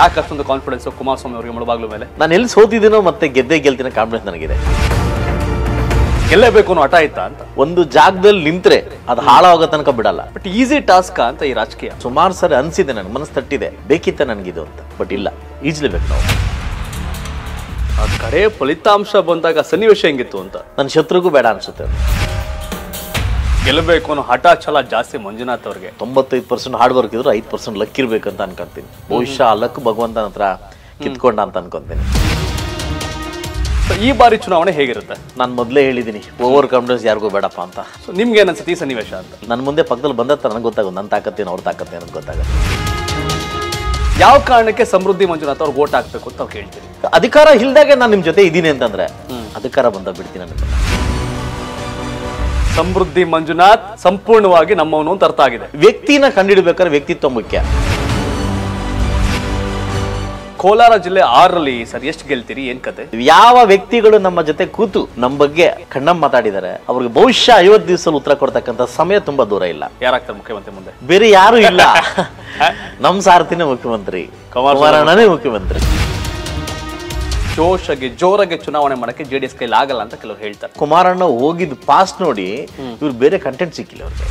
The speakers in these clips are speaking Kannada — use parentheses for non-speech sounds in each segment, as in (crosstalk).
ಯಾಕಷ್ಟೊಂದು ಯಾಕೆ ಅಷ್ಟೊಂದು ಕಾನ್ಫಿಡೆನ್ಸ್ ಕುಮಾರಸ್ವಾಮಿ ಅವರಿಗೆ ಮುಳಬಾಗ್ಲು ಮೇಲೆ ನಾನು ಎಲ್ಲಿ ಸೋತಿದ್ದೀನೋ ಮತ್ತೆ ಗೆದ್ದೆ ಗೆಲ್ತಿನ ಕಾನ್ಫಿಡೆನ್ಸ್ ನನಗಿದೆ ಗೆಲ್ಲಬೇಕು ಅನ್ನೋ ಹಠ ಆಯ್ತಾ ಅಂತ ಒಂದು ಜಾಗದಲ್ಲಿ ನಿಂತ್ರೆ ಅದು ಹಾಳಾಗೋ ತನಕ ಬಿಡಲ್ಲ ಬಟ್ ಈಸಿ ಟಾಸ್ಕ್ ಅಂತ ಈ ರಾಜಕೀಯ ಸುಮಾರು ಸರಿ ಅನ್ಸಿದೆ ನನ್ಗೆ ಮನಸ್ಸು ತಟ್ಟಿದೆ ಬೇಕಿತ್ತ ನನಗಿದು ಅಂತ ಬಟ್ ಇಲ್ಲ ಬೇಕು ನಾವು ಆ ಕಡೆ ಫಲಿತಾಂಶ ಬಂದಾಗ ಸನ್ನಿವೇಶ ಹೆಂಗಿತ್ತು ಅಂತ ನನ್ನ ಶತ್ರುಗೂ ಬೇಡ ಅನ್ಸುತ್ತೆ ಗೆಲ್ಲಬೇಕು ಅನ್ನೋ ಹಠ ಛಲ ಜಾಸ್ತಿ ಮಂಜುನಾಥ್ ಅವ್ರಿಗೆ ತೊಂಬತ್ತೈದು ಪರ್ಸೆಂಟ್ ಹಾರ್ಡ್ ವರ್ಕ್ ಇದ್ರು ಐದು ಪರ್ಸೆಂಟ್ ಲಕ್ ಇರ್ಬೇಕು ಅಂತ ಅನ್ಕೊಂತೀನಿ ಬಹುಶಃ ಆ ಲಕ್ ಭಗವಂತನ ಹತ್ರ ಕಿತ್ಕೊಂಡ ಅಂತ ಅನ್ಕೊಂತೀನಿ ಈ ಬಾರಿ ಚುನಾವಣೆ ಹೇಗಿರುತ್ತೆ ನಾನು ಮೊದಲೇ ಹೇಳಿದ್ದೀನಿ ಓವರ್ ಕಾನ್ಫಿಡೆನ್ಸ್ ಯಾರಿಗೂ ಬೇಡಪ್ಪ ಅಂತ ನಿಮ್ಗೆ ಏನಿಸುತ್ತೆ ಈ ಸನ್ನಿವೇಶ ಅಂತ ನನ್ನ ಮುಂದೆ ಪಕ್ಕದಲ್ಲಿ ಬಂದ ನನಗೆ ಗೊತ್ತಾಗೋದು ನನ್ನ ತಾಕತ್ತೇನು ಅವ್ರ ತಾಕತ್ತೇನು ಅಂತ ಗೊತ್ತಾಗುತ್ತೆ ಯಾವ ಕಾರಣಕ್ಕೆ ಸಮೃದ್ಧಿ ಮಂಜುನಾಥ್ ಅವ್ರು ಓಟ್ ಹಾಕ್ಬೇಕು ಅಂತ ಅವ್ರು ಕೇಳ್ತೀನಿ ಅಧಿಕಾರ ಇಲ್ದಾಗೆ ನಾನು ನಿಮ್ಮ ಜೊತೆ ಇದ್ದೀನಿ ಅಂತಂದ್ರೆ ಅಧಿಕಾರ ಬಂದಾಗ ಬಿಡ್ತೀನಿ ನನಗೆ ಸಮೃದ್ಧಿ ಮಂಜುನಾಥ್ ಸಂಪೂರ್ಣವಾಗಿ ನಮ್ಮವನು ಅಂತ ಅರ್ಥ ಆಗಿದೆ ವ್ಯಕ್ತಿನ ಕಂಡಿಡಬೇಕಾದ್ರೆ ವ್ಯಕ್ತಿತ್ವ ಮುಖ್ಯ ಕೋಲಾರ ಜಿಲ್ಲೆ ಆರಲ್ಲಿ ಸರ್ ಎಷ್ಟು ಗೆಲ್ತೀರಿ ಏನ್ ಕತೆ ಯಾವ ವ್ಯಕ್ತಿಗಳು ನಮ್ಮ ಜೊತೆ ಕೂತು ನಮ್ಮ ಬಗ್ಗೆ ಕಣ್ಣಮ್ ಮಾತಾಡಿದ್ದಾರೆ ಅವ್ರಿಗೆ ಬಹುಶಃ ಐವತ್ತು ದಿವಸದಲ್ಲಿ ಉತ್ತರ ಕೊಡ್ತಕ್ಕಂತ ಸಮಯ ತುಂಬಾ ದೂರ ಇಲ್ಲ ಯಾರಾಗ್ತಾರೆ ಮುಖ್ಯಮಂತ್ರಿ ಮುಂದೆ ಬೇರೆ ಯಾರು ಇಲ್ಲ ನಮ್ಮ ಸಾರಥಿನೇ ಮುಖ್ಯಮಂತ್ರಿ ಕುಮಾರಣ್ಣನೇ ಮುಖ್ಯಮಂತ್ರಿ ಜೋಶಗೆ ಜೋರಾಗಿ ಚುನಾವಣೆ ಮಾಡಕ್ಕೆ ಜೆ ಡಿ ಎಸ್ ಕೈಲಿ ಆಗಲ್ಲ ಅಂತ ಕೆಲವರು ಹೇಳ್ತಾರೆ ಕುಮಾರಣ್ಣ ಹೋಗಿದ್ ಪಾಸ್ ನೋಡಿ ಇವ್ರು ಬೇರೆ ಕಂಟೆಂಟ್ ಸಿಕ್ಕಿಲ್ಲ ಅವ್ರಿಗೆ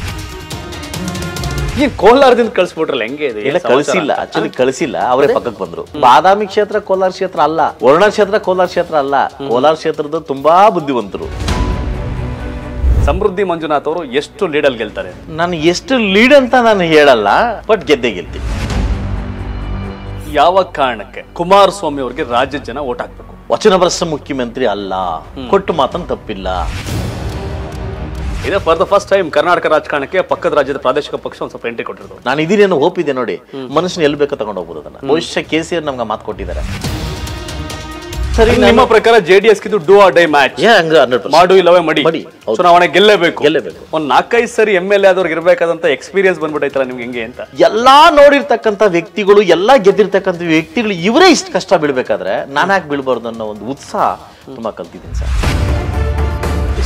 ಈ ಕೋಲಾರದಿಂದ ಕಳ್ಸಿಬಿಟ್ರಲ್ಲ ಹೆಂಗೆ ಇದೆ ಇಲ್ಲ ಕಳಿಸಿಲ್ಲ ಆಕ್ಚುಲಿ ಕಳಿಸಿಲ್ಲ ಅವರೇ ಪಕ್ಕಕ್ಕೆ ಬಂದ್ರು ಬಾದಾಮಿ ಕ್ಷೇತ್ರ ಕೋಲಾರ ಕ್ಷೇತ್ರ ಅಲ್ಲ ವರ್ಣ ಕ್ಷೇತ್ರ ಕೋಲಾರ ಕ್ಷೇತ್ರ ಅಲ್ಲ ಕೋಲಾರ ಕ್ಷೇತ್ರದ ತುಂಬಾ ಬುದ್ಧಿವಂತರು ಸಮೃದ್ಧಿ ಮಂಜುನಾಥ್ ಅವರು ಎಷ್ಟು ಲೀಡಲ್ಲಿ ಗೆಲ್ತಾರೆ ನಾನು ಎಷ್ಟು ಲೀಡ್ ಅಂತ ನಾನು ಹೇಳಲ್ಲ ಬಟ್ ಗೆದ್ದೆ ಗೆಲ್ತೀನಿ ಯಾವ ಕಾರಣಕ್ಕೆ ಕುಮಾರಸ್ವಾಮಿ ಅವರಿಗೆ ರಾಜ್ಯ ಜನ ಓಟ್ ಹಾಕ್ಬೇಕು ಬರಸ ಮುಖ್ಯಮಂತ್ರಿ ಅಲ್ಲ ಕೊಟ್ಟು ಮಾತನ್ನು ತಪ್ಪಿಲ್ಲ ಇದೇ for the first time Karnataka ರಾಜಕಾರಣಕ್ಕೆ ಪಕ್ಕದ ರಾಜ್ಯದ ಪ್ರಾದೇಶಿಕ ಪಕ್ಷ ಒಂದು ಸ್ವಲ್ಪ ಎಂಟ್ರಿ ಕೊಟ್ಟಿರೋದು ನಾನು ಇದೀನೇನು ಹೋಪ್ ಇದೆ ನೋಡಿ ಮನುಷ್ಯನ ಎಲ್ಲಿ ಬೇಕೋ ತಗೊಂಡು ಹೋಗ್ಬೋದು ಅದನ್ನ ಭವಿಷ್ಯ ಕೆ ಸಿ ಆರ್ ನಮ್ಗೆ ಮಾತು ಕೊಟ್ಟಿದ್ದಾರೆ ಸರಿ ನಿಮ್ಮ ಪ್ರಕಾರ ಜೆ ಜೆಡಿಎಸ್ ಇದು ಡೂ ಆರ್ ಡೈ ಮ್ಯಾಚ್ ಮಾಡು ಇಲ್ಲವೇ ಮಡಿ ಮಡಿ ಚುನಾವಣೆ ಗೆಲ್ಲಬೇಕು ಗೆಲ್ಲಬೇಕು ಒಂದ್ ನಾಲ್ಕೈದು ಸರಿ ಎಂ ಎಲ್ ಎ ಆದವ್ರಿಗೆ ಇರಬೇಕಾದಂತ ಎಕ್ಸ್ಪೀರಿಯನ್ಸ್ ಬಂದ್ಬಿಟ್ಟೈತಲ್ಲ ನಿಮ್ಗೆ ಹೆಂಗೆ ಅಂತ ಎಲ್ಲಾ ನೋಡಿರ್ತಕ್ಕಂಥ ವ್ಯಕ್ತಿಗಳು ಎಲ್ಲಾ ಗೆದ್ದಿರ್ತಕ್ಕಂಥ ವ್ಯಕ್ತಿಗಳು ಇವರೇ ಇಷ್ಟು ಕಷ್ಟ ಬೀಳ್ಬೇಕಾದ್ರೆ ನಾನಾಕ್ ಬೀಳ್ಬಾರ್ದು ಅನ್ನೋ ಒಂದು ಉತ್ಸಾಹ ತುಂಬಾ ಕಲ್ತಿದ್ದೀನಿ ಸರ್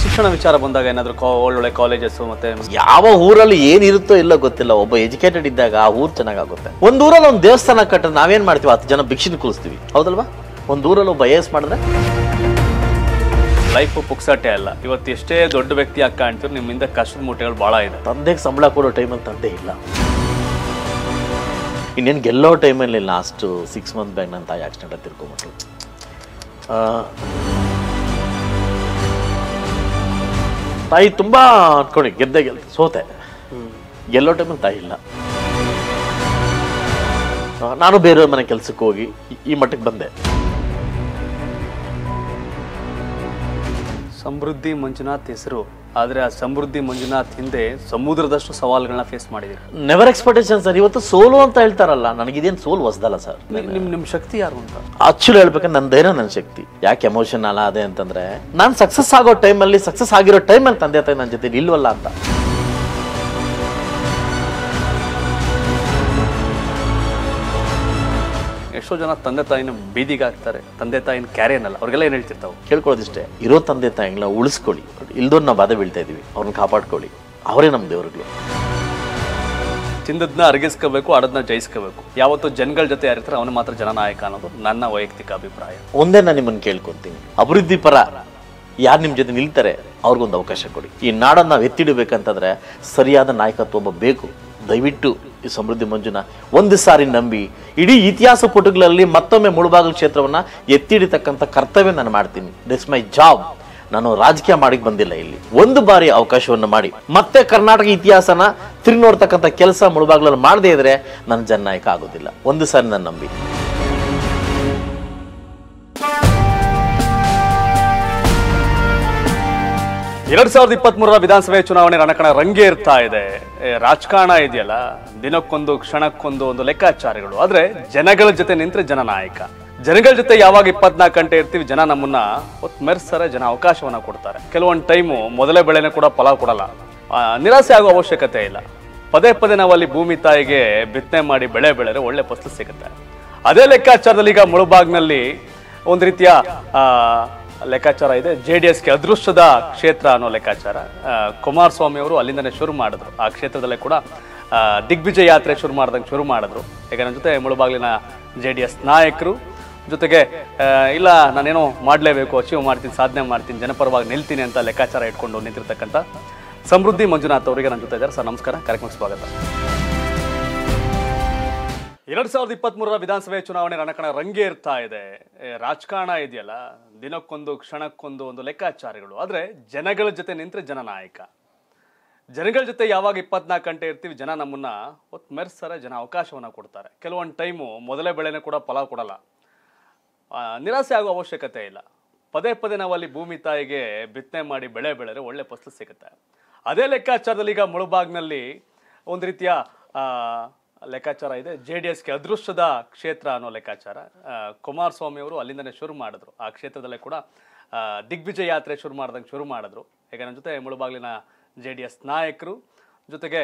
ಶಿಕ್ಷಣ ವಿಚಾರ ಬಂದಾಗ ಏನಾದರೂ ಒಳ್ಳೊಳ್ಳೆ ಕಾಲೇಜಸ್ ಮತ್ತೆ ಯಾವ ಊರಲ್ಲಿ ಏನಿರುತ್ತೋ ಇಲ್ಲ ಗೊತ್ತಿಲ್ಲ ಒಬ್ಬ ಎಜುಕೇಟೆಡ್ ಇದ್ದಾಗ ಆ ಊರು ಚೆನ್ನಾಗಾಗುತ್ತೆ ಒಂದು ಊರಲ್ಲಿ ಒಂದು ದೇವಸ್ಥಾನ ಕಟ್ಟ ನಾವೇನ್ ಮಾಡ್ತೀವಿ ಹತ್ತು ಜನ ಭಿಕ್ಷಿನ ಕೂರಿಸ್ತೀವಿ ಹೌದಲ್ವಾ ಒಂದು ಬಯಸ್ ಒಬ್ಬ ಎಸ್ ಮಾಡಿದ್ರೆ ಲೈಫು ಪುಕ್ಸಟ್ಟೆ ಅಲ್ಲ ಇವತ್ತು ಎಷ್ಟೇ ದೊಡ್ಡ ವ್ಯಕ್ತಿ ಆಗಿ ಕಾಣ್ತೀವಿ ನಿಮ್ಮಿಂದ ಕಷ್ಟದ ಮೂಟೆಗಳು ಭಾಳ ಇದೆ ತಂದೆಗೆ ಸಂಬಳ ಕೊಡೋ ಟೈಮಲ್ಲಿ ತಂದೆ ಇಲ್ಲ ಇನ್ನೇನು ಗೆಲ್ಲೋ ಟೈಮಲ್ಲಿ ಲಾಸ್ಟು ಸಿಕ್ಸ್ ಮಂತ್ ಬ್ಯಾಕ್ ನನ್ನ ತಾಯಿ ಆಕ್ಸಿಡೆಂಟ್ ತಿರ್ಕೊಂಬಿಟ್ರು ತಾಯಿ ತುಂಬ ಅಂದ್ಕೊಂಡು ಗೆದ್ದೆ ಗೆಲ್ಲ ಸೋತೆ ಗೆಲ್ಲೋ ಟೈಮಲ್ಲಿ ತಾಯಿ ಇಲ್ಲ ನಾನು ಬೇರೆಯವ್ರ ಮನೆ ಕೆಲಸಕ್ಕೆ ಹೋಗಿ ಈ ಮಟ್ಟಕ್ಕೆ ಬಂದೆ ಸಮೃದ್ಧಿ ಮಂಜುನಾಥ್ ಹೆಸರು ಆದರೆ ಆ ಸಮೃದ್ಧಿ ಮಂಜುನಾಥ್ ಹಿಂದೆ ಸಮುದ್ರದಷ್ಟು ಸವಾಲುಗಳನ್ನ ಫೇಸ್ ಮಾಡಿದ್ರು ನೆವರ್ ಎಕ್ಸ್ಪೆಕ್ಟೇಷನ್ ಸರ್ ಇವತ್ತು ಸೋಲು ಅಂತ ಹೇಳ್ತಾರಲ್ಲ ನನಗಿದೇನು ಸೋಲು ಹೊಸದಲ್ಲ ಸರ್ ನಿಮ್ ನಿಮ್ ಶಕ್ತಿ ಯಾರು ಅಂತ ಆಕ್ಚುಲಿ ಹೇಳ್ಬೇಕು ಧೈರ್ಯ ನನ್ನ ಶಕ್ತಿ ಯಾಕೆ ಎಮೋಷನ್ ಅಲ್ಲ ಅದೇ ಅಂತಂದ್ರೆ ನಾನು ಸಕ್ಸಸ್ ಆಗೋ ಟೈಮಲ್ಲಿ ಸಕ್ಸಸ್ ಆಗಿರೋ ಟೈಮಲ್ಲಿ ತಂದೆ ತಾಯಿ ನನ್ನ ಜೊತೆ ಇಲ್ವಲ್ಲ ಅಂತ ಎಷ್ಟೋ ಜನ ತಂದೆ ತಾಯಿನ ಬೀದಿಗೆ ಹಾಕ್ತಾರೆ ತಂದೆ ತಾಯಿನ ಕ್ಯಾರಿಯನ್ನಲ್ಲ ಅವ್ರಿಗೆಲ್ಲ ಏನು ಹೇಳ್ತಿರ್ತಾವೆ ಕೇಳ್ಕೊಳ್ಳೋದಿಷ್ಟೇ ಇರೋ ತಂದೆ ತಾಯಿಗಳನ್ನ ಉಳಿಸ್ಕೊಳ್ಳಿ ಇಲ್ದೋ ನಾವು ಬಾಧೆ ಬೀಳ್ತಾ ಇದೀವಿ ಅವ್ರನ್ನ ಕಾಪಾಡ್ಕೊಳ್ಳಿ ಅವರೇ ನಮ್ಮ ದೇವ್ರುಗಳು ತಿಂದದ್ನ ಅರಗಿಸ್ಕೋಬೇಕು ಅಡದ್ನ ಜಯಿಸ್ಕೋಬೇಕು ಯಾವತ್ತೂ ಜನಗಳ ಜೊತೆ ಯಾರಿರ್ತಾರೆ ಅವನು ಮಾತ್ರ ಜನನಾಯಕ ಅನ್ನೋದು ನನ್ನ ವೈಯಕ್ತಿಕ ಅಭಿಪ್ರಾಯ ಒಂದೇ ನಾನು ನಿಮ್ಮನ್ನು ಕೇಳ್ಕೊತೀನಿ ಅಭಿವೃದ್ಧಿ ಪರ ಯಾರು ನಿಮ್ಮ ಜೊತೆ ನಿಲ್ತಾರೆ ಅವ್ರಿಗೊಂದು ಅವಕಾಶ ಕೊಡಿ ಈ ನಾಡನ್ನು ನಾವು ಎತ್ತಿಡಬೇಕಂತಂದ್ರೆ ಸರಿಯಾದ ನಾಯಕತ್ವ ಒಬ್ಬ ಬೇಕು ದಯವಿಟ್ಟು ಈ ಸಮೃದ್ಧಿ ಮಂಜುನ ಒಂದು ಸಾರಿ ನಂಬಿ ಇಡೀ ಇತಿಹಾಸ ಪುಟಗಳಲ್ಲಿ ಮತ್ತೊಮ್ಮೆ ಮುಳುಬಾಗಲು ಕ್ಷೇತ್ರವನ್ನು ಎತ್ತಿಡಿತಕ್ಕಂಥ ಕರ್ತವ್ಯ ನಾನು ಮಾಡ್ತೀನಿ ದಿಸ್ ಮೈ ಜಾಬ್ ನಾನು ರಾಜಕೀಯ ಮಾಡಿ ಬಂದಿಲ್ಲ ಇಲ್ಲಿ ಒಂದು ಬಾರಿ ಅವಕಾಶವನ್ನು ಮಾಡಿ ಮತ್ತೆ ಕರ್ನಾಟಕ ಇತಿಹಾಸನ ತಿರುಗಿ ನೋಡ್ತಕ್ಕಂಥ ಕೆಲಸ ಮುಳುಬಾಗ್ಲಲ್ಲಿ ಮಾಡದೇ ಇದ್ರೆ ನನ್ನ ಜನನಾಯಕ ಆಗೋದಿಲ್ಲ ಒಂದು ಸಾರಿ ನಾನು ನಂಬಿ ಎರಡ್ ಸಾವಿರದ ಇಪ್ಪತ್ತ್ ಮೂರರ ವಿಧಾನಸಭೆ ಚುನಾವಣೆ ರಣಕಣ ರಂಗೇ ಇರ್ತಾ ಇದೆ ರಾಜಕಾರಣ ಇದೆಯಲ್ಲ ದಿನಕ್ಕೊಂದು ಕ್ಷಣಕ್ಕೊಂದು ಒಂದು ಲೆಕ್ಕಾಚಾರಗಳು ಆದ್ರೆ ಜನಗಳ ಜೊತೆ ನಿಂತ್ರೆ ನಾಯಕ ಜನಗಳ ಜೊತೆ ಯಾವಾಗ ಇಪ್ಪತ್ನಾಲ್ಕು ಗಂಟೆ ಇರ್ತೀವಿ ಜನ ನಮ್ಮನ್ನ ಹೊತ್ತು ಮೆರೆಸ್ತಾರೆ ಜನ ಅವಕಾಶವನ್ನ ಕೊಡ್ತಾರೆ ಕೆಲವೊಂದು ಟೈಮು ಮೊದಲೇ ಬೆಳೆನೇ ಕೂಡ ಫಲ ಕೊಡಲ್ಲ ನಿರಾಸೆ ಆಗುವ ಅವಶ್ಯಕತೆ ಇಲ್ಲ ಪದೇ ಪದೇ ನಾವು ಅಲ್ಲಿ ಭೂಮಿ ತಾಯಿಗೆ ಬಿತ್ತನೆ ಮಾಡಿ ಬೆಳೆ ಬೆಳೆದ್ರೆ ಒಳ್ಳೆ ಫಸಲು ಸಿಗುತ್ತೆ ಅದೇ ಲೆಕ್ಕಾಚಾರದಲ್ಲಿ ಈಗ ಮುಳುಬಾಗ್ನಲ್ಲಿ ಒಂದು ರೀತಿಯ ಲೆಕ್ಕಾಚಾರ ಇದೆ ಜೆ ಡಿ ಎಸ್ಗೆ ಅದೃಷ್ಟದ ಕ್ಷೇತ್ರ ಅನ್ನೋ ಲೆಕ್ಕಾಚಾರ ಕುಮಾರಸ್ವಾಮಿ ಅವರು ಅಲ್ಲಿಂದನೇ ಶುರು ಮಾಡಿದ್ರು ಆ ಕ್ಷೇತ್ರದಲ್ಲೇ ಕೂಡ ದಿಗ್ವಿಜಯ ಯಾತ್ರೆ ಶುರು ಮಾಡ್ದಂಗೆ ಶುರು ಮಾಡಿದ್ರು ನನ್ನ ಜೊತೆ ಮುಳುಬಾಗಿಲಿನ ಜೆ ಡಿ ಎಸ್ ನಾಯಕರು ಜೊತೆಗೆ ಇಲ್ಲ ನಾನೇನೋ ಮಾಡಲೇಬೇಕು ಅಚೀವ್ ಮಾಡ್ತೀನಿ ಸಾಧನೆ ಮಾಡ್ತೀನಿ ಜನಪರವಾಗಿ ನಿಲ್ತೀನಿ ಅಂತ ಲೆಕ್ಕಾಚಾರ ಇಟ್ಕೊಂಡು ನಿಂತಿರ್ತಕ್ಕಂಥ ಸಮೃದ್ಧಿ ಮಂಜುನಾಥ್ ಅವರಿಗೆ ನನ್ನ ಜೊತೆ ಇದ್ದಾರೆ ಸರ್ ನಮಸ್ಕಾರ ಕಾರ್ಯಕ್ರಮಕ್ಕೆ ಸ್ವಾಗತ ಎರಡ್ ಸಾವಿರದ ಮೂರರ ವಿಧಾನಸಭೆ ಚುನಾವಣೆ ರಣಕಣ ರಂಗೇ ಇರ್ತಾ ಇದೆ ರಾಜಕಾರಣ ಇದೆಯಲ್ಲ ದಿನಕ್ಕೊಂದು ಕ್ಷಣಕ್ಕೊಂದು ಒಂದು ಲೆಕ್ಕಾಚಾರಗಳು ಆದರೆ ಜನಗಳ ಜೊತೆ ನಿಂತರೆ ಜನನಾಯಕ ಜನಗಳ ಜೊತೆ ಯಾವಾಗ ಇಪ್ಪತ್ನಾಲ್ಕು ಗಂಟೆ ಇರ್ತೀವಿ ಜನ ನಮ್ಮನ್ನ ಹೊತ್ತು ಮೆರೆಸ್ತಾರೆ ಜನ ಅವಕಾಶವನ್ನು ಕೊಡ್ತಾರೆ ಕೆಲವೊಂದು ಟೈಮು ಮೊದಲೇ ಬೆಳೆನೇ ಕೂಡ ಫಲ ಕೊಡಲ್ಲ ನಿರಾಸೆ ಆಗುವ ಅವಶ್ಯಕತೆ ಇಲ್ಲ ಪದೇ ಪದೇ ನಾವು ಅಲ್ಲಿ ಭೂಮಿ ತಾಯಿಗೆ ಬಿತ್ತನೆ ಮಾಡಿ ಬೆಳೆ ಬೆಳೆದ್ರೆ ಒಳ್ಳೆ ಫಸಲು ಸಿಗುತ್ತೆ ಅದೇ ಲೆಕ್ಕಾಚಾರದಲ್ಲಿ ಈಗ ಮುಳುಬಾಗ್ನಲ್ಲಿ ಒಂದು ರೀತಿಯ ಲೆಕ್ಕಾಚಾರ ಇದೆ ಜೆ ಡಿ ಎಸ್ಗೆ ಅದೃಷ್ಟದ ಕ್ಷೇತ್ರ ಅನ್ನೋ ಲೆಕ್ಕಾಚಾರ ಕುಮಾರಸ್ವಾಮಿ ಅವರು ಅಲ್ಲಿಂದನೇ ಶುರು ಮಾಡಿದ್ರು ಆ ಕ್ಷೇತ್ರದಲ್ಲೇ ಕೂಡ ದಿಗ್ವಿಜಯ ಯಾತ್ರೆ ಶುರು ಮಾಡ್ದಂಗೆ ಶುರು ಮಾಡಿದ್ರು ನನ್ನ ಜೊತೆ ಮುಳುಬಾಗಿಲಿನ ಜೆ ಡಿ ಎಸ್ ನಾಯಕರು ಜೊತೆಗೆ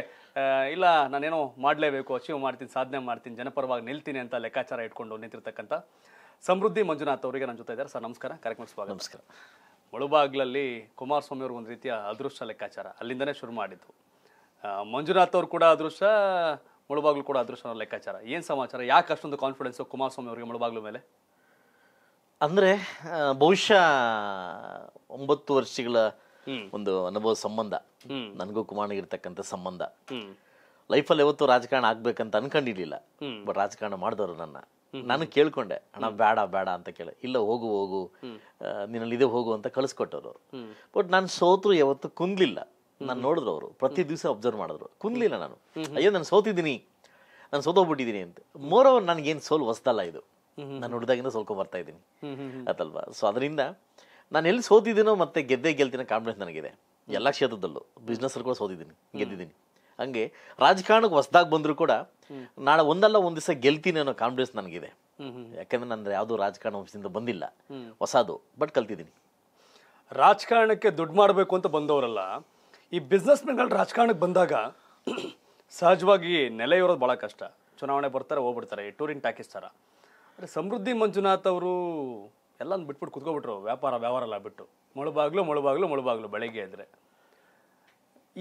ಇಲ್ಲ ನಾನೇನೋ ಮಾಡಲೇಬೇಕು ಅಚೀವ್ ಮಾಡ್ತೀನಿ ಸಾಧನೆ ಮಾಡ್ತೀನಿ ಜನಪರವಾಗಿ ನಿಲ್ತೀನಿ ಅಂತ ಲೆಕ್ಕಾಚಾರ ಇಟ್ಕೊಂಡು ನಿಂತಿರ್ತಕ್ಕಂಥ ಸಮೃದ್ಧಿ ಮಂಜುನಾಥ್ ಅವರಿಗೆ ನನ್ನ ಜೊತೆ ಇದ್ದಾರೆ ಸರ್ ನಮಸ್ಕಾರ ಕಾರ್ಯಕ್ರಮ ಸ್ವಾಗತ ನಮಸ್ಕಾರ ಮುಳುಬಾಗ್ಲಲ್ಲಿ ಕುಮಾರಸ್ವಾಮಿ ಅವರು ಒಂದು ರೀತಿಯ ಅದೃಷ್ಟ ಲೆಕ್ಕಾಚಾರ ಅಲ್ಲಿಂದನೇ ಶುರು ಮಾಡಿದ್ದು ಮಂಜುನಾಥ್ ಅವರು ಕೂಡ ಅದೃಷ್ಟ ಮುಳುಬಾಗ್ಲು ಕೂಡ ಅದೃಷ್ಟ ಲೆಕ್ಕಾಚಾರ ಏನು ಸಮಾಚಾರ ಯಾಕೆ ಅಷ್ಟೊಂದು ಕಾನ್ಫಿಡೆನ್ಸ್ ಕುಮಾರಸ್ವಾಮಿ ಅವರಿಗೆ ಮುಳುಬಾಗ್ಲು ಮೇಲೆ ಅಂದ್ರೆ ಬಹುಶಃ ಒಂಬತ್ತು ವರ್ಷಗಳ ಒಂದು ಅನುಭವ ಸಂಬಂಧ ನನಗೂ ಕುಮಾರನಿಗಿರ್ತಕ್ಕಂಥ ಸಂಬಂಧ ಲೈಫಲ್ಲಿ ಯಾವತ್ತು ರಾಜಕಾರಣ ಆಗ್ಬೇಕಂತ ಅನ್ಕೊಂಡಿರ್ಲಿಲ್ಲ ಬಟ್ ರಾಜಕಾರಣ ಮಾಡಿದವರು ನನ್ನ ನಾನು ಕೇಳ್ಕೊಂಡೆ ಹಣ ಬೇಡ ಬೇಡ ಅಂತ ಕೇಳಿ ಇಲ್ಲ ಹೋಗು ಹೋಗು ನಿನ್ನಲ್ಲಿ ಇದೇ ಹೋಗು ಅಂತ ಕಳಿಸ್ಕೊಟ್ಟವ್ರು ಬಟ್ ನಾನು ಸೋತ್ರು ಯಾವತ್ತು ಕುಂದ್ಲಿಲ್ಲ ನಾನು ನೋಡಿದ್ರು ಅವರು ಪ್ರತಿ ದಿವಸ ಅಬ್ಸರ್ವ್ ಮಾಡಿದ್ರು ಕುಂದ್ಲಿಲ್ಲ ನಾನು ಅಯ್ಯೋ ನಾನು ಸೋತಿದ್ದೀನಿ ನಾನು ಸೋತೋಗ್ಬಿಟ್ಟಿದ್ದೀನಿ ಅಂತ ಮೋರ್ ಅವ್ರು ನನಗೇನು ಸೋಲ್ ಹೊಸ್ದಲ್ಲ ಇದು ನಾನು ಹುಡ್ದಾಗಿಂದ ಸೋಲ್ಕೊ ಬರ್ತಾ ಇದ್ದೀನಿ ಅದಲ್ವಾ ಸೊ ಅದರಿಂದ ನಾನು ಎಲ್ಲಿ ಸೋತಿದ್ದೀನೋ ಮತ್ತೆ ಗೆದ್ದೆ ಗೆಲ್ತಿನ ಕಾನ್ಫಿಡೆನ್ಸ್ ನನಗಿದೆ ಎಲ್ಲ ಕ್ಷೇತ್ರದಲ್ಲೂ ಬಿಸ್ನೆಸ್ ಕೂಡ ಸೋತಿದ್ದೀನಿ ಗೆದ್ದಿದ್ದೀನಿ ಹಂಗೆ ರಾಜಕಾರಣಕ್ಕೆ ಹೊಸದಾಗಿ ಬಂದರೂ ಕೂಡ ನಾಳೆ ಒಂದಲ್ಲ ಒಂದು ದಿವಸ ಗೆಲ್ತೀನಿ ಅನ್ನೋ ಕಾನ್ಫಿಡೆನ್ಸ್ ನನಗಿದೆ ಯಾಕಂದ್ರೆ ನಾನು ಯಾವುದೋ ರಾಜಕಾರಣ ವಂಶದಿಂದ ಬಂದಿಲ್ಲ ಹೊಸದು ಬಟ್ ಕಲ್ತಿದ್ದೀನಿ ರಾಜಕಾರಣಕ್ಕೆ ದುಡ್ಡು ಮಾಡಬೇಕು ಅಂತ ಬಂದವರಲ್ಲ ಈ ಬಿಸ್ನೆಸ್ ಮೆನ್ಗಳು ರಾಜಕಾರಣಕ್ಕೆ ಬಂದಾಗ ಸಹಜವಾಗಿ ನೆಲೆ ಇರೋದು ಭಾಳ ಕಷ್ಟ ಚುನಾವಣೆ ಬರ್ತಾರೆ ಹೋಗ್ಬಿಡ್ತಾರೆ ಟೂರಿನ್ ಟ್ಯಾಕಿಸ್ ಥರ ಸಮೃದ್ಧಿ ಮಂಜುನಾಥ್ ಅವರು ಎಲ್ಲನೂ ಬಿಟ್ಬಿಟ್ಟು ಕುತ್ಕೊಬಿಟ್ರು ವ್ಯಾಪಾರ ವ್ಯವಹಾರ ಎಲ್ಲ ಬಿಟ್ಟು ಮುಳುಬಾಗ್ಲು ಮುಳುಬಾಗ್ಲು ಮುಳುಬಾಗ್ಲು ಬೆಳಗ್ಗೆ ಇದ್ದರೆ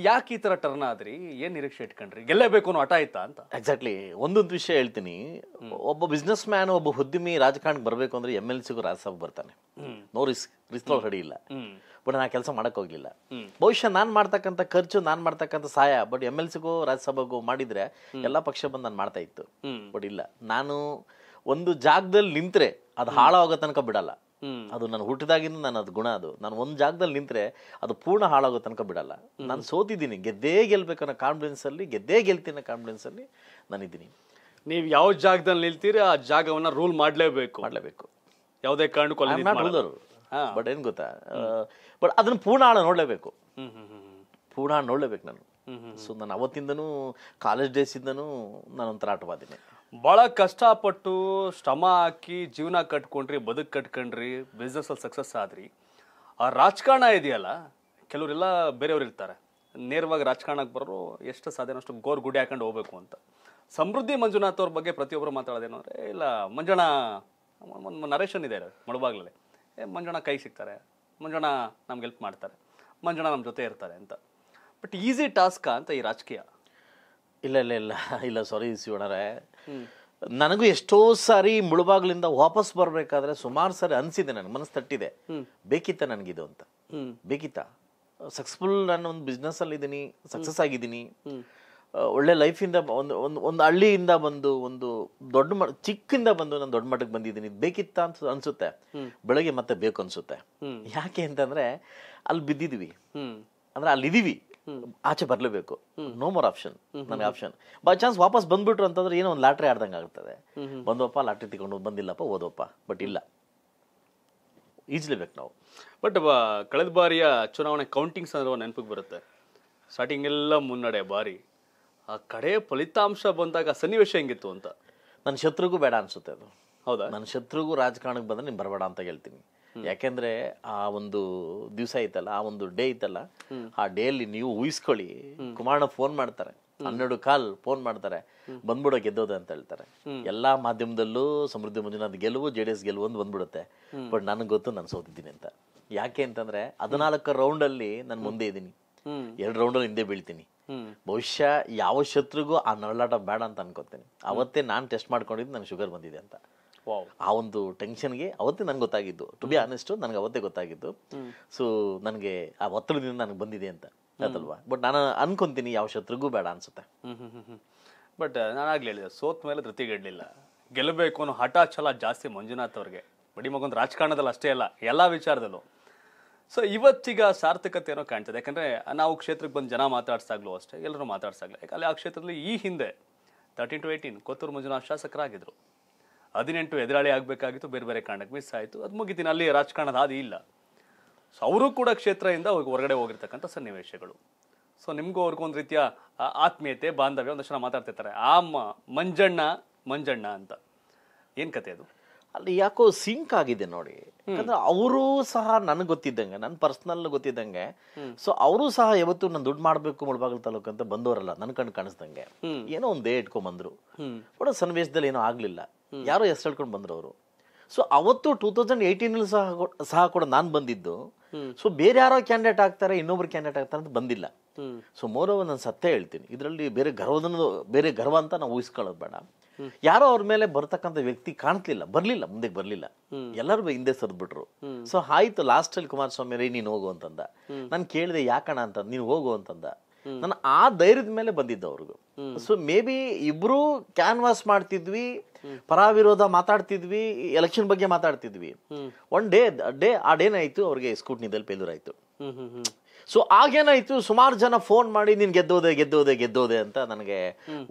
ಯಾಕೆ ಈ ಥರ ಟರ್ನ್ ಆದ್ರಿ ಏನು ನಿರೀಕ್ಷೆ ಇಟ್ಕೊಂಡ್ರಿ ಗೆಲ್ಲೇಬೇಕು ಅನ್ನೋ ಹಠ ಆಯ್ತಾ ಅಂತ ಎಕ್ಸಾಕ್ಟ್ಲಿ ಒಂದೊಂದು ವಿಷಯ ಹೇಳ್ತೀನಿ ಒಬ್ಬ ಬಿಸ್ನೆಸ್ ಮ್ಯಾನ್ ಒಬ್ಬ ಉದ್ಯಮಿ ರಾಜಕಾರಣಕ್ಕೆ ಬರಬೇಕು ಅಂದರೆ ಎಮ್ ಎಲ್ ಸಿಗೂ ರಾಜ್ಯಸಭೆಗೆ ಬರ್ತಾನೆ ನೋ ರಿಸ್ಕ್ ರಿಸ್ಕ್ ಒಳಗಡೆ ಇಲ್ಲ ಬಟ್ ನಾನು ಕೆಲಸ ಹೋಗ್ಲಿಲ್ಲ ಬಹುಶಃ ನಾನು ಮಾಡ್ತಕ್ಕಂಥ ಖರ್ಚು ನಾನು ಮಾಡ್ತಕ್ಕಂಥ ಸಹಾಯ ಬಟ್ ಎಮ್ ಎಲ್ ಸಿಗೋ ರಾಜ್ಯಸಭೆಗೂ ಮಾಡಿದ್ರೆ ಎಲ್ಲ ಪಕ್ಷ ಬಂದು ನಾನು ಮಾಡ್ತಾ ಇತ್ತು ಬಟ್ ಇಲ್ಲ ನಾನು ಒಂದು ಜಾಗದಲ್ಲಿ ನಿಂತರೆ ಅದು ಹಾಳಾಗೋ ತನಕ ಬಿಡಲ್ಲ ಅದು ನಾನು ಹುಟ್ಟಿದಾಗಿಂದ ನನ್ನ ಅದು ಗುಣ ಅದು ನಾನು ಒಂದು ಜಾಗದಲ್ಲಿ ನಿಂತರೆ ಅದು ಪೂರ್ಣ ಹಾಳಾಗೋ ತನಕ ಬಿಡಲ್ಲ ನಾನು ಸೋತಿದ್ದೀನಿ ಗೆದ್ದೇ ಗೆಲ್ಬೇಕು ಅನ್ನೋ ಅಲ್ಲಿ ಗೆದ್ದೇ ಗೆಲ್ತೀನಿ ಅನ್ನೋ ಕಾನ್ಫಿಡೆನ್ಸಲ್ಲಿ ನಾನಿದ್ದೀನಿ ನೀವು ಯಾವ ಜಾಗದಲ್ಲಿ ನಿಲ್ತೀರಿ ಆ ಜಾಗವನ್ನು ರೂಲ್ ಮಾಡಲೇಬೇಕು ಮಾಡಲೇಬೇಕು ಯಾವುದೇ ಕಾರಣಕ್ಕೂ ಬಟ್ ಏನು ಗೊತ್ತಾ ಬಟ್ ಅದನ್ನ ಪೂರ್ಣ ನೋಡಲೇಬೇಕು ಪೂರ್ಣ ನೋಡಲೇಬೇಕು ನಾನು ಸೊ ನಾನು ಅವತ್ತಿಂದನೂ ಕಾಲೇಜ್ ಡೇಸಿಂದನೂ ನಾನೊಂಥರ ಆಟವಾದಿನಿ ಭಾಳ ಕಷ್ಟಪಟ್ಟು ಶ್ರಮ ಹಾಕಿ ಜೀವನ ಕಟ್ಕೊಂಡ್ರಿ ಬದುಕು ಕಟ್ಕೊಂಡ್ರಿ ಅಲ್ಲಿ ಸಕ್ಸಸ್ ಆದ್ರಿ ಆ ರಾಜಕಾರಣ ಇದೆಯಲ್ಲ ಕೆಲವರೆಲ್ಲ ಬೇರೆಯವ್ರು ಇರ್ತಾರೆ ನೇರವಾಗಿ ರಾಜಕಾರಣಕ್ಕೆ ಬರೋರು ಎಷ್ಟು ಸಾಧ್ಯನೋ ಅಷ್ಟು ಗೋರ್ ಗುಡಿ ಹಾಕೊಂಡು ಹೋಗ್ಬೇಕು ಅಂತ ಸಮೃದ್ಧಿ ಮಂಜುನಾಥ್ ಅವ್ರ ಬಗ್ಗೆ ಪ್ರತಿಯೊಬ್ಬರು ಮಾತಾಡೋದೇನು ಅಂದರೆ ಇಲ್ಲ ಮಂಜಣ್ಣ ಒಂದು ನರೇಶನ್ ಇದೆ ಮಳಬಾಗ್ಲಲ್ಲಿ ಮಂಜುಣ ಕೈ ಸಿಗ್ತಾರೆ ಮಂಜುಣ ನಮ್ಗೆ ಹೆಲ್ಪ್ ಮಾಡ್ತಾರೆ ಮಂಜುಣ ನಮ್ಮ ಜೊತೆ ಇರ್ತಾರೆ ಅಂತ ಬಟ್ ಈಸಿ ಟಾಸ್ಕಾ ಅಂತ ಈ ರಾಜಕೀಯ ಇಲ್ಲ ಇಲ್ಲ ಇಲ್ಲ ಇಲ್ಲ ಸಾರಿ ಶಿವಣ್ಣರೇ ನನಗೂ ಎಷ್ಟೋ ಸಾರಿ ಮುಳುಬಾಗ್ಲಿಂದ ವಾಪಸ್ ಬರಬೇಕಾದ್ರೆ ಸುಮಾರು ಸಾರಿ ಅನಿಸಿದೆ ನನಗೆ ಮನಸ್ಸು ತಟ್ಟಿದೆ ಬೇಕಿತ್ತ ನನಗಿದು ಅಂತ ಬೇಕಿತ್ತ ಸಕ್ಸಸ್ಫುಲ್ ನಾನು ಒಂದು ಬಿಸ್ನೆಸ್ ಇದ್ದೀನಿ ಸಕ್ಸಸ್ ಆಗಿದ್ದೀನಿ ಒಳ್ಳೆ ಲೈಫಿಂದ ಒಂದು ಒಂದು ಒಂದು ಹಳ್ಳಿಯಿಂದ ಬಂದು ಒಂದು ದೊಡ್ಡ ಮ ಚಿಕ್ಕಿಂದ ಬಂದು ನಾನು ದೊಡ್ಡ ಮಟ್ಟಕ್ಕೆ ಬಂದಿದ್ದೀನಿ ಬೇಕಿತ್ತ ಅಂತ ಅನ್ಸುತ್ತೆ ಬೆಳಗ್ಗೆ ಮತ್ತೆ ಬೇಕು ಅನ್ಸುತ್ತೆ ಯಾಕೆ ಅಂತಂದ್ರೆ ಅಲ್ಲಿ ಬಿದ್ದಿದ್ವಿ ಅಲ್ಲಿ ಇದೀವಿ ಆಚೆ ಬರಲೇಬೇಕು ನೋ ಮೋರ್ ಆಪ್ಷನ್ ನನಗೆ ಆಪ್ಷನ್ ಬೈ ಚಾನ್ಸ್ ವಾಪಸ್ ಬಂದ್ಬಿಟ್ರು ಅಂತಂದ್ರೆ ಏನೋ ಒಂದು ಲಾಟ್ರಿ ಆಡ್ದಂಗೆ ಆಗ್ತದೆ ಬಂದವಪ್ಪ ಲಾಟ್ರಿ ತಗೊಂಡು ಬಂದಿಲ್ಲಪ್ಪ ಓದೋಪ್ಪ ಬಟ್ ಇಲ್ಲ ಈಜ್ಲೇಬೇಕು ನಾವು ಬಟ್ ಕಳೆದ ಬಾರಿಯ ಚುನಾವಣೆ ಕೌಂಟಿಂಗ್ಸ್ ಅಂದ್ರೆ ನೆನಪಿಗೆ ಬರುತ್ತೆ ಸ್ಟಾರ್ಟಿಂಗ್ ಎಲ್ಲ ಮುನ್ನಡೆ ಬಾರಿ ಆ ಕಡೆ ಫಲಿತಾಂಶ ಬಂದಾಗ ಸನ್ನಿವೇಶ ಹೆಂಗಿತ್ತು ಅಂತ ನನ್ನ ಶತ್ರುಗೂ ಬೇಡ ಅನ್ಸುತ್ತೆ ಅದು ಹೌದಾ ನನ್ನ ಶತ್ರುಗೂ ರಾಜಕಾರಣಕ್ಕೆ ಬಂದ್ರೆ ನೀನು ಬರಬೇಡ ಅಂತ ಹೇಳ್ತೀನಿ ಯಾಕೆಂದ್ರೆ ಆ ಒಂದು ದಿವಸ ಐತಲ್ಲ ಆ ಒಂದು ಡೇ ಐತಲ್ಲ ಆ ಡೇ ಅಲ್ಲಿ ನೀವು ಊಹಿಸ್ಕೊಳ್ಳಿ ಕುಮಾರಣ್ಣ ಫೋನ್ ಮಾಡ್ತಾರೆ ಹನ್ನೆರಡು ಕಾಲ್ ಫೋನ್ ಮಾಡ್ತಾರೆ ಬಂದ್ಬಿಡೋ ಗೆದ್ದೋದ ಅಂತ ಹೇಳ್ತಾರೆ ಎಲ್ಲಾ ಮಾಧ್ಯಮದಲ್ಲೂ ಸಮೃದ್ಧಿ ಮಂಜುನಾಥ್ ಗೆಲುವು ಜೆ ಡಿ ಎಸ್ ಗೆಲುವು ಅಂತ ಬಂದ್ಬಿಡುತ್ತೆ ಬಟ್ ನನಗೆ ಗೊತ್ತು ನಾನು ಸೋತಿದ್ದೀನಿ ಅಂತ ಯಾಕೆ ಅಂತಂದ್ರೆ ಹದಿನಾಲ್ಕು ರೌಂಡ್ ಅಲ್ಲಿ ನಾನು ಮುಂದೆ ಇದ್ದೀನಿ ಎರಡು ರೌಂಡ್ ಹಿಂದೆ ಬೀಳ್ತೀನಿ ಬಹುಶಃ ಯಾವ ಶತ್ರುಗೂ ಆ ನರಳಾಟ ಬೇಡ ಅಂತ ಅನ್ಕೋತೇನೆ ಅವತ್ತೇ ನಾನು ಟೆಸ್ಟ್ ಮಾಡ್ಕೊಂಡಿದ್ದು ನನಗೆ ಶುಗರ್ ಬಂದಿದೆ ಅಂತ ಆ ಒಂದು ಟೆನ್ಷನ್ಗೆ ಅವತ್ತೇ ನನಗೆ ಗೊತ್ತಾಗಿದ್ದು ಟು ಬಿ ಆನೆಸ್ಟ್ ನನಗೆ ಅವತ್ತೇ ಗೊತ್ತಾಗಿದ್ದು ಸೊ ನನಗೆ ಆ ಒತ್ತಡದಿಂದ ನನಗೆ ಬಂದಿದೆ ಅಂತ ಅದಲ್ವಾ ಬಟ್ ನಾನು ಅನ್ಕೊಂತೀನಿ ಯಾವ ಶತ್ರುಗೂ ಬೇಡ ಅನ್ಸುತ್ತೆ ಬಟ್ ಆಗ್ಲಿ ಹೇಳಿದೆ ಸೋತ್ ಮೇಲೆ ಧೃತಿಗೆಡ್ಲಿಲ್ಲ ಗೆಲ್ಲಬೇಕು ಅನ್ನೋ ಹಠ ಛಲ ಜಾಸ್ತಿ ಮಂಜುನಾಥ್ ಅವ್ರಿಗೆ ಬಡಿ ಮಗೊಂದು ರಾಜಕಾರಣದಲ್ಲಿ ಅಷ್ಟೇ ಅಲ್ಲ ಎಲ್ಲ ವಿಚಾರದಲ್ಲೂ ಸೊ ಇವತ್ತೀಗ ಸಾರ್ಥಕತೆ ಏನೋ ಕಾಣ್ತದೆ ಯಾಕಂದರೆ ನಾವು ಕ್ಷೇತ್ರಕ್ಕೆ ಬಂದು ಜನ ಮಾತಾಡ್ಸಾಗ್ಲೂ ಅಷ್ಟೇ ಎಲ್ಲರೂ ಯಾಕೆ ಯಾಕಂದರೆ ಆ ಕ್ಷೇತ್ರದಲ್ಲಿ ಈ ಹಿಂದೆ thirteen to eighteen Kothur Manjunath ಶಾಸಕರಾಗಿದ್ದರು ಹದಿನೆಂಟು ಎದುರಾಳಿ ಆಗಬೇಕಾಗಿತ್ತು ಬೇರೆ ಬೇರೆ ಕಾರಣಕ್ಕೆ ಮಿಸ್ ಆಯಿತು ಅದು ಮುಗಿದಿನ ಅಲ್ಲಿ ರಾಜಕಾರಣದ ಹಾದಿ ಇಲ್ಲ ಸೊ ಅವರು ಕೂಡ ಕ್ಷೇತ್ರದಿಂದ ಹೊರಗಡೆ ಹೋಗಿರ್ತಕ್ಕಂಥ ಸನ್ನಿವೇಶಗಳು ಸೊ ನಿಮಗೂ ಅವ್ರಿಗೂ ಒಂದು ರೀತಿಯ ಆತ್ಮೀಯತೆ ಬಾಂಧವ್ಯ ಒಂದಷ್ಟು ಮಾತಾಡ್ತಿರ್ತಾರೆ ಆ ಮಂಜಣ್ಣ ಮಂಜಣ್ಣ ಅಂತ ಏನು ಕತೆ ಅದು ಅಲ್ಲಿ ಯಾಕೋ ಸಿಂಕ್ ಆಗಿದೆ ನೋಡಿ ಯಾಕಂದ್ರೆ ಅವರು ಸಹ ನನಗೆ ಗೊತ್ತಿದ್ದಂಗೆ ನನ್ನ ಪರ್ಸನಲ್ ಗೊತ್ತಿದ್ದಂಗೆ ಸೊ ಅವರು ಸಹ ಯಾವತ್ತು ನನ್ನ ದುಡ್ಡು ಮಾಡಬೇಕು ಮುಳಬಾಗಿಲು ತಾಲೂಕು ಅಂತ ಬಂದವರಲ್ಲ ನನ್ನ ಕಣ್ಣು ಕಾಣಿಸ್ದಂಗೆ ಏನೋ ಒಂದೇ ದೇ ಬಂದ್ರು ಕೂಡ ಸನ್ನಿವೇಶದಲ್ಲಿ ಏನೋ ಆಗಲಿಲ್ಲ ಯಾರೋ ಹೆಸರು ಹೇಳ್ಕೊಂಡು ಬಂದ್ರು ಅವರು ಸೊ ಅವತ್ತು ಟೂ ತೌಸಂಡ್ ಏಯ್ಟೀನಲ್ಲಿ ಸಹ ಸಹ ಕೂಡ ನಾನು ಬಂದಿದ್ದು ಸೊ ಬೇರೆ ಯಾರೋ ಕ್ಯಾಂಡಿಡೇಟ್ ಆಗ್ತಾರೆ ಇನ್ನೊಬ್ರು ಕ್ಯಾಂಡಿಡೇಟ್ ಆಗ್ತಾರೆ ಅಂತ ಬಂದಿಲ್ಲ ಸೊ ಮೋರವ ನಾನು ಸತ್ಯ ಹೇಳ್ತೀನಿ ಇದರಲ್ಲಿ ಬೇರೆ ಗರ್ವದ ಬೇರೆ ಗರ್ವ ಅಂತ ನಾವು ಊಹಿಸ್ಕೊಳ್ಳೋದು ಬೇಡ ಯಾರೋ ಅವ್ರ ಮೇಲೆ ಬರ್ತಕ್ಕಂಥ ವ್ಯಕ್ತಿ ಕಾಣ್ತಿಲ್ಲ ಬರ್ಲಿಲ್ಲ ಮುಂದೆ ಬರ್ಲಿಲ್ಲ ಎಲ್ಲರೂ ಹಿಂದೆ ಸರ್ದ್ಬಿಟ್ರು ಸೊ ಆಯ್ತು ಲಾಸ್ಟ್ ಅಲ್ಲಿ ಕುಮಾರಸ್ವಾಮಿ ರೀ ನೀನ್ ಹೋಗು ಅಂತಂದ ನಾನು ಕೇಳಿದೆ ಯಾಕಣ ಅಂತ ನೀನು ಹೋಗು ಅಂತಂದ ನಾನು ಆ ಧೈರ್ಯದ ಮೇಲೆ ಬಂದಿದ್ದ ಅವ್ರಿಗೂ ಸೊ ಮೇ ಬಿ ಇಬ್ರು ಕ್ಯಾನ್ವಾಸ್ ಮಾಡ್ತಿದ್ವಿ ಪರಾವಿರೋಧ ಮಾತಾಡ್ತಿದ್ವಿ ಎಲೆಕ್ಷನ್ ಬಗ್ಗೆ ಮಾತಾಡ್ತಿದ್ವಿ ಒನ್ ಡೇ ಡೇ ಆ ಡೇನಾಯ್ತು ಅವ್ರಿಗೆ ಸ್ಕೂಟ್ನಿದಲ್ಲಿ ಫೇಲ್ಯೂರ್ ಆಯ್ತು ಸೊ ಆಗೇನಾಯ್ತು ಸುಮಾರು ಜನ ಫೋನ್ ಮಾಡಿ ನೀನ್ ಗೆದ್ದೋದೆ ಗೆದ್ದೋದೆ ಗೆದ್ದೋದೆ ಅಂತ ನನಗೆ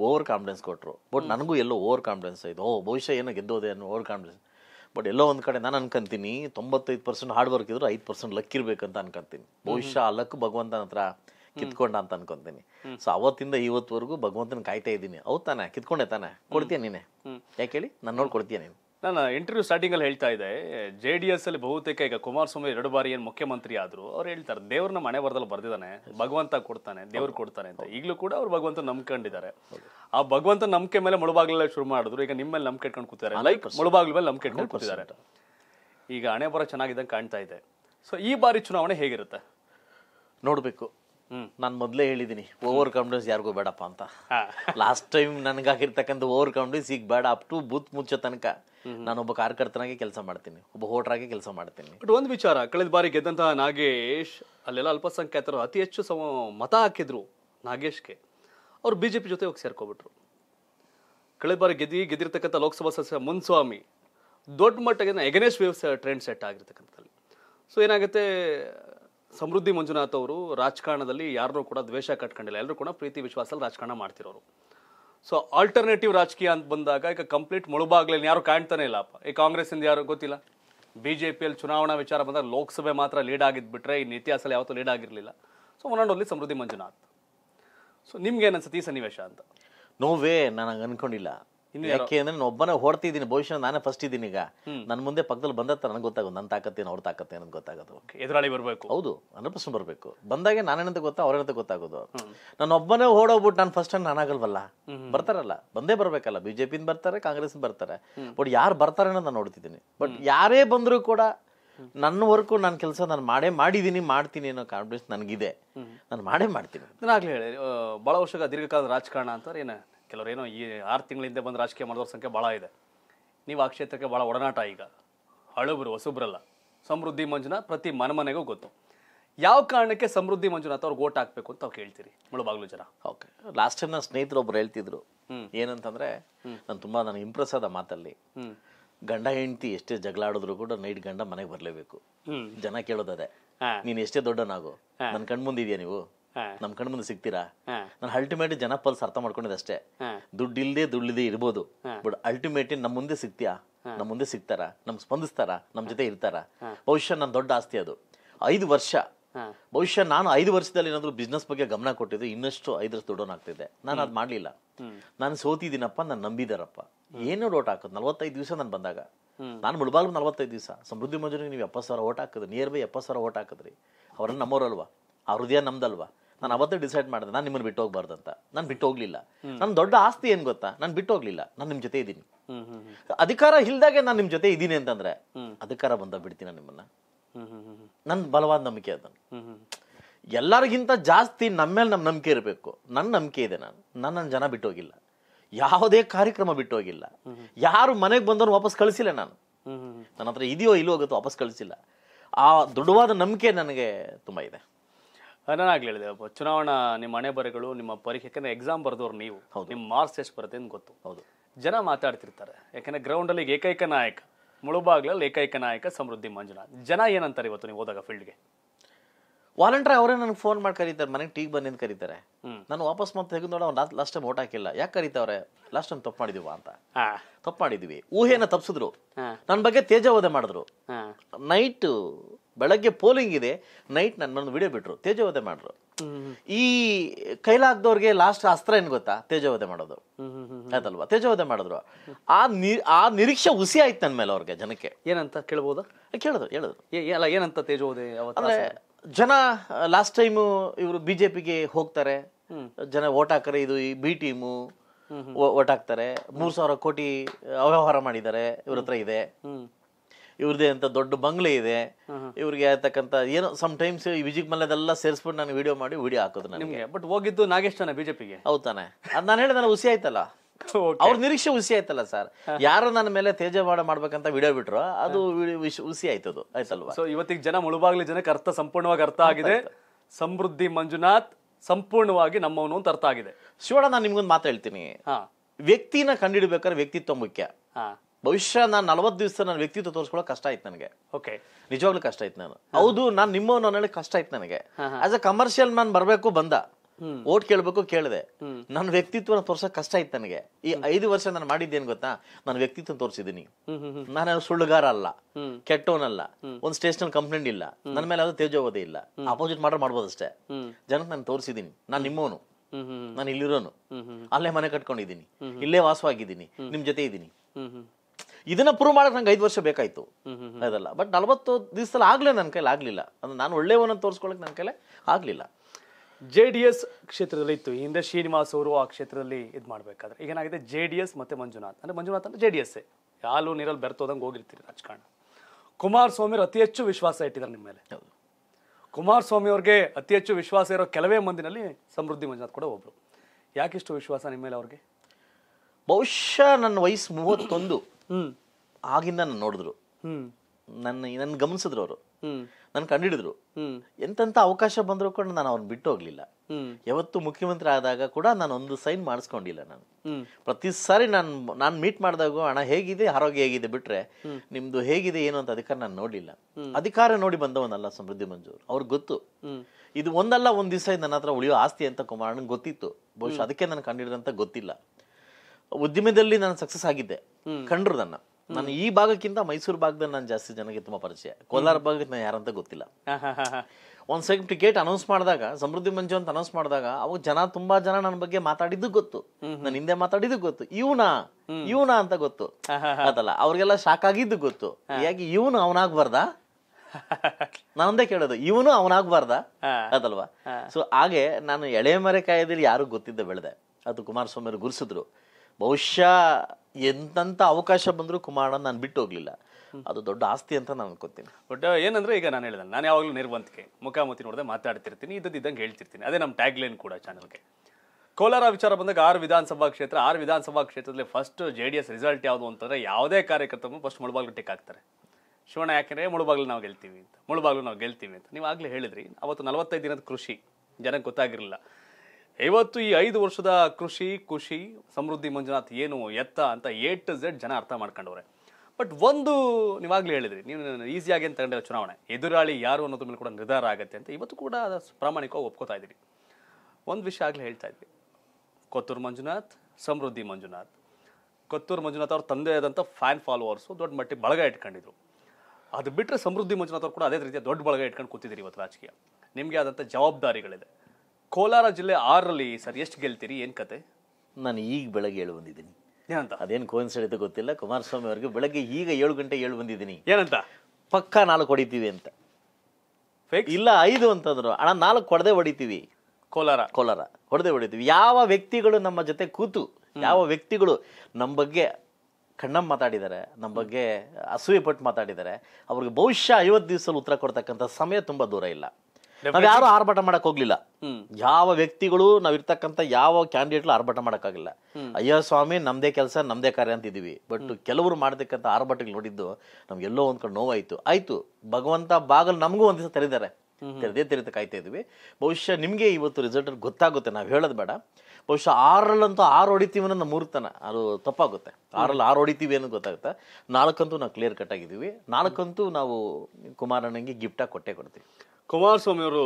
ಓವರ್ ಕಾನ್ಫಿಡೆನ್ಸ್ ಕೊಟ್ಟರು ಬಟ್ ನನಗೂ ಎಲ್ಲೋ ಓವರ್ ಕಾನ್ಫಿಡೆನ್ಸ್ ಆಯ್ತು ಓ ಬಹುಶಃ ಏನೋ ಗೆದ್ದೋದೆ ಅನ್ನೋ ಓವರ್ ಕಾನ್ಫಿಡೆನ್ಸ್ ಬಟ್ ಎಲ್ಲೋ ಒಂದು ಕಡೆ ನಾನು ಅನ್ಕೊಂತೀನಿ ತೊಂಬತ್ತೈದು ಪರ್ಸೆಂಟ್ ಹಾರ್ಡ್ ವರ್ಕ್ ಇದ್ರು ಐದು ಪರ್ಸೆಂಟ್ ಲಕ್ ಇರ್ಬೇಕಂತ ಅನ್ಕೊಂತೀನಿ ಬಹುಶಃ ಆ ಲಕ್ ಭಗವಂತನ ಹತ್ರ ಕಿತ್ಕೊಂಡ ಅಂತ ಅನ್ಕೊಂತೀನಿ ಸೊ ಅವತ್ತಿಂದ ಇವತ್ತುವರೆಗೂ ಭಗವಂತನ ಕಾಯ್ತಾ ಇದ್ದೀನಿ ಹೌದ್ ತಾನೆ ಕಿತ್ಕೊಂಡೆ ತಾನೆ ಕೊಡ್ತೀಯ ನೀನೆ ಯಾಕೆ ಹೇಳಿ ನಾನು ನೋಡ್ಕೊಡ್ತೀಯ ನೀನು ನಾನು ಇಂಟರ್ವ್ಯೂ ಸ್ಟಾರ್ಟಿಂಗಲ್ಲಿ ಹೇಳ್ತಾ ಇದೆ ಜೆ ಡಿ ಎಸ್ ಅಲ್ಲಿ ಬಹುತೇಕ ಈಗ ಕುಮಾರಸ್ವಾಮಿ ಎರಡು ಬಾರಿ ಏನು ಮುಖ್ಯಮಂತ್ರಿ ಆದರು ಅವ್ರು ಹೇಳ್ತಾರೆ ದೇವ್ರನ್ನ ಮನೆ ಬರದಲ್ಲಿ ಬರ್ದಿದ್ದಾನೆ ಭಗವಂತ ಕೊಡ್ತಾನೆ ದೇವ್ರು ಕೊಡ್ತಾನೆ ಅಂತ ಈಗಲೂ ಕೂಡ ಅವ್ರು ಭಗವಂತ ನಂಬ್ಕೊಂಡಿದ್ದಾರೆ ಆ ಭಗವಂತ ನಂಬಿಕೆ ಮೇಲೆ ಮುಳುಬಾಗ್ಲೆ ಶುರು ಮಾಡಿದ್ರು ಈಗ ನಿಮ್ಮ ಮೇಲೆ ನಂಬಿಕೆ ಇಟ್ಕೊಂಡು ಕೂತಿದ್ದಾರೆ ಲೈಕ್ ಮುಳುಬಾಗ್ಲ ಮೇಲೆ ನಂಬಿಕೆ ಇಟ್ಕೊಂಡು ಕೂತಿದ್ದಾರೆ ಈಗ ಹಣೆ ಬರ ಚೆನ್ನಾಗಿದ್ದಂಗೆ ಕಾಣ್ತಾ ಇದೆ ಸೊ ಈ ಬಾರಿ ಚುನಾವಣೆ ಹೇಗಿರುತ್ತೆ ನೋಡಬೇಕು ಹ್ಮ್ ನಾನು ಮೊದಲೇ ಹೇಳಿದಿನಿ ಓವರ್ ಕಾಂಪಿಟೇಷನ್ ಯಾರ್ಗೋ ಬೇಡಪ್ಪ ಅಂತ ಹಾ लास्ट ಟೈಮ್ ನನಗೆ ಆಗಿರತಕ್ಕಂತ ಓವರ್ ಕಾಂಪಿಟಿಷನ್ ಬೇಡ ಅಪ್ ಟೂ ಭೂತ್ ಮುಚ್ಚೋ ತನಕ ನಾನು ಒಬ್ಬ ಕಾರ್ಯಕರ್ತನಾಗಿ ಕೆಲಸ ಮಾಡ್ತೀನಿ ಒಬ್ಬ ಹೋಟರಾಗಿ ಕೆಲಸ ಮಾಡ್ತೀನಿ ಬಟ್ ಒಂದು ವಿಚಾರ ಕಳೆಬಾರಿ ಗೆದ್ದಂತ ನಾಗೇಶ್ ಅಲ್ಲೇಲ್ಲ ಅಲ್ಪಸಂಖ್ಯಾತರ ಅತಿ ಹೆಚ್ಚು ಮತ ಹಾಕಿದ್ರು ನಾಗೇಶ್ ಗೆ ಅವರು ಬಿಜೆಪಿ ಜೊತೆ ಹೋಗಿ ಸೇರ್ಕೊಂಡ ಬಿಟ್ರು ಕಳೆಬಾರಿ ಗೆದಿ ಗೆದಿರತಕ್ಕಂತ ಲೋಕಸಭಾ ಸದಸ್ಯ ಮುನ್ ಸ್ವಾಮಿ ದೊಡ್ಡ ಮಟ್ಟದ ಅಗೇನಿಸ್ಟ್ ವೇಸ್ ಟ್ರೆಂಡ್ ಸೆಟ್ ಆಗಿರತಕ್ಕಂತದ್ದು ಸೋ ಏನಾಗುತ್ತೆ ಸಮೃದ್ಧಿ ಮಂಜುನಾಥ್ ಅವರು ರಾಜಕಾರಣದಲ್ಲಿ ಯಾರನ್ನೂ ಕೂಡ ದ್ವೇಷ ಕಟ್ಕೊಂಡಿಲ್ಲ ಎಲ್ಲರೂ ಕೂಡ ಪ್ರೀತಿ ವಿಶ್ವಾಸದಲ್ಲಿ ರಾಜಕಾರಣ ಮಾಡ್ತಿರೋರು ಸೊ ಆಲ್ಟರ್ನೇಟಿವ್ ರಾಜಕೀಯ ಅಂತ ಬಂದಾಗ ಈಗ ಕಂಪ್ಲೀಟ್ ಮುಳುಬಾಗ್ಲೇ ಯಾರು ಕಾಣ್ತಾನೆ ಇಲ್ಲಪ್ಪ ಈ ಕಾಂಗ್ರೆಸ್ಸಿಂದ ಯಾರು ಗೊತ್ತಿಲ್ಲ ಬಿ ಜೆ ಪಿಯಲ್ಲಿ ಚುನಾವಣಾ ವಿಚಾರ ಬಂದಾಗ ಲೋಕಸಭೆ ಮಾತ್ರ ಲೀಡ್ ಆಗಿದ್ದು ಬಿಟ್ಟರೆ ಇನ್ನು ಇತಿಹಾಸದಲ್ಲಿ ಯಾವತ್ತೂ ಲೀಡ್ ಆಗಿರಲಿಲ್ಲ so only Samruddhi Manjunath so ನಿಮ್ಗೆ ಅನ್ಸುತ್ತೆ ಈ ಸನ್ನಿವೇಶ ಅಂತ ನೋವೇ ನನಗೆ ಅನ್ಕೊಂಡಿಲ್ಲ ಯಾಕೆ ಅಂದ್ರೆ ಒಬ್ಬನೇ ಓಡ್ತಿದ್ದೀನಿ ಭವಿಷ್ಯ ನಾನೇ ಫಸ್ಟ್ ಇದ್ದೀನಿ ಈಗ ನನ್ನ ಮುಂದೆ ಪಕ್ಕದಲ್ಲಿ ಬಂದತ್ತ ನನಗೆ ಗೊತ್ತಾಗೋದು ನನ್ನ ತಾಕತ್ತೇನು ಅವ್ರ ತಾಕತ್ತೆ ನನಗೆ ಗೊತ್ತಾಗೋದು ಎದುರಾಳಿ ಬರಬೇಕು ಹೌದು ಹಂಡ್ರೆಡ್ ಪರ್ಸೆಂಟ್ ಬರಬೇಕು ಬಂದಾಗ ನಾನೇನಂತ ಗೊತ್ತಾ ಅವ್ರೇನಂತ ಗೊತ್ತಾಗೋದು ನಾನು ಒಬ್ಬನೇ ಓಡೋಗ್ಬಿಟ್ಟು ನಾನು ಫಸ್ಟ್ ಟೈಮ್ ನಾನಾಗಲ್ವಲ್ಲ ಬರ್ತಾರಲ್ಲ ಬಂದೇ ಬರಬೇಕಲ್ಲ ಬಿಜೆಪಿ ಬರ್ತಾರೆ ಕಾಂಗ್ರೆಸ್ ಬರ್ತಾರೆ ಬಟ್ ಯಾರು ಬರ್ತಾರೆ ನಾನು ನೋಡ್ತಿದ್ದೀನಿ ಬಟ್ ಯಾರೇ ಬಂದರೂ ಕೂಡ ನನ್ನ ವರ್ಕು ನಾನು ಕೆಲಸ ನಾನು ಮಾಡೇ ಮಾಡಿದ್ದೀನಿ ಮಾಡ್ತೀನಿ ಅನ್ನೋ ಕಾನ್ಫಿಡೆನ್ಸ್ ನನಗಿದೆ ನಾನು ಮಾಡೇ ಮಾಡ್ತೀನಿ ನಾನು ಆಗಲೇ ಹೇಳಿ ಭಾಳ ವರ್ಷಕ್ಕೆ ದೀರ್ಘಕಾಲದ ರಾಜಕಾರಣ ಅಂತ ಏನು ಕೆಲವರೇನೋ ಈ ಆರು ತಿಂಗಳ ಹಿಂದೆ ಬಂದು ರಾಜಕೀಯ ಮಾಡಿದವ್ರ ಸಂಖ್ಯೆ ಭಾಳ ಇದೆ ನೀವು ಆ ಕ್ಷೇತ್ರಕ್ಕೆ ಭಾಳ ಒಡನಾಟ ಈಗ ಹಳಬರು ಹೊಸಬ್ರಲ್ಲ ಸಮೃದ್ಧಿ ಮಂಜುನಾಥ್ ಪ್ರತಿ ಮನೆಮನೆಗೂ ಗೊತ್ತು ಯಾವ ಕಾರಣಕ್ಕೆ ಸಮೃದ್ಧಿ ಮಂಜುನಾಥ್ ಅವ್ರಿಗೆ ಓಟ್ ಹಾಕಬೇಕು ಅಂತ ಅವ್ರು ಕೇಳ್ತೀರಿ ಮುಳುಬಾಗ್ಲು ಜನ ಓಕೆ ಲಾಸ್ಟ್ ಟೈಮ್ ನನ್ನ ಸ್ನೇಹಿತರು ಒಬ್ರು ಹೇಳ್ತಿದ್ರು ಏನಂತಂದ್ರೆ ನಾನು ತುಂಬ ನನಗೆ ಇಂಪ್ರೆಸ್ ಆದ ಮಾತಲ್ಲಿ ಗಂಡ ಹೆಂಡತಿ ಎಷ್ಟೇ ಜಗಳಾಡಿದ್ರು ಕೂಡ ನೈಟ್ ಗಂಡ ಮನೆಗೆ ಬರಲೇಬೇಕು ಜನ ಕೇಳೋದಾದ್ರೆ ನೀನು ಎಷ್ಟೇ ದೊಡ್ಡನಾಗು ನನ್ನ ಮುಂದಿದ್ಯಾ ನೀವು ನಮ್ ಕಣ್ ಮುಂದೆ ಸಿಗ್ತೀರಾ ನಾನು ಅಲ್ಟಿಮೇಟ್ ಜನ ಪಲ್ಸ್ ಅರ್ಥ ಮಾಡ್ಕೊಂಡಿದ್ದೆ ಅಷ್ಟೇ ದುಡ್ಡು ಇಲ್ಲದೆ ದುಡ್ಡಿಲ್ಲದೆ ಇರ್ಬೋದು ಬಟ್ ಅಲ್ಟಿಮೇಟ್ ನಮ್ ಮುಂದೆ ಸಿಗ್ತೀಯಾ ನಮ್ ಮುಂದೆ ಸಿಗ್ತಾರ ನಮ್ ಸ್ಪಂದಿಸ್ತಾರ ನಮ್ ಜೊತೆ ಇರ್ತಾರ ಬಹುಶಃ ನನ್ನ ದೊಡ್ಡ ಆಸ್ತಿ ಅದು ಐದು ವರ್ಷ ಬಹುಶಃ ನಾನು ಐದು ವರ್ಷದಲ್ಲಿ ಏನಾದ್ರು ಬಿಸ್ನೆಸ್ ಬಗ್ಗೆ ಗಮನ ಕೊಟ್ಟಿದ್ದು ಇನ್ನಷ್ಟು ಐದು ವರ್ಷ ದುಡ್ಡೋನ್ ಆಗ್ತಿದೆ ನಾನು ಅದ್ ಮಾಡ್ಲಿಲ್ಲ ನಾನು ಸೋತಿದ್ದೀನಪ್ಪ ನಾನು ನಂಬಿದಾರಪ್ಪ ಏನೋ ಓಟ್ ಹಾಕೋದು ನಲ್ವತ್ತೈದು ದಿವಸ ನಾನು ಬಂದಾಗ ನಾನು ಮುಳಬಾರ್ದು ನಲ್ವತ್ತೈದು ದಿವಸ ಸಮೃದ್ಧಿ ಮಂಜುನಿಗೆ ನೀವು ಎಪ್ಪತ್ತು ಸಾವಿರ ಓಟ್ ಹಾಕಿದ್ರಿ ನಿಯರ್ ಬೈ ಎಪ್ಪತ್ತು ಸಾವಿರ ಓಟ್ ಹಾಕಿದ್ರಿ ಅವ್ರನ್ನ ನಮ್ಮೋರಲ್ವಾ ಆ ಹೃದಯ ನಮ್ದಲ್ವಾ ನಾನು ಅವತ್ತೇ ಡಿಸೈಡ್ ಮಾಡಿದೆ ನಾನು ನಿಮ್ಮನ್ನು ಬಿಟ್ಟು ಹೋಗ್ಬಾರ್ದು ಅಂತ ನಾನು ಬಿಟ್ಟು ಹೋಗ್ಲಿಲ್ಲ ನನ್ನ ದೊಡ್ಡ ಆಸ್ತಿ ಏನು ಗೊತ್ತಾ ನಾನು ಬಿಟ್ಟು ಹೋಗ್ಲಿಲ್ಲ ನಾನು ನಿಮ್ಮ ಜೊತೆ ಇದ್ದೀನಿ ಅಧಿಕಾರ ಇಲ್ದಾಗೆ ನಾನು ನಿಮ್ಮ ಜೊತೆ ಇದ್ದೀನಿ ಅಂತಂದ್ರೆ ಅಧಿಕಾರ ಬಂದ ಬಿಡ್ತೀನಿ ನಿಮ್ಮನ್ನ ನನ್ನ ಬಲವಾದ ನಂಬಿಕೆ ಅದನ್ನು ಎಲ್ಲರಿಗಿಂತ ಜಾಸ್ತಿ ನಮ್ಮ ಮೇಲೆ ನಮ್ಮ ನಂಬಿಕೆ ಇರಬೇಕು ನನ್ನ ನಂಬಿಕೆ ಇದೆ ನಾನು ನನ್ನ ಜನ ಬಿಟ್ಟು ಹೋಗಿಲ್ಲ ಯಾವುದೇ ಕಾರ್ಯಕ್ರಮ ಬಿಟ್ಟು ಹೋಗಿಲ್ಲ ಯಾರು ಮನೆಗೆ ಬಂದವರು ವಾಪಸ್ ಕಳಿಸಿಲ್ಲ ನಾನು ನನ್ನ ಹತ್ರ ಇದೆಯೋ ಇಲ್ಲೋ ಗೊತ್ತು ವಾಪಸ್ ಕಳಿಸಿಲ್ಲ ಆ ದೃಢವಾದ ನಂಬಿಕೆ ನನಗೆ ತುಂಬ ಇದೆ ನಾನು ಹೇಳಿದೆ ಚುನಾವಣಾ ನಿಮ್ಮ ಹಣೆ ಬರೆಗಳು ನಿಮ್ಮ ಪರೀಕ್ಷೆ ಯಾಕಂದ್ರೆ ಎಕ್ಸಾಮ್ ಬರೆದವ್ರು ನೀವು ನಿಮ್ಮ ಮಾರ್ಕ್ಸ್ ಎಷ್ಟು ಬರುತ್ತೆ ಅಂತ ಗೊತ್ತು ಹೌದು ಜನ ಮಾತಾಡ್ತಿರ್ತಾರೆ ಯಾಕಂದ್ರೆ ಗ್ರೌಂಡಲ್ಲಿ ಏಕೈಕ ನಾಯಕ ಮುಳುಬಾಗ್ಲಲ್ಲಿ ಏಕೈಕ ನಾಯಕ ಸಮೃದ್ಧಿ ಮಂಜುನಾಥ್ ಜನ ಏನಂತಾರೆ ಇವತ್ತು ನೀವು ಹೋದಾಗ ಫೀಲ್ಡ್ಗೆ ವಾಲಂಟರ್ ಅವರೇ ನನಗೆ ಫೋನ್ ಮಾಡಿ ಕರೀತಾರೆ ಮನೆಗೆ ಬನ್ನಿ ಅಂತ ಕರೀತಾರೆ ನಾನು ವಾಪಸ್ ಮತ್ತೆ ತೆಗೆದು ನೋಡೋ ಲಾಸ್ಟ್ ಟೈಮ್ ಓಟ್ ಹಾಕಿಲ್ಲ ಯಾಕೆ ಕರೀತಾವ್ರೆ ಲಾಸ್ಟ್ ಟೈಮ್ ತಪ್ಪು ಮಾಡಿದೀವ ಅಂತ ತಪ್ಪು ಮಾಡಿದ್ವಿ ಊಹೆನ ತಪ್ಪಿಸಿದ್ರು ನನ್ನ ಬಗ್ಗೆ ತೇಜವಾದ ಮಾಡಿದ್ರು ನೈಟ್ ಬೆಳಗ್ಗೆ ಪೋಲಿಂಗ್ ಇದೆ ನೈಟ್ ನನ್ನೊಂದು ವಿಡಿಯೋ ಬಿಟ್ರು ತೇಜವಧೆ ಮಾಡ್ರು ಈ ಕೈಲಾಗ್ದವ್ರಿಗೆ ಲಾಸ್ಟ್ ಅಸ್ತ್ರ ಏನ್ ಗೊತ್ತಾ ತೇಜವಧೆ ಮಾಡೋದು ಆಯ್ತಲ್ವಾ ತೇಜವಧೆ ಮಾಡಿದ್ರು ಆ ಆ ನಿರೀಕ್ಷೆ ಹುಸಿ ಆಯ್ತು ನನ್ನ ಮೇಲೆ ಅವ್ರಿಗೆ ಜನಕ್ಕೆ ಏನಂತ ಕೇಳಬಹುದು ಕೇಳಿದ್ರು ಹೇಳಿದ್ರು ಅಲ್ಲ ಏನಂತ ತೇಜವಧೆ ಅಂದ್ರೆ ಜನ ಲಾಸ್ಟ್ ಟೈಮು ಇವರು ಬಿ ಜೆ ಪಿಗೆ ಹೋಗ್ತಾರೆ ಜನ ಓಟ್ ಹಾಕರೆ ಇದು ಈ ಬಿ ಟೀಮು ಓಟ್ ಹಾಕ್ತಾರೆ ಮೂರ್ ಸಾವಿರ ಕೋಟಿ ಅವ್ಯವಹಾರ ಮಾಡಿದ್ದಾರೆ ಇವ್ರ ಹತ್ರ ಇದೆ ಇವ್ರದೇ ಅಂತ ದೊಡ್ಡ ಬಂಗ್ಲೆ ಇದೆ ಇವ್ರಿಗೆ ಆಯ್ತಕ್ಕಂಥ ಏನೋ ಸಮ್ ಟೈಮ್ಸ್ ಈ ವಿಜಿಕ್ ಅದೆಲ್ಲ ಸೇರಿಸ್ಬಿಟ್ಟು ನಾನು ವಿಡಿಯೋ ಮಾಡಿ ವಿಡಿಯೋ ಹಾಕೋದು ನನಗೆ ಬಟ್ ಹೋಗಿದ್ದು ನಾಗೇಶ್ವನ ಬಿಜೆಪಿಗೆ ಹೌದ್ ತಾನೆ ಅದು ನಾನು ಹೇಳಿದ ನಾನು ಹುಸಿ ಆಯ್ತಲ್ಲ ಅವ್ರ ನಿರೀಕ್ಷೆ ಹುಸಿ ಆಯ್ತಲ್ಲ ಸರ್ ಯಾರು ನನ್ನ ಮೇಲೆ ತೇಜವಾಡ ಮಾಡ್ಬೇಕಂತ ವಿಡಿಯೋ ಬಿಟ್ರು ಅದು ಹುಸಿ ಆಯ್ತದು ಆಯ್ತಲ್ವಾ ಸೊ ಇವತ್ತಿಗೆ ಜನ ಮುಳುಬಾಗ್ಲಿ ಜನಕ್ಕೆ ಅರ್ಥ ಸಂಪೂರ್ಣವಾಗಿ ಅರ್ಥ ಆಗಿದೆ ಸಮೃದ್ಧಿ ಮಂಜುನಾಥ್ ಸಂಪೂರ್ಣವಾಗಿ ನಮ್ಮವನು ಅಂತ ಅರ್ಥ ಆಗಿದೆ ಶಿವಣ್ಣ ನಾನು ನಿಮ್ಗೊಂದು ಮಾತಾಡ್ತೀನಿ ಹೇಳ್ತೀನಿ ವ್ಯಕ್ತಿನ ಕಂಡಿಡಬೇಕಾದ್ರೆ ವ್ಯಕ್ತಿತ್ವ ಮುಖ್ಯ ಭವಿಷ್ಯ ನಾನು ನಲವತ್ತು ದಿವಸ ನನ್ನ ವ್ಯಕ್ತಿತ್ವ ತೋರಿಸ್ಕೊಳ್ಳೋ ಕಷ್ಟ ಆಯ್ತು ನನಗೆ ಓಕೆ ನಿಜವಾಗ್ಲೂ ಕಷ್ಟ ಆಯ್ತು ನಾನು ಹೌದು ನಾನು ನಿಮ್ಮವನು ಹೇಳಿ ಕಷ್ಟ ಆಯ್ತು ನನಗೆ ಆಸ್ ಅ ಕಮರ್ಷಿಯಲ್ ಮ್ಯಾನ್ ಬರಬೇಕು ಬಂದ ಓಟ್ ಕೇಳಬೇಕು ಕೇಳಿದೆ ನನ್ನ ವ್ಯಕ್ತಿತ್ವನ ತೋರ್ಸಕ್ ಕಷ್ಟ ಆಯ್ತು ನನಗೆ ಈ ಐದು ವರ್ಷ ನಾನು ಮಾಡಿದ್ದೇನು ಗೊತ್ತಾ ನನ್ನ ವ್ಯಕ್ತಿತ್ವ ತೋರಿಸಿದ್ದೀನಿ ನಾನು ಸುಳ್ಳುಗಾರ ಅಲ್ಲ ಕೆಟ್ಟವನಲ್ಲ ಒಂದು ಸ್ಟೇಷನ್ ಕಂಪ್ಲೇಂಟ್ ಇಲ್ಲ ನನ್ನ ಮೇಲೆ ಯಾವ್ದು ತೇಜೋಗೋದೇ ಇಲ್ಲ ಅಪೋಸಿಟ್ ಮಾಡ್ರೆ ಮಾಡ್ಬೋದು ಅಷ್ಟೇ ಜನಕ್ಕೆ ನಾನು ತೋರಿಸಿದ್ದೀನಿ ನಾನು ನಿಮ್ಮವನು ನಾನು ಇಲ್ಲಿರೋನು ಅಲ್ಲೇ ಮನೆ ಕಟ್ಕೊಂಡಿದ್ದೀನಿ ಇಲ್ಲೇ ವಾಸವಾಗಿದ್ದೀನಿ ನಿಮ್ಮ ಜೊತೆ ಇದ್ದೀನಿ ಇದನ್ನ ಪ್ರೂವ್ ಮಾಡಕ್ ನಂಗೆ ಐದು ವರ್ಷ ಬೇಕಾಯ್ತು ಅದಲ್ಲ ಬಟ್ ನಲವತ್ತು ದಿವಸದಲ್ಲಿ ಆಗ್ಲೇ ನನ್ನ ಕೈಲಿ ಆಗ್ಲಿಲ್ಲ ಅಂದ್ರೆ ನಾನು ಒಳ್ಳೆಯವನನ್ನು ತೋರಿಸ್ಕೊಳಕ್ ನನ್ನ ಕೈಲೇ ಆಗ್ಲಿಲ್ಲ ಜೆ ಡಿ ಎಸ್ ಕ್ಷೇತ್ರದಲ್ಲಿ ಇತ್ತು ಹಿಂದೆ ಶ್ರೀನಿವಾಸ್ ಅವರು ಆ ಕ್ಷೇತ್ರದಲ್ಲಿ ಇದು ಮಾಡ್ಬೇಕಾದ್ರೆ ಈಗ ಏನಾಗಿದೆ ಜೆ ಡಿ ಎಸ್ ಮತ್ತು ಮಂಜುನಾಥ್ ಅಂದ್ರೆ ಮಂಜುನಾಥ್ ಅಂದ್ರೆ ಜೆ ಡಿ ಎಸ್ ಯಾಲು ನೀರಲ್ಲಿ ಬೆರ್ತೋದಂಗೆ ಹೋಗಿರ್ತೀರಿ ರಾಜಕಾರಣ ಅವರು ಅತಿ ಹೆಚ್ಚು ವಿಶ್ವಾಸ ಇಟ್ಟಿದ್ದಾರೆ ನಿಮ್ಮ ಮೇಲೆ ಸ್ವಾಮಿ ಅವ್ರಿಗೆ ಅತಿ ಹೆಚ್ಚು ವಿಶ್ವಾಸ ಇರೋ ಕೆಲವೇ ಮಂದಿನಲ್ಲಿ ಸಮೃದ್ಧಿ ಮಂಜುನಾಥ್ ಕೂಡ ಒಬ್ಬರು ಯಾಕಿಷ್ಟು ವಿಶ್ವಾಸ ನಿಮ್ಮ ಮೇಲೆ ಅವ್ರಿಗೆ ಬಹುಶಃ ನನ್ನ ವಯಸ್ಸು ಮೂವತ್ತೊಂದು ಆಗಿಂದ ನಾನು ನೋಡಿದ್ರು ನನ್ನ ನನ್ನ ಗಮನಿಸಿದ್ರು ಅವರು ನನ್ನ ಕಂಡಿಡಿದ್ರು ಎಂತೆಂತ ಅವಕಾಶ ಬಂದರೂ ಕೂಡ ನಾನು ಅವ್ರನ್ನ ಬಿಟ್ಟು ಹೋಗ್ಲಿಲ್ಲ ಯಾವತ್ತು ಮುಖ್ಯಮಂತ್ರಿ ಆದಾಗ ಕೂಡ ನಾನು ಒಂದು ಸೈನ್ ಮಾಡಿಸ್ಕೊಂಡಿಲ್ಲ ನಾನು ಪ್ರತಿ ಸಾರಿ ನಾನು ನಾನು ಮೀಟ್ ಮಾಡಿದಾಗ ಹಣ ಹೇಗಿದೆ ಆರೋಗ್ಯ ಹೇಗಿದೆ ಬಿಟ್ರೆ ನಿಮ್ದು ಹೇಗಿದೆ ಏನು ಅಂತ ಅಧಿಕಾರ ನಾನು ನೋಡ್ಲಿಲ್ಲ ಅಧಿಕಾರ ನೋಡಿ ಬಂದವನಲ್ಲ ಸಮೃದ್ಧಿ ಮಂಜೂರ್ ಅವ್ರಿಗೆ ಗೊತ್ತು ಇದು ಒಂದಲ್ಲ ಒಂದ್ ದಿವಸ ನನ್ನ ಹತ್ರ ಉಳಿಯೋ ಆಸ್ತಿ ಅಂತ ಕುಮಾರಣ್ಣಗೆ ಗೊತ್ತಿತ್ತು ಬಹುಶಃ ಅದಕ್ಕೆ ನಾನು ಕಂಡಿಡಿದಂತ ಗೊತ್ತಿಲ್ಲ ಉದ್ಯಮದಲ್ಲಿ ನಾನು ಸಕ್ಸಸ್ ಆಗಿದ್ದೆ ಕಂಡ್ರು ನನ್ನ ನಾನು ಈ ಭಾಗಕ್ಕಿಂತ ಮೈಸೂರು ಭಾಗದಲ್ಲಿ ನಾನು ಜಾಸ್ತಿ ಜನಕ್ಕೆ ತುಂಬಾ ಪರಿಚಯ ಕೋಲಾರ ಭಾಗಕ್ಕೆ ನಾನು ಯಾರಂತ ಗೊತ್ತಿಲ್ಲ ಒಂದು ಸೆಕೆಂಡ್ ಟಿಕೆಟ್ ಅನೌನ್ಸ್ ಮಾಡಿದಾಗ ಸಮೃದ್ಧಿ ಮಂಜು ಅಂತ ಅನೌನ್ಸ್ ಮಾಡಿದಾಗ ಅವಾಗ ಜನ ತುಂಬಾ ಜನ ನನ್ನ ಬಗ್ಗೆ ಮಾತಾಡಿದ್ದು ಗೊತ್ತು ನನ್ನ ಹಿಂದೆ ಮಾತಾಡಿದ್ದು ಗೊತ್ತು ಇವನ ಇವನ ಅಂತ ಗೊತ್ತು ಅದಲ್ಲ ಅವ್ರಿಗೆಲ್ಲ ಶಾಕ್ ಆಗಿದ್ದು ಗೊತ್ತು ಯಾಕೆ ಇವನು ಅವನಾಗ್ಬಾರ್ದ ನಾನೊಂದೇ ಕೇಳೋದು ಇವನು ಅವನಾಗ್ಬಾರ್ದ ಅದಲ್ವಾ ಸೊ ಹಾಗೆ ನಾನು ಎಳೆ ಮರೆ ಕಾಯದಲ್ಲಿ ಯಾರು ಗೊತ್ತಿದ್ದ ಬೆಳೆದೆ ಅದು ಕುಮಾರಸ್ವಾಮಿ ಅವರು ಗುರುಸಿದ್ರು ಬಹುಶಃ ಎಂತಂತ ಅವಕಾಶ ಬಂದರೂ ಕುಮಾರಣ್ಣ ನಾನು ಬಿಟ್ಟು ಹೋಗ್ಲಿಲ್ಲ ಅದು ದೊಡ್ಡ ಆಸ್ತಿ ಅಂತ ನಾನು ಅನ್ಕೋತೀನಿ ಬಟ್ ಏನಂದ್ರೆ ಈಗ ನಾನು ಹೇಳಿದೆ ನಾನು ಯಾವಾಗಲೂ ನಿರ್ವಂತಿಕೆ ಮುಖಾಮುಖಿ ನೋಡಿದೆ ಮಾತಾಡ್ತಿರ್ತೀನಿ ಇದ್ದಂಗೆ ಹೇಳ್ತಿರ್ತೀನಿ ಅದೇ ನಮ್ಮ ಟ್ಯಾಗ್ ಲೈನ್ ಕೂಡ ಚಾನಲ್ಗೆ ಕೋಲಾರ ವಿಚಾರ ಬಂದಾಗ ಆರು ವಿಧಾನಸಭಾ ಕ್ಷೇತ್ರ ಆರು ವಿಧಾನಸಭಾ ಕ್ಷೇತ್ರದಲ್ಲಿ first J D S result ಯಾವುದು ಅಂತಂದ್ರೆ ಯಾವುದೇ ಕಾರ್ಯಕರ್ತರು ಫಸ್ಟ್ ಮುಳುಬಾಗ್ಲು ಟಿಕ್ ಹಾಕ್ತಾರೆ ಶಿವಣ್ಣ ಯಾಕೆಂದ್ರೆ ಮುಳುಬಾಗ್ಲು ನಾವು ಗೆಲ್ತೀವಿ ಅಂತ ಮುಳುಬಾಗ್ಲು ನಾವು ಗೆಲ್ತೀವಿ ಅಂತ ನೀವು ಆಗಲೇ ಹೇಳಿದ್ರಿ ಅವತ್ತು ನಲವತ್ತೈದು ದಿನದ ಕೃಷಿ ಜನಕ್ಕೆ ಗೊತ್ತಾಗಿರಲಿಲ್ಲ ಇವತ್ತು ಈ ಐದು ವರ್ಷದ ಕೃಷಿ ಖುಷಿ ಸಮೃದ್ಧಿ ಮಂಜುನಾಥ್ ಏನು ಎತ್ತ ಅಂತ ಎ ಟು ಝೆಡ್ ಜನ ಅರ್ಥ ಮಾಡ್ಕೊಂಡವ್ರೆ ಬಟ್ ಒಂದು ನೀವಾಗಲೇ ಹೇಳಿದ್ರಿ ನೀವು ಈಸಿಯಾಗಿ ಅಂತ ತಗೊಂಡಿರೋ ಚುನಾವಣೆ ಎದುರಾಳಿ ಯಾರು ಅನ್ನೋದ್ರ ಮೇಲೆ ಕೂಡ ನಿರ್ಧಾರ ಆಗುತ್ತೆ ಅಂತ ಇವತ್ತು ಕೂಡ ಪ್ರಾಮಾಣಿಕವಾಗಿ ಒಪ್ಕೋತಾ ಇದ್ದೀರಿ ಒಂದು ವಿಷಯ ಆಗಲೇ ಹೇಳ್ತಾ ಇದ್ವಿ ಕೊತ್ತೂರು ಮಂಜುನಾಥ್ ಸಮೃದ್ಧಿ ಮಂಜುನಾಥ್ ಕೊತ್ತೂರು ಮಂಜುನಾಥ್ ಅವ್ರ ತಂದೆ ಆದಂಥ ಫ್ಯಾನ್ ಫಾಲೋವರ್ಸು ದೊಡ್ಡ ಮಟ್ಟಿಗೆ ಬಳಗ ಇಟ್ಕೊಂಡಿದ್ರು ಅದು ಬಿಟ್ಟರೆ ಸಮೃದ್ಧಿ ಮಂಜುನಾಥ್ ಅವ್ರು ಕೂಡ ಅದೇ ರೀತಿಯ ದೊಡ್ಡ ಬಳಗ ಇಟ್ಕೊಂಡು ಕೂತಿದ್ದೀರಿ ಇವತ್ತು ರಾಜಕೀಯ ನಿಮಗೆ ಆದಂಥ ಜವಾಬ್ದಾರಿಗಳಿದೆ ಕೋಲಾರ ಜಿಲ್ಲೆ ಆರರಲ್ಲಿ ಸರ್ ಎಷ್ಟು ಗೆಲ್ತೀರಿ ಏನು ಕತೆ ನಾನು ಈಗ ಬೆಳಗ್ಗೆ ಹೇಳಿ ಬಂದಿದ್ದೀನಿ ಏನಂತ ಅದೇನು ಕೋನ್ಸಿಡಿತ ಗೊತ್ತಿಲ್ಲ ಕುಮಾರಸ್ವಾಮಿ ಅವರಿಗೆ ಬೆಳಗ್ಗೆ ಈಗ ಏಳು ಗಂಟೆ ಏಳು ಬಂದಿದ್ದೀನಿ ಏನಂತ ಪಕ್ಕಾ ನಾಲ್ಕು ಹೊಡಿತೀವಿ ಅಂತ ಇಲ್ಲ ಐದು ಅಂತಂದ್ರು ಅಣ್ಣ ನಾಲ್ಕು ಕೊಡದೆ ಹೊಡಿತೀವಿ ಕೋಲಾರ ಕೋಲಾರ ಹೊಡೆದೇ ಹೊಡಿತೀವಿ ಯಾವ ವ್ಯಕ್ತಿಗಳು ನಮ್ಮ ಜೊತೆ ಕೂತು ಯಾವ ವ್ಯಕ್ತಿಗಳು ನಮ್ಮ ಬಗ್ಗೆ ಕಣ್ಣಮ್ಮ ಮಾತಾಡಿದ್ದಾರೆ ನಮ್ಮ ಬಗ್ಗೆ ಅಸೂಯೆ ಪಟ್ಟು ಮಾತಾಡಿದ್ದಾರೆ ಅವ್ರಿಗೆ ಬಹುಶಃ ಐವತ್ತು ದಿವಸದಲ್ಲಿ ಉತ್ತರ ಕೊಡ್ತಕ್ಕಂಥ ಸಮಯ ತುಂಬ ದೂರ ಇಲ್ಲ ನಾವ್ ಯಾರು ಆರ್ಭಟ ಮಾಡಕ್ ಹೋಗ್ಲಿಲ್ಲ ಯಾವ ವ್ಯಕ್ತಿಗಳು ಇರ್ತಕ್ಕಂಥ ಯಾವ ಕ್ಯಾಂಡಿಡೇಟ್ ಆರ್ಭಟ ಆಗಿಲ್ಲ ಅಯ್ಯ ಸ್ವಾಮಿ ನಮ್ದೇ ಕೆಲಸ ನಮ್ದೇ ಕಾರ್ಯ ಅಂತ ಇದೀವಿ ಬಟ್ ಕೆಲವರು ಮಾಡತಕ್ಕಂತ ಆರ್ಭಟಗಳು ನೋಡಿದ್ದು ನಮ್ಗೆಲ್ಲೋ ಒಂದ್ ಕಡೆ ನೋವಾಯ್ತು ಆಯ್ತು ಭಗವಂತ ಬಾಗಲ್ ನಮಗೂ ಒಂದ್ ತೆರೆದಾರೆ ತೆರೆದೇ ತೆರೆದ ಕಾಯ್ತಾ ಇದ್ವಿ ಬಹುಶಃ ನಿಮ್ಗೆ ಇವತ್ತು ರಿಸಲ್ಟ್ ಗೊತ್ತಾಗುತ್ತೆ ನಾವ್ ಹೇಳೋದು ಬೇಡ ಬಹುಶಃ ಆರಲ್ಲಂತೂ ಆರು ಹೊಡಿತೀವಿ ಅನ್ನೋ ಮೂರ್ತನ ಅದು ತಪ್ಪಾಗುತ್ತೆ ಆರಲ್ಲಿ ಆರು ಹೊಡಿತೀವಿ ಅನ್ನೋದು ಗೊತ್ತಾಗುತ್ತೆ ನಾಲ್ಕಂತೂ ನಾವು ಕ್ಲಿಯರ್ ಕಟ್ ಆಗಿದ್ದೀವಿ ನಾಲ್ಕಂತೂ ನಾವು ಕುಮಾರಣ್ಣಂಗೆ ಗಿಫ್ಟಾಗಿ ಕೊಟ್ಟೆ ಕೊಡ್ತೀವಿ ಕುಮಾರಸ್ವಾಮಿ ಅವರು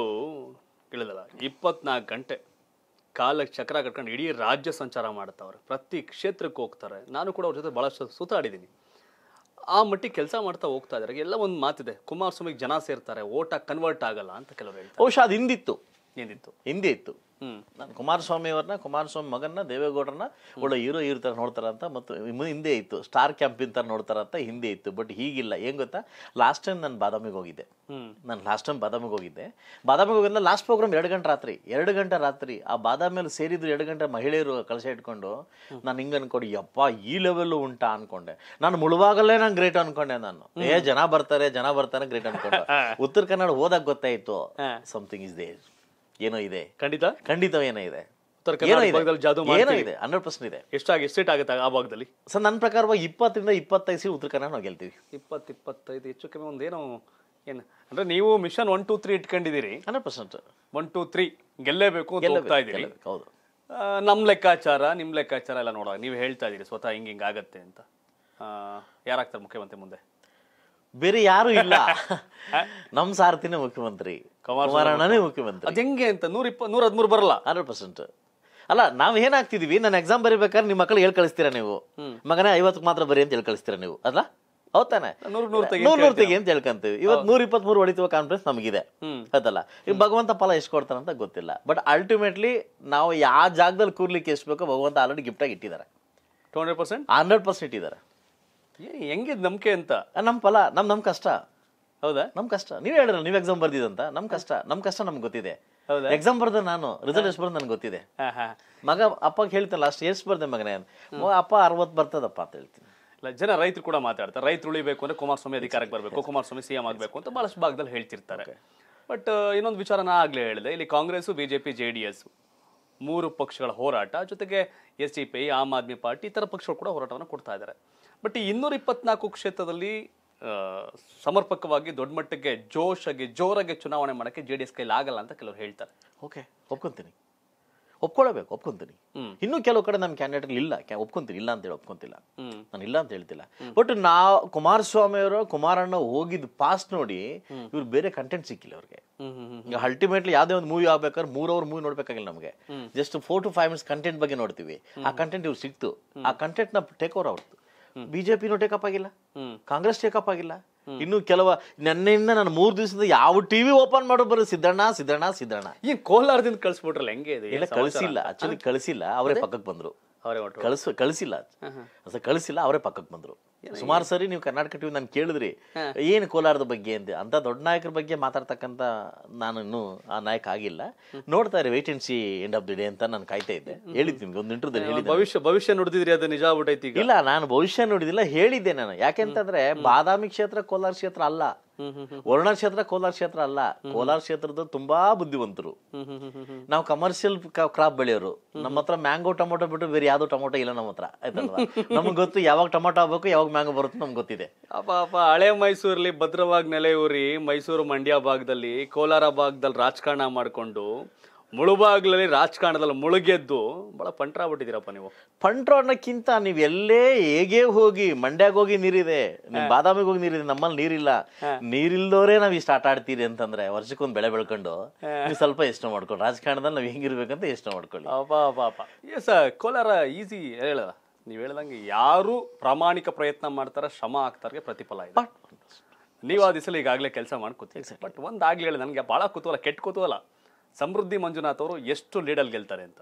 ಕೇಳಿದಲ್ಲ ಇಪ್ಪತ್ನಾಲ್ಕು ಗಂಟೆ ಕಾಲಕ್ಕೆ ಚಕ್ರ ಕಟ್ಕೊಂಡು ಇಡೀ ರಾಜ್ಯ ಸಂಚಾರ ಮಾಡ್ತಾವ್ರೆ ಪ್ರತಿ ಕ್ಷೇತ್ರಕ್ಕೆ ಹೋಗ್ತಾರೆ ನಾನು ಕೂಡ ಅವ್ರ ಜೊತೆ ಭಾಳಷ್ಟು ಸುತ್ತಾಡಿದ್ದೀನಿ ಆ ಮಟ್ಟಿಗೆ ಕೆಲಸ ಮಾಡ್ತಾ ಹೋಗ್ತಾ ಇದ್ದಾರೆ ಎಲ್ಲ ಒಂದು ಮಾತಿದೆ ಕುಮಾರಸ್ವಾಮಿಗೆ ಜನ ಸೇರ್ತಾರೆ ಓಟ ಕನ್ವರ್ಟ್ ಆಗಲ್ಲ ಅಂತ ಕೆಲವರು ಹೇಳ್ತಾರೆ ಬಹುಶಃ ಅದು ಹಿಂದಿತ್ತು ಹಿಂದಿತ್ತು ಹಿಂದೆ ಇತ್ತು ನಾನು ಕುಮಾರಸ್ವಾಮಿ ಅವ್ರನ್ನ ಕುಮಾರಸ್ವಾಮಿ ಮಗನ್ನ ದೇವೇಗೌಡರನ್ನ ಒಳ್ಳೆ ಹೀರೋ ಹೀರೋ ಥರ ನೋಡ್ತಾರಂತ ಮತ್ತು ಹಿಂದೆ ಇತ್ತು ಸ್ಟಾರ್ ಕ್ಯಾಂಪಿನ್ ಥರ ನೋಡ್ತಾರಂತ ಹಿಂದೆ ಇತ್ತು ಬಟ್ ಹೀಗಿಲ್ಲ ಏನ್ ಗೊತ್ತಾ ಲಾಸ್ಟ್ ಟೈಮ್ ನಾನು ಬಾದಾಮಿಗೆ ಹೋಗಿದ್ದೆ ನಾನು ಲಾಸ್ಟ್ ಟೈಮ್ ಬಾದಾಮಿಗೆ ಹೋಗಿದ್ದೆ ಬಾದಾಮಿಗೆ ಹೋಗಿದ್ದ ಲಾಸ್ಟ್ ಪ್ರೋಗ್ರಾಮ್ ಎರಡು ಗಂಟೆ ರಾತ್ರಿ ಎರಡು ಗಂಟೆ ರಾತ್ರಿ ಆ ಬಾದಾಮಿಯಲ್ಲಿ ಸೇರಿದ್ರು ಎರಡು ಗಂಟೆ ಮಹಿಳೆಯರು ಕಳಸ ಇಟ್ಕೊಂಡು ನಾನು ಹಿಂಗ ಅನ್ಕೊಂಡು ಯಪ್ಪ ಈ ಲೆವೆಲ್ ಉಂಟಾ ಅನ್ಕೊಂಡೆ ನಾನು ಮುಳುವಾಗಲೇ ನಾನು ಗ್ರೇಟ್ ಅನ್ಕೊಂಡೆ ನಾನು ಏ ಜನ ಬರ್ತಾರೆ ಜನ ಬರ್ತಾರೆ ಗ್ರೇಟ್ ಅನ್ಕೊಂಡೆ (laughs) ಉತ್ತರ ಕನ್ನಡ ಹೋದಾಗ ಗೊತ್ತಾಯ್ತು ಸಮಥಿಂಗ್ ಇಸ್ ದೇರ್ ಏನೋ ಇದೆ ಖಂಡಿತ ಖಂಡಿತವೇನೋ ಇದೆ ಏನೋ ಇದೆ ಹಂಡ್ರೆಡ್ ಪರ್ಸೆಂಟ್ ಇದೆ ಎಷ್ಟಾಗಿ ಎಸ್ಟೇಟ್ ಆಗುತ್ತೆ ಆ ಭಾಗದಲ್ಲಿ ಸರ್ ನನ್ನ ಪ್ರಕಾರವಾಗಿ ಇಪ್ಪತ್ತರಿಂದ ಇಪ್ಪತ್ತೈದು ಸೀಟ್ ಉತ್ತರ ಕನ್ನಡ ನಾವು ಗೆಲ್ತೀವಿ ಇಪ್ಪತ್ತು ಇಪ್ಪತ್ತೈದು ಹೆಚ್ಚು ಕಮ್ಮಿ ಒಂದೇನೋ ಏನು ಅಂದ್ರೆ ನೀವು ಮಿಷನ್ ಒನ್ ಟೂ ತ್ರೀ ಇಟ್ಕೊಂಡಿದ್ದೀರಿ hundred percent one two three ಗೆಲ್ಲೇಬೇಕು ಅಂತ ಹೋಗ್ತಾ ಇದ್ದೀರಿ ಹೌದು ನಮ್ಮ ಲೆಕ್ಕಾಚಾರ ನಿಮ್ಮ ಲೆಕ್ಕಾಚಾರ ಎಲ್ಲ ನೋಡುವಾಗ ನೀವು ಹೇಳ್ತಾ ಇದ್ದೀರಿ ಸ್ವತಃ ಹಿಂಗೆ ಹಿಂಗೆ ಆಗತ್ತೆ ಅಂತ ಯಾರಾಗ್ತಾರೆ ಮುಖ್ಯಮಂತ್ರಿ ಮುಂದೆ ಬೇರೆ ಯಾರು ಇಲ್ಲ (laughs) ನಮ್ಮ ಸಾರಥಿನೇ ಮುಖ್ಯಮಂತ್ರಿ ಕುಮಾರಣ್ಣನೇ ಮುಖ್ಯಮಂತ್ರಿ ಅದು ಹೆಂಗೆ ಅಂತ ನೂರ ಇಪ್ಪ ನೂರ ಹದಿಮೂರು ಬರಲ್ಲ ಹಂಡ್ರೆಡ್ ಪರ್ಸೆಂಟ್ ಅಲ್ಲ ನಾವ್ ಏನ್ ನಾನು ಎಕ್ಸಾಮ್ ಬರೀಬೇಕಾದ್ರೆ ನಿಮ್ಮ ಮಕ್ಕಳು ಹೇಳ್ ಕಳಿಸ್ತೀರಾ ನೀವು ಮಗನೇ ಐವತ್ತಕ್ಕೆ ಮಾತ್ರ ಬರೀ ಅಂತ ಹೇಳಿ ಕಳಿಸ್ತೀರಾ ನೀವು ಅಲ್ಲ ಹೌದಾನೆ ನೂರ್ ನೂರ್ ತೆಗಿ ಅಂತ ಹೇಳ್ಕೊಂತೀವಿ ಇವತ್ತು ನೂರ ಇಪ್ಪತ್ಮೂರು ಮೂರು ಹೊಡಿತುವ ನಮಗಿದೆ ಹೌದಲ್ಲ ಈಗ ಭಗವಂತ ಫಲ ಎಷ್ಟು ಕೊಡ್ತಾನೆ ಅಂತ ಗೊತ್ತಿಲ್ಲ ಬಟ್ ಅಲ್ಟಿಮೇಟ್ಲಿ ನಾವು ಯಾವ ಜಾಗದಲ್ಲಿ ಕೂರ್ಲಿಕ್ಕೆ ಎಷ್ಟು ಬೇಕೋ ಭಗವಂತ ಆಲ್ರೆಡಿ ಗಿಫ್ಟ್ ಆಗಿ ಇಟ್ಟಿದ್ದಾರೆ two hundred percent hundred percent ನಮ್ಕೆ ನಂಬಿಕೆ ಅಂತ ನಮ್ಮ ಫಲ ನಮ್ಮ ನಮ್ ಕಷ್ಟ ಹೌದಾ ನಮ್ ಕಷ್ಟ ನೀವೇ ಹೇಳಿದ್ರೆ ನೀವು ಎಕ್ಸಾಮ್ ಅಂತ ನಮ್ ಕಷ್ಟ ನಮ್ ಕಷ್ಟ ನಮ್ಗೆ ಗೊತ್ತಿದೆ ಎಕ್ಸಾಮ್ ಬರ್ದ ನಾನು ರಿಸಲ್ಟ್ ಎಷ್ಟು ಬರ್ದು ನನ್ಗೆ ಗೊತ್ತಿದೆ ಮಗ ಅಪ್ಪ ಹೇಳ್ತಾನೆ ಲಾಸ್ಟ್ ಎಷ್ಟು ಬರ್ದೆ ಮಗನೇ ಅಪ್ಪ ಅರವತ್ತು ಬರ್ತದಪ್ಪ ಅಂತ ಹೇಳ್ತೀನಿ ಇಲ್ಲ ಜನ ರೈತರು ಕೂಡ ಮಾತಾಡ್ತಾರೆ ರೈತರು ಉಳಿಬೇಕು ಅಂದ್ರೆ ಕುಮಾರಸ್ವಾಮಿ ಅಧಿಕಾರಕ್ಕೆ ಬರಬೇಕು ಕುಮಾರಸ್ವಾಮಿ ಸಿಎಂ ಆಗಬೇಕು ಅಂತ ಬಹಳಷ್ಟು ಭಾಗದಲ್ಲಿ ಹೇಳ್ತಿರ್ತಾರೆ ಬಟ್ ಇನ್ನೊಂದು ವಿಚಾರ ನಾ ಆಗ್ಲೇ ಹೇಳಿದೆ ಇಲ್ಲಿ Congress BJP J D S ಮೂರು ಪಕ್ಷಗಳ ಹೋರಾಟ ಜೊತೆಗೆ S D P Aam Aadmi Party ಇತರ ಪಕ್ಷಗಳು ಕೂಡ ಹೋರಾಟವನ್ನು ಕೊಡ್ತಾ ಇದ್ದಾರೆ ಬಟ್ ಈ ಇನ್ನೂರ ಇಪ್ಪತ್ನಾಲ್ಕು ಕ್ಷೇತ್ರದಲ್ಲಿ ಸಮರ್ಪಕವಾಗಿ ದೊಡ್ಡ ಮಟ್ಟಕ್ಕೆ ಜೋಶಾಗಿ ಜೋರಾಗಿ ಚುನಾವಣೆ ಮಾಡೋಕೆ ಜೆ ಡಿ ಎಸ್ ಕೈಲಿ ಆಗಲ್ಲ ಅಂತ ಕೆಲವರು ಹೇಳ್ತಾರೆ ಓಕೆ ಒಪ್ಕೊಂತೀನಿ ಒಪ್ಕೊಳ್ಬೇಕು ಒಪ್ಕೊಂತೀನಿ ಇನ್ನೂ ಕೆಲವು ಕಡೆ ನಮ್ಮ ಕ್ಯಾಂಡಿಡೇಟ್ ಇಲ್ಲ ಒಪ್ಕೊಂತೀನಿ ಇಲ್ಲ ಅಂತೇಳಿ ಒಪ್ಕೊಂತಿಲ್ಲ ನಾನು ಇಲ್ಲ ಅಂತ ಹೇಳ್ತಿಲ್ಲ ಬಟ್ ನಾ ಕುಮಾರಸ್ವಾಮಿ ಅವರು ಕುಮಾರಣ್ಣ ಹೋಗಿದ್ ಪಾಸ್ಟ್ ನೋಡಿ ಇವ್ರು ಬೇರೆ ಕಂಟೆಂಟ್ ಸಿಕ್ಕಿಲ್ಲ ಅವ್ರಿಗೆ ಅಲ್ಟಿಮೇಟ್ಲಿ ಯಾವ್ದೇ ಒಂದು ಮೂವಿ ಆಗ್ಬೇಕಾದ್ರೆ ಮೂರ್ ಅವರ್ ಮೂವಿ ನೋಡ್ಬೇಕಾಗಿಲ್ಲ ನಮಗೆ just four to five minutes content ಬಗ್ಗೆ ನೋಡ್ತೀವಿ ಆ ಕಂಟೆಂಟ್ ಇವ್ರು ಸಿಕ್ತು ಆ ಕಂಟೆಂಟ್ ನ ಟೇಕ್ ಓವರ್ ಅವ್ರದ್ದು ಬಿಜೆಪಿನೂ ಟೇಕಪ್ ಆಗಿಲ್ಲ ಕಾಂಗ್ರೆಸ್ ಟೇಕಪ್ ಆಗಿಲ್ಲ ಇನ್ನು ಕೆಲವ ನೆನ್ನೆಯಿಂದ ನಾನು ಮೂರು ದಿವಸದಿಂದ ಯಾವ ಟಿವಿ ಓಪನ್ ಮಾಡೋ ಬರೋ ಸಿದ್ದಣ್ಣ ಸಿದ್ದಣ್ಣ ಸಿದ್ದಣ್ಣ ಈ ಕೋಲಾರದಿಂದ ಕಳಿಸ್ಬಿಟ್ರಲ್ಲ ಹೆಂಗೆ ಇದೆ ಇಲ್ಲ ಕಳಿಸಿಲ್ಲ ಆಕ್ಚುಲಿ ಕಳಿಸಿಲ್ಲ ಅವರೇ ಪಕ್ಕಕ್ಕೆ ಬಂದ್ರು ಕಳಿಸ ಕಳಿಸ್ ಕಳಿಸಿಲ್ಲ ಅಸ ಕಳಿಸಿಲ್ಲ ಅವರೇ ಪಕ್ಕಕ್ಕೆ ಬಂದರು ಸುಮಾರು ಸರಿ ನೀವು ಕರ್ನಾಟಕ ಟಿವಿ ನಾನು ಕೇಳಿದ್ರಿ ಏನು ಕೋಲಾರದ ಬಗ್ಗೆ ಅಂತ ಅಂತ ದೊಡ್ಡ ನಾಯಕರ ಬಗ್ಗೆ ಮಾತಾಡ್ತಕ್ಕಂಥ ನಾನು ಇನ್ನೂ ಆ ನಾಯಕ ಆಗಿಲ್ಲ ನೋಡ್ತಾ ಇರಿ wait and end of the day ಅಂತ ನಾನು ಕಾಯ್ತಾ ಇದ್ದೆ ಹೇಳಿದ್ದೆ ನಿಮ್ಗೆ ಒಂದು ಇಂಟರ್ವ್ಯೂದಲ್ಲಿ ಭವಿಷ್ಯ ಭವಿಷ್ಯ ನೋಡಿದ್ರಿ ಅದು ನಿಜ ಆಗ್ಬಿಟ್ಟೈತಿ ಇಲ್ಲ ನಾನು ಭವಿಷ್ಯ ನೋಡಿದಿಲ್ಲ ಹೇಳಿದ್ದೆ ನಾನು ಯಾಕೆಂತಂದ್ರೆ ಬಾದಾಮಿ ಕ್ಷೇತ್ರ ಕೋಲಾರ ಕ್ಷೇತ್ರ ಅಲ್ಲ ವರ್ಣ ಕ್ಷೇತ್ರ ಕೋಲಾರ ಕ್ಷೇತ್ರ ಅಲ್ಲ ಕೋಲಾರ ಕ್ಷೇತ್ರದ ತುಂಬಾ ಬುದ್ಧಿವಂತರು ನಾವು ಕಮರ್ಷಿಯಲ್ ಕ್ರಾಪ್ ಬೆಳೆಯೋರು ನಮ್ಮ ಹತ್ರ ಮ್ಯಾಂಗೋ ಟೊಮೊಟೊ ಬಿಟ್ಟು ಬೇರೆ ಯಾವ್ದು ಟೊಮೊಟೊ ಇಲ್ಲ ನಮ್ಮ ಹತ್ರ ಆಯ್ತಲ್ವಾ ನಮ್ಗೆ ಗೊತ್ತು ಯಾವಾಗ ಟೊಮೊಟೊ ಆಗ್ಬೇಕು ಯಾವಾಗ ಮ್ಯಾಂಗೋ ಬರುತ್ತೆ ನಮ್ಗೆ ಗೊತ್ತಿದೆ ಅಪ್ಪ ಹಳೆ ಮೈಸೂರಲ್ಲಿ ಭದ್ರವಾಗಿ ನೆಲೆಯೂರಿ ಮೈಸೂರು ಮಂಡ್ಯ ಭಾಗದಲ್ಲಿ ಕೋಲಾರ ಭಾಗದಲ್ಲಿ ರಾಜಕಾರಣ ಮಾಡಿಕೊಂಡು ಮುಳುಬಾಗ್ಲಲ್ಲಿ ರಾಜಕಾರಣದಲ್ಲಿ ಮುಳುಗೆದ್ದು ಬಹಳ ಪಂಟ್ರಾಗ್ಬಿಟ್ಟಿದ್ದೀರಪ್ಪ ನೀವು ಪಂಟ್ರ ಅನ್ನೋಕ್ಕಿಂತ ನೀವು ಎಲ್ಲೇ ಹೇಗೆ ಹೋಗಿ ಮಂಡ್ಯಾಗ ಹೋಗಿ ನೀರಿದೆ ನಿಮ್ ಬಾದಾಮಿಗೆ ಹೋಗಿ ನೀರಿದೆ ನಮ್ಮಲ್ಲಿ ನೀರಿಲ್ಲ ನೀರಿಲ್ದೋರೇ ನಾವ್ ಇಷ್ಟ ಆಟ ಆಡ್ತೀರಿ ಅಂತಂದ್ರೆ ವರ್ಷಕ್ಕೊಂದ್ ಬೆಳೆ ಬೆಳ್ಕೊಂಡು ನೀವು ಸ್ವಲ್ಪ ಇಷ್ಟ ಮಾಡ್ಕೊಂಡು ರಾಜಕಾರಣದಲ್ಲಿ ನಾವ್ ಹೆಂಗಿರ್ಬೇಕಂತ ಇಷ್ಟ ಮಾಡ್ಕೊಳ್ಳಿ ಎಸ್ ಕೋಲಾರ ಈಸಿ ಹೇಳ ನೀವ್ ಹೇಳ್ದಂಗೆ ಯಾರು ಪ್ರಾಮಾಣಿಕ ಪ್ರಯತ್ನ ಮಾಡ್ತಾರ ಶ್ರಮ ಆಗ್ತಾರೆ ಪ್ರತಿಫಲ ಇದೆ ನೀವು ಆ ದಿವಸ ಈಗಾಗಲೇ ಕೆಲಸ ಮಾಡ್ಕೋತೀವಿ ಬಟ್ ಒಂದಾಗ್ಲಿ ಹೇಳಿ ನನಗೆ ಭಾಳ ಕುತೂಹಲ ಕೆಟ್ಟ ಕುತೂಹಲ ಸಮೃದ್ಧಿ ಮಂಜುನಾಥ್ ಅವರು ಎಷ್ಟು ಲೀಡಲ್ಲಿ ಗೆಲ್ತಾರೆ ಅಂತ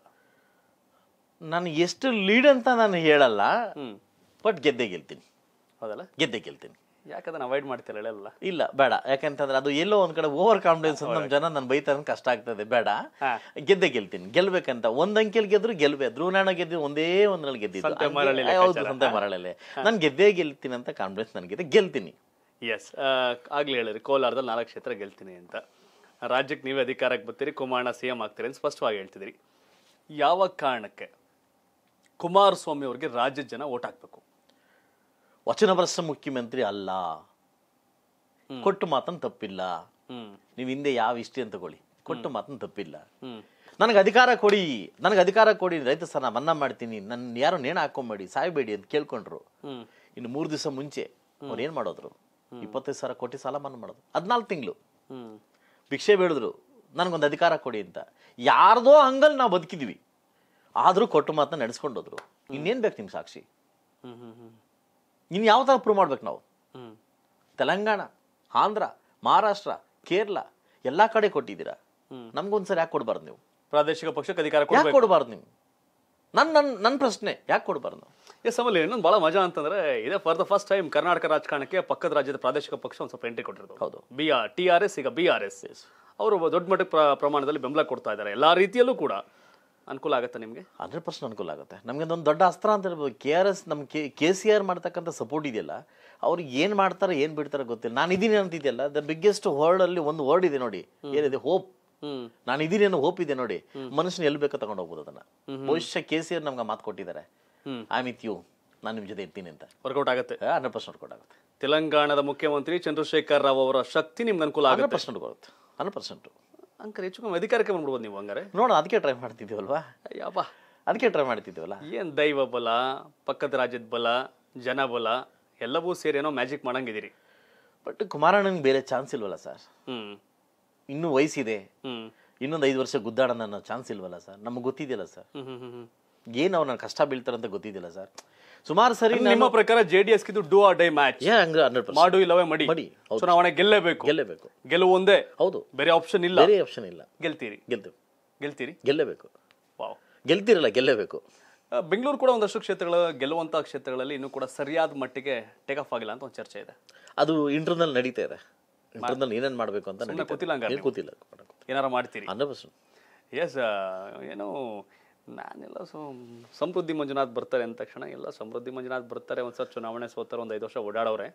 ನಾನು ಎಷ್ಟು ಲೀಡ್ ಅಂತ ನಾನು ಹೇಳಲ್ಲ ಬಟ್ ಗೆದ್ದೆ ಗೆಲ್ತೀನಿ ಹೌದಲ್ಲ ಗೆದ್ದೆ ಗೆಲ್ತೀನಿ ಯಾಕಂದ್ರೆ ಅವಾಯ್ಡ್ ಮಾಡ್ತೀರ ಹೇಳಲ್ಲ ಇಲ್ಲ ಬೇಡ ಯಾಕಂತಂದ್ರೆ ಅದು ಎಲ್ಲೋ ಒಂದ್ ಕಡೆ ಓವರ್ ಕಾನ್ಫಿಡೆನ್ಸ್ ನಮ್ಮ ಜನ ನನ್ನ ಬೈತಾರ ಕಷ್ಟ ಆಗ್ತದೆ ಬೇಡ ಗೆದ್ದೆ ಗೆಲ್ತೀನಿ ಗೆಲ್ಬೇಕಂತ ಒಂದ್ ಅಂಕೆಲ್ ಗೆದ್ರು ಗೆಲ್ವೆ ಧ್ರುವನಾಣ ಗೆದ್ದು ಒಂದೇ ಒಂದ್ರಲ್ಲಿ ಗೆದ್ದಿದ್ದು ಹೌದು ಸಂತೆ ನಾನು ಗೆದ್ದೆ ಗೆಲ್ತೀನಿ ಅಂತ ಕಾನ್ಫಿಡೆನ್ಸ್ ನನಗಿದೆ ಗೆಲ್ತೀನಿ ಎಸ್ ಆಗ್ಲಿ ಹೇಳಿರಿ ಕೋಲಾರದಲ್ಲಿ ನಾಲ್ಕು ಕ್ಷೇತ್ರ ಗೆಲ್ತೀನಿ ಅಂತ ರಾಜ್ಯಕ್ಕೆ ನೀವೇ ಅಧಿಕಾರಕ್ಕೆ ಬರ್ತೀರಿ ಕುಮಾರಣ್ಣ ಸಿ ಎಂ ಆಗ್ತೀರಿ ಅಂತ ಸ್ಪಷ್ಟವಾಗಿ ಹೇಳ್ತಿದ್ದೀರಿ ಯಾವ ಕಾರಣಕ್ಕೆ ಕುಮಾರಸ್ವಾಮಿ ಅವರಿಗೆ ರಾಜ್ಯದ ಜನ ಓಟ್ ವಚನ ವಚನಭ್ರಷ್ಟ ಮುಖ್ಯಮಂತ್ರಿ ಅಲ್ಲ ಕೊಟ್ಟು ಮಾತನ್ನು ತಪ್ಪಿಲ್ಲ ನೀವು ಹಿಂದೆ ಯಾವ ಇಷ್ಟಿ ಅಂತ ತಗೊಳ್ಳಿ ಕೊಟ್ಟು ಮಾತನ್ನು ತಪ್ಪಿಲ್ಲ ನನಗೆ ಅಧಿಕಾರ ಕೊಡಿ ನನಗೆ ಅಧಿಕಾರ ಕೊಡಿ ರೈತ ಸರ್ ನಾ ಮನ್ನಾ ಮಾಡ್ತೀನಿ ನನ್ನ ಯಾರು ನೇಣ ಹಾಕೊಂಬೇಡಿ ಸಾಯ್ಬೇಡಿ ಅಂತ ಕೇಳ್ಕೊಂಡ್ರು ಇನ್ನು ಮೂರು ದಿವಸ ಮುಂಚೆ ಅವ್ರು ಏನ್ ಮಾಡೋದ್ರು ಇಪ್ಪತ್ತೈದು ಸಾವಿರ ಕೋಟಿ ಸಾಲ ಮನ್ನಾ ಮಾಡೋದು ಹದಿನಾಲ್ಕು ತಿಂಗಳು ಭಿಕ್ಷೆ ಬೇಡಿದ್ರು ನನಗೊಂದು ಅಧಿಕಾರ ಕೊಡಿ ಅಂತ ಯಾರ್ದೋ ಹಂಗಲ್ಲಿ ನಾವು ಬದುಕಿದ್ವಿ ಆದರೂ ಕೊಟ್ಟು ಮಾತನ್ನ ನಡೆಸ್ಕೊಂಡೋದ್ರು ಇನ್ನೇನು ಬೇಕು ನಿಮ್ಮ ಸಾಕ್ಷಿ ಇನ್ನು ಯಾವ ಥರ ಪ್ರೂವ್ ಮಾಡ್ಬೇಕು ನಾವು ತೆಲಂಗಾಣ ಆಂಧ್ರ ಮಹಾರಾಷ್ಟ್ರ ಕೇರಳ ಎಲ್ಲ ಕಡೆ ಕೊಟ್ಟಿದ್ದೀರಾ ನಮ್ಗೊಂದ್ಸರಿ ಯಾಕೆ ಕೊಡಬಾರ್ದು ನೀವು ಪ್ರಾದೇಶಿಕ ಪಕ್ಷಕ್ಕೆ ಅಧಿಕಾರ ಯಾಕೆ ಕೊಡಬಾರ್ದು ನೀವು ನನ್ನ ನನ್ನ ನನ್ನ ಪ್ರಶ್ನೆ ಯಾಕೆ ಕೊಡಬಾರ್ದು ನಾವು ಎಸ್ ಆಮೇಲೆ ಇನ್ನೊಂದು ಭಾಳ ಮಜಾ ಅಂತಂದ್ರೆ ಇದೇ for the first time Karnataka ರಾಜಕಾರಣಕ್ಕೆ ಪಕ್ಕದ ರಾಜ್ಯದ ಪ್ರಾದೇಶಿಕ ಪಕ್ಷ ಒಂದು ಸ್ವಲ್ಪ ಎಂಟ್ರಿ ಕೊಟ್ಟಿರೋದು ಹೌದು B R T R S ಈಗ ಬಿ ಆರ್ ಎಸ್ ಅವರು ದೊಡ್ಡ ಮಟ್ಟಕ್ಕೆ ಪ್ರಮಾಣದಲ್ಲಿ ಬೆಂಬಲ ಕೊಡ್ತಾ ಇದ್ದಾರೆ ಎಲ್ಲಾ ರೀತಿಯಲ್ಲೂ ಕೂಡ ಅನುಕೂಲ ಆಗುತ್ತೆ ನಿಮಗೆ ಹಂಡ್ರೆಡ್ ಪರ್ಸೆಂಟ್ ಅನುಕೂಲ ಆಗುತ್ತೆ ನಮಗೆ ಒಂದು ದೊಡ್ಡ ಅಸ್ತ್ರ ಅಂತ ಹೇಳ್ಬೋದು ಕೆ ಆರ್ ಎಸ್ ನಮ್ಮ ಕೆ ಕೆ ಸಿ ಆರ್ ಮಾಡ್ತಕ್ಕಂಥ ಸಪೋರ್ಟ್ ಇದೆಯಲ್ಲ ಅವ್ರು ಏನು ಮಾಡ್ತಾರೆ ಏನು ಬಿಡ್ತಾರೆ ಗೊತ್ತಿಲ್ಲ ನಾನು ಇದ್ದೀನಿ ಅಂತಿದೆಯಲ್ಲ ದ ಬಿಗ್ಗೆಸ್ಟ್ ಅಲ್ಲಿ ಒಂದು ವರ್ಡ್ ಇದೆ ನೋಡಿ ಏನಿದೆ ಹೋಪ್ ನಾನು ಇದೀನಿ ಅನ್ನೋ ಹೋಪ್ ಇದೆ ನೋಡಿ ಮನುಷ್ಯನ ಎಲ್ಲಿ ಬೇಕೋ ತಗೊಂಡು ಹೋಗ್ಬೋದು ಅದನ್ನ ಭವಿಷ್ಯ ಕೆ ಸಿ ಆರ್ ನಮ್ಗೆ ಮಾತು ಕೊಟ್ಟಿದ್ದಾರೆ ಐ ವಿತ್ ಯು ನಾನು ನಿಮ್ಮ ಜೊತೆ ಇರ್ತೀನಿ ಅಂತ ವರ್ಕೌಟ್ ಆಗುತ್ತೆ ಹಂಡ್ರೆಡ್ ಪರ್ಸೆಂಟ್ ವರ್ಕೌಟ್ ಆಗುತ್ತೆ ತೆಲಂಗಾಣದ ಮುಖ್ಯಮಂತ್ರಿ ಚಂದ್ರಶೇಖರ್ ರಾವ್ ಅವರ ಶಕ್ತಿ ನಿಮ್ಗೆ ಅನುಕೂಲ ಹಂಡ್ರೆಡ್ ಪರ್ಸೆಂಟ್ ಬರುತ್ತೆ ಹಂಡ್ರೆಡ್ ಪರ್ಸೆಂಟ್ ಅಂಕರ್ ಹೆಚ್ಚು ಕಮ್ಮಿ ಅಧಿಕಾರಕ್ಕೆ ಬಂದ್ಬಿಡ್ಬೋದು ನೀವು ಹಂಗಾರೆ ನೋಡೋಣ ಅದಕ್ಕೆ ಟ್ರೈ ಮಾಡ್ತಿದ್ದೀವಲ್ವಾ ಯಾವ ಅದಕ್ಕೆ ಟ್ರೈ ಮಾಡ್ತಿದ್ದೀವಲ್ಲ ಏನು ದೈವ ಬಲ ಪಕ್ಕದ ರಾಜ್ಯದ ಬಲ ಜನ ಬಲ ಎಲ್ಲವೂ ಸೇರಿ ಏನೋ ಮ್ಯಾಜಿಕ್ ಮಾಡಂಗಿದ್ದೀರಿ ಬಟ್ ಕುಮಾರಣ್ಣನಿಗೆ ಬೇರೆ ಚಾನ್ಸ್ ಇಲ್ವಲ್ಲ ಸರ್ ಹ್ಮ್ ಇನ್ನೂ ವಯಸ್ಸಿದೆ ಇನ್ನೊಂದು ಐದು ವರ್ಷ ಗುದ್ದಾಡೋಣ ಅನ್ನೋ ಚಾನ್ಸ್ ಇಲ್ವಲ್ಲ ಸರ್ ನಮ್ಗೆ ಗೊತ್ತಿದೆಯಲ್ಲ ಸರ್ ಹ್ಮ್ ಹ್ಮ್ ಹ್ಞೂ ಏನು ಅವ್ರು ನನ್ನ ಕಷ್ಟ ಬೀಳ್ತಾರೆ ಅಂತ ಗೊತ್ತಿದ್ದಿಲ್ಲ ಸರ್ ಸುಮಾರು ಸರಿ ನಿಮ್ಮ ಪ್ರಕಾರ ಜೆ ಡಿ ಎಸ್ ಗಿದು ಡೂ ಆರ್ ಡೈ ಮ್ಯಾಚ್ ಮಾಡು ಇಲ್ಲವೇ ಮಡಿ ಮಡಿ ಚುನಾವಣೆ ಗೆಲ್ಲೇಬೇಕು ಗೆಲ್ಲೇಬೇಕು ಗೆಲುವು ಒಂದೇ ಹೌದು ಬೇರೆ ಆಪ್ಷನ್ ಇಲ್ಲ ಬೇರೆ ಆಪ್ಷನ್ ಇಲ್ಲ ಗೆಲ್ತೀರಿ ಗೆಲ್ತೀವಿ ಗೆಲ್ತೀರಿ ಗೆಲ್ಲೇಬೇಕು ವಾವ್ ಗೆಲ್ತಿರಲ್ಲ ಗೆಲ್ಲೇಬೇಕು ಬೆಂಗಳೂರು ಕೂಡ ಒಂದಷ್ಟು ಕ್ಷೇತ್ರಗಳ ಗೆಲ್ಲುವಂಥ ಕ್ಷೇತ್ರಗಳಲ್ಲಿ ಇನ್ನೂ ಕೂಡ ಸರಿಯಾದ ಮಟ್ಟಿಗೆ ಟೇಕ್ ಆಫ್ ಆಗಿಲ್ಲ ಅಂತ ಒಂದು ಚರ್ಚೆ ಇದೆ ಅದು ಇಂಟರ್ನಲ್ ನಡೀತಾ ಇದೆ ಇಂಟರ್ನಲ್ ಏನೇನು ಮಾಡಬೇಕು ಅಂತ ಗೊತ್ತಿಲ್ಲ ಗೊತ್ತಿಲ್ಲ ಏನಾರ ಮಾಡ್ತೀರಿ ಹಂಡ್ರೆಡ್ ಎಸ್ ಏನು ನಾನೆಲ್ಲ ಸೊ ಸಮೃದ್ಧಿ ಮಂಜುನಾಥ್ ಬರ್ತಾರೆ ಅಂದ ತಕ್ಷಣ ಎಲ್ಲ ಸಮೃದ್ಧಿ ಮಂಜುನಾಥ್ ಬರ್ತಾರೆ ಒಂದು ಸರ್ ಚುನಾವಣೆ ಸೋತಾರೆ ಒಂದು ಐದು ವರ್ಷ ಓಡಾಡೋರೆ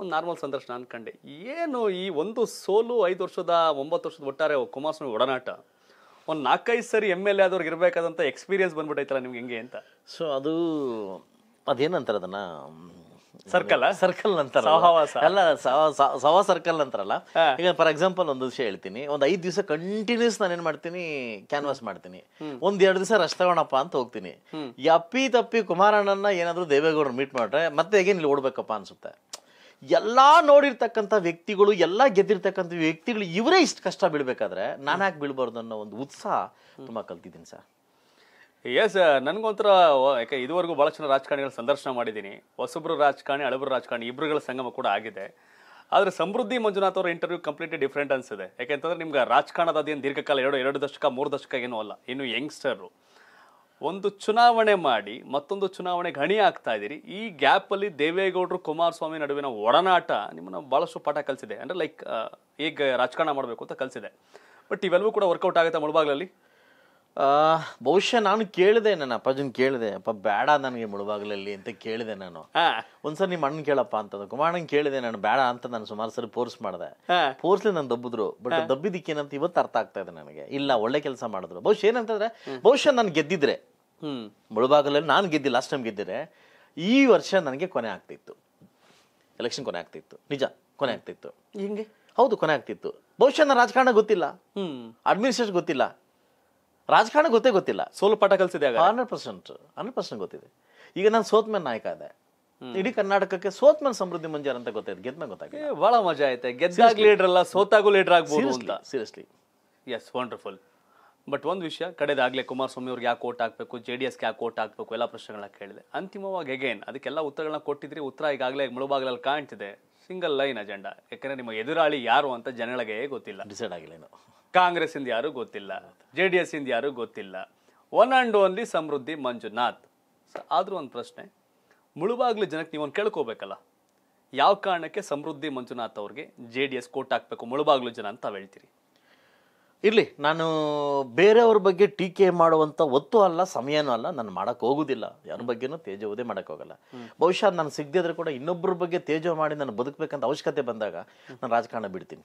ಒಂದು ನಾರ್ಮಲ್ ಸಂದರ್ಶನ ಅನ್ಕೊಂಡೆ ಏನು ಈ ಒಂದು ಸೋಲು ಐದು ವರ್ಷದ ಒಂಬತ್ತು ವರ್ಷದ ಒಟ್ಟಾರೆ ಕುಮಾರಸ್ವಾಮಿ ಒಡನಾಟ ಒಂದು ನಾಲ್ಕೈದು ಸರಿ ಎಮ್ ಎಲ್ ಎ ಆದವ್ರಿಗೆ ಇರಬೇಕಾದಂಥ ಎಕ್ಸ್ಪೀರಿಯನ್ಸ್ ಬಂದ್ಬಿಟ್ಟೈತಲ್ಲ ನಿಮ್ಗೆ ಹೆಂಗೆ ಅಂತ ಸೊ ಅದು ಅದೇನಂತಾರೆ ಅದನ್ನು ಸರ್ಕಲ್ ಸರ್ಕಲ್ ನಂತರ ಅಲ್ಲ ಸವ ಸರ್ಕಲ್ ಅಂತಾರಲ್ಲ ಈಗ ಫಾರ್ ಎಕ್ಸಾಂಪಲ್ ಒಂದು ವಿಷಯ ಹೇಳ್ತೀನಿ ಒಂದ್ ಐದ್ ದಿವಸ ಕಂಟಿನ್ಯೂಸ್ ನಾನು ಏನ್ ಮಾಡ್ತೀನಿ ಕ್ಯಾನ್ವಾಸ್ ಮಾಡ್ತೀನಿ ಒಂದ್ ಎರಡು ದಿವಸ ರಶ್ ತಗೋಣಪ್ಪ ಅಂತ ಹೋಗ್ತೀನಿ ಅಪ್ಪಿ ತಪ್ಪಿ ಕುಮಾರಣ್ಣನ ಏನಾದ್ರು ದೇವೇಗೌಡರು ಮೀಟ್ ಮಾಡ್ರೆ ಮತ್ತೆ ಹೇಗೆ ಇಲ್ಲಿ ಓಡ್ಬೇಕಪ್ಪ ಅನ್ಸುತ್ತೆ ಎಲ್ಲಾ ನೋಡಿರ್ತಕ್ಕಂಥ ವ್ಯಕ್ತಿಗಳು ಎಲ್ಲಾ ಗೆದ್ದಿರ್ತಕ್ಕಂಥ ವ್ಯಕ್ತಿಗಳು ಇವರೇ ಇಷ್ಟು ಕಷ್ಟ ಬೀಳ್ಬೇಕಾದ್ರೆ ನಾನು ಯಾಕೆ ಬೀಳ್ಬಾರ್ದು ಅನ್ನೋ ಒಂದು ಉತ್ಸಾಹ ತುಂಬಾ ಕಲ್ತಿದ್ದೀನಿ ಸರ್ ಎಸ್ ನನಗೊಂಥರ ಯಾಕೆ ಇದುವರೆಗೂ ಭಾಳ ಜನ ರಾಜಕಾರಣಿಗಳ ಸಂದರ್ಶನ ಮಾಡಿದ್ದೀನಿ ಹೊಸಬ್ರು ರಾಜಕಾರಣಿ ಅಳಬ್ರು ರಾಜಕಾರಣಿ ಇಬ್ಬರುಗಳ ಸಂಗಮ ಕೂಡ ಆಗಿದೆ ಆದರೆ ಸಮೃದ್ಧಿ ಮಂಜುನಾಥ್ ಅವರ ಇಂಟರ್ವ್ಯೂ ಕಂಪ್ಲೀಟ್ಲಿ ಡಿಫ್ರೆಂಟ್ ಅನಿಸಿದೆ ಯಾಕೆಂತಂದ್ರೆ ನಿಮ್ಗೆ ರಾಜಕಾರಣದ ಅದೇನು ದೀರ್ಘಕಾಲ ಎರಡು ಎರಡು ದಶಕ ಮೂರು ದಶಕ ಏನೂ ಅಲ್ಲ ಇನ್ನು ಯಂಗ್ಸ್ಟರು ಒಂದು ಚುನಾವಣೆ ಮಾಡಿ ಮತ್ತೊಂದು ಚುನಾವಣೆಗೆ ಹಣಿ ಆಗ್ತಾ ಇದ್ದೀರಿ ಈ ಗ್ಯಾಪಲ್ಲಿ ದೇವೇಗೌಡರು ಕುಮಾರಸ್ವಾಮಿ ನಡುವಿನ ಒಡನಾಟ ನಿಮ್ಮನ್ನು ಭಾಳಷ್ಟು ಪಾಠ ಕಲಿಸಿದೆ ಅಂದರೆ ಲೈಕ್ ಈಗ ರಾಜಕಾರಣ ಮಾಡಬೇಕು ಅಂತ ಕಲಿಸಿದೆ ಬಟ್ ಇವೆಲ್ಲವೂ ಕೂಡ ವರ್ಕೌಟ್ ಆಗುತ್ತೆ ಮುಳುಭಾಗಲಲ್ಲಿ ಬಹುಶಃ ನಾನು ಕೇಳಿದೆ ನನ್ನ ಅಪ್ಪಾಜಿನ್ ಕೇಳಿದೆ ಅಪ್ಪ ಬೇಡ ನನಗೆ ಮುಳುಬಾಗಲಲ್ಲಿ ಅಂತ ಕೇಳಿದೆ ನಾನು ಒಂದ್ಸರಿ ನಿಮ್ಮ ಅಣ್ಣ ಕೇಳಪ್ಪ ಅಂತ ಕುಮಾರಣ್ಣ ಕೇಳಿದೆ ನಾನು ಬೇಡ ಅಂತ ನಾನು ಸುಮಾರು ಸರಿ ಫೋರ್ಸ್ ಮಾಡಿದೆ ಫೋರ್ಸ್ಲಿ ನಾನು ದಬ್ಬಿದ್ರು ಬಟ್ ದಬ್ಬಿದಿಕ್ಕೇನಂತ ಇವತ್ತು ಅರ್ಥ ಆಗ್ತಾ ಇದೆ ನನಗೆ ಇಲ್ಲ ಒಳ್ಳೆ ಕೆಲಸ ಮಾಡಿದ್ರು ಬಹುಶಃ ಏನಂತಂದ್ರೆ ಬಹುಶಃ ನಾನು ಗೆದ್ದಿದ್ರೆ ಹ್ಮ್ ಮುಳುಬಾಗಲಲ್ಲಿ ನಾನು ಗೆದ್ದಿಲ್ಲ ಲಾಸ್ಟ್ ಟೈಮ್ ಗೆದ್ದಿದ್ರೆ ಈ ವರ್ಷ ನನಗೆ ಕೊನೆ ಆಗ್ತಿತ್ತು ಎಲೆಕ್ಷನ್ ಕೊನೆ ಆಗ್ತಿತ್ತು ನಿಜ ಕೊನೆ ಆಗ್ತಿತ್ತು ಹಿಂಗೆ ಹೌದು ಕೊನೆ ಆಗ್ತಿತ್ತು ಬಹುಶಃ ನನ್ನ ರಾಜಕಾರಣ ಗೊತ್ತಿಲ್ಲ ಅಡ್ಮಿನಿಸ್ಟ್ರೇಷನ್ ಗೊತ್ತಿಲ್ಲ ರಾಜಕಾರಣ ಗೊತ್ತೇ ಗೊತ್ತಿಲ್ಲ ಸೋಲು ಪಾಠ ಕಲಿಸಿದೆ ಹಂಡ್ರೆಡ್ ಪರ್ಸೆಂಟ್ ಹಂಡ್ರೆಡ್ ಪರ್ಸೆಂಟ್ ಗೊತ್ತಿದೆ ಈಗ ನಾನು ಸೋತ್ಮೇನ್ ನಾಯಕ ಇದೆ ಇಡೀ ಕರ್ನಾಟಕಕ್ಕೆ ಸೋತ್ಮೇನ್ ಸಮೃದ್ಧಿ ಮಂಜಾರ್ ಅಂತ ಗೊತ್ತಾಯ್ತು ಗೆದ್ಮೇಲೆ ಗೊತ್ತಾಗಿದೆ ಬಹಳ ಮಜಾ ಐತೆ ಗೆದ್ದಾಗ ಲೀಡರ್ ಅಲ್ಲ ಸೋತಾಗೂ ಲೀಡರ್ ಆಗ್ಬೋದು ಅಂತ ಸೀರಿಯಸ್ಲಿ ಎಸ್ ವಂಡರ್ಫುಲ್ ಬಟ್ ಒಂದು ವಿಷಯ ಕಡೆದಾಗಲೇ ಕುಮಾರಸ್ವಾಮಿ ಅವ್ರಿಗೆ ಯಾಕೆ ಓಟ್ ಹಾಕ್ಬೇಕು ಜೆ ಡಿ ಎಸ್ಗೆ ಯಾಕೆ ಓಟ್ ಹಾಕಬೇಕು ಎಲ್ಲ ಪ್ರಶ್ನೆಗಳನ್ನ ಕೇಳಿದೆ ಅಂತಿಮವಾಗಿ ಅಗೇನ್ ಅದಕ್ಕೆಲ್ಲ ಉತ್ತರಗಳನ್ನ ಕೊಟ್ಟಿದ್ರೆ ಉತ್ತರ ಈಗಾಗಲೇ ಮುಳುಬಾಗಲಲ್ಲಿ ಕಾಣ್ತಿದೆ ಸಿಂಗಲ್ ಲೈನ್ ಅಜೆಂಡಾ ಯಾಕಂದ್ರೆ ನಿಮ್ಮ ಎದುರಾಳಿ ಯಾರು ಅಂತ ಜನಗಳಿಗೆ ಗೊತ್ತಿಲ್ಲ ಡಿಸೈಡ್ ಆಗಿಲ್ಲ ಇಂದ ಯಾರು ಗೊತ್ತಿಲ್ಲ ಜೆ ಡಿ ಇಂದ ಯಾರು ಗೊತ್ತಿಲ್ಲ one and only Samruddhi Manjunath so ಆದರೂ ಒಂದು ಪ್ರಶ್ನೆ ಮುಳುವಾಗ್ಲಿ ಜನಕ್ಕೆ ನೀವೊಂದು ಕೇಳ್ಕೋಬೇಕಲ್ಲ ಯಾವ ಕಾರಣಕ್ಕೆ ಸಮೃದ್ಧಿ ಮಂಜುನಾಥ್ ಅವ್ರಿಗೆ ಜೆ ಡಿ ಎಸ್ ಕೋಟ್ ಹಾಕಬೇಕು ಮುಳುಬಾಗ್ಲು ಜನ ಅಂತ ಹೇಳ್ತೀರಿ ಇರಲಿ ನಾನು ಬೇರೆಯವ್ರ ಬಗ್ಗೆ ಟೀಕೆ ಮಾಡುವಂಥ ಒತ್ತು ಅಲ್ಲ ಸಮಯನೂ ಅಲ್ಲ ನಾನು ಮಾಡೋಕ್ಕೆ ಹೋಗೋದಿಲ್ಲ ಯಾರ ಬಗ್ಗೆನೂ ತೇಜವದೇ ಮಾಡೋಕ್ಕೋಗಲ್ಲ ಬಹುಶಃ ನಾನು ಸಿಗದಿದ್ರೆ ಕೂಡ ಇನ್ನೊಬ್ಬರ ಬಗ್ಗೆ ತೇಜೋ ಮಾಡಿ ನಾನು ಬದುಕಬೇಕಂತ ಅವಶ್ಯಕತೆ ಬಂದಾಗ ನಾನು ರಾಜಕಾರಣ ಬಿಡ್ತೀನಿ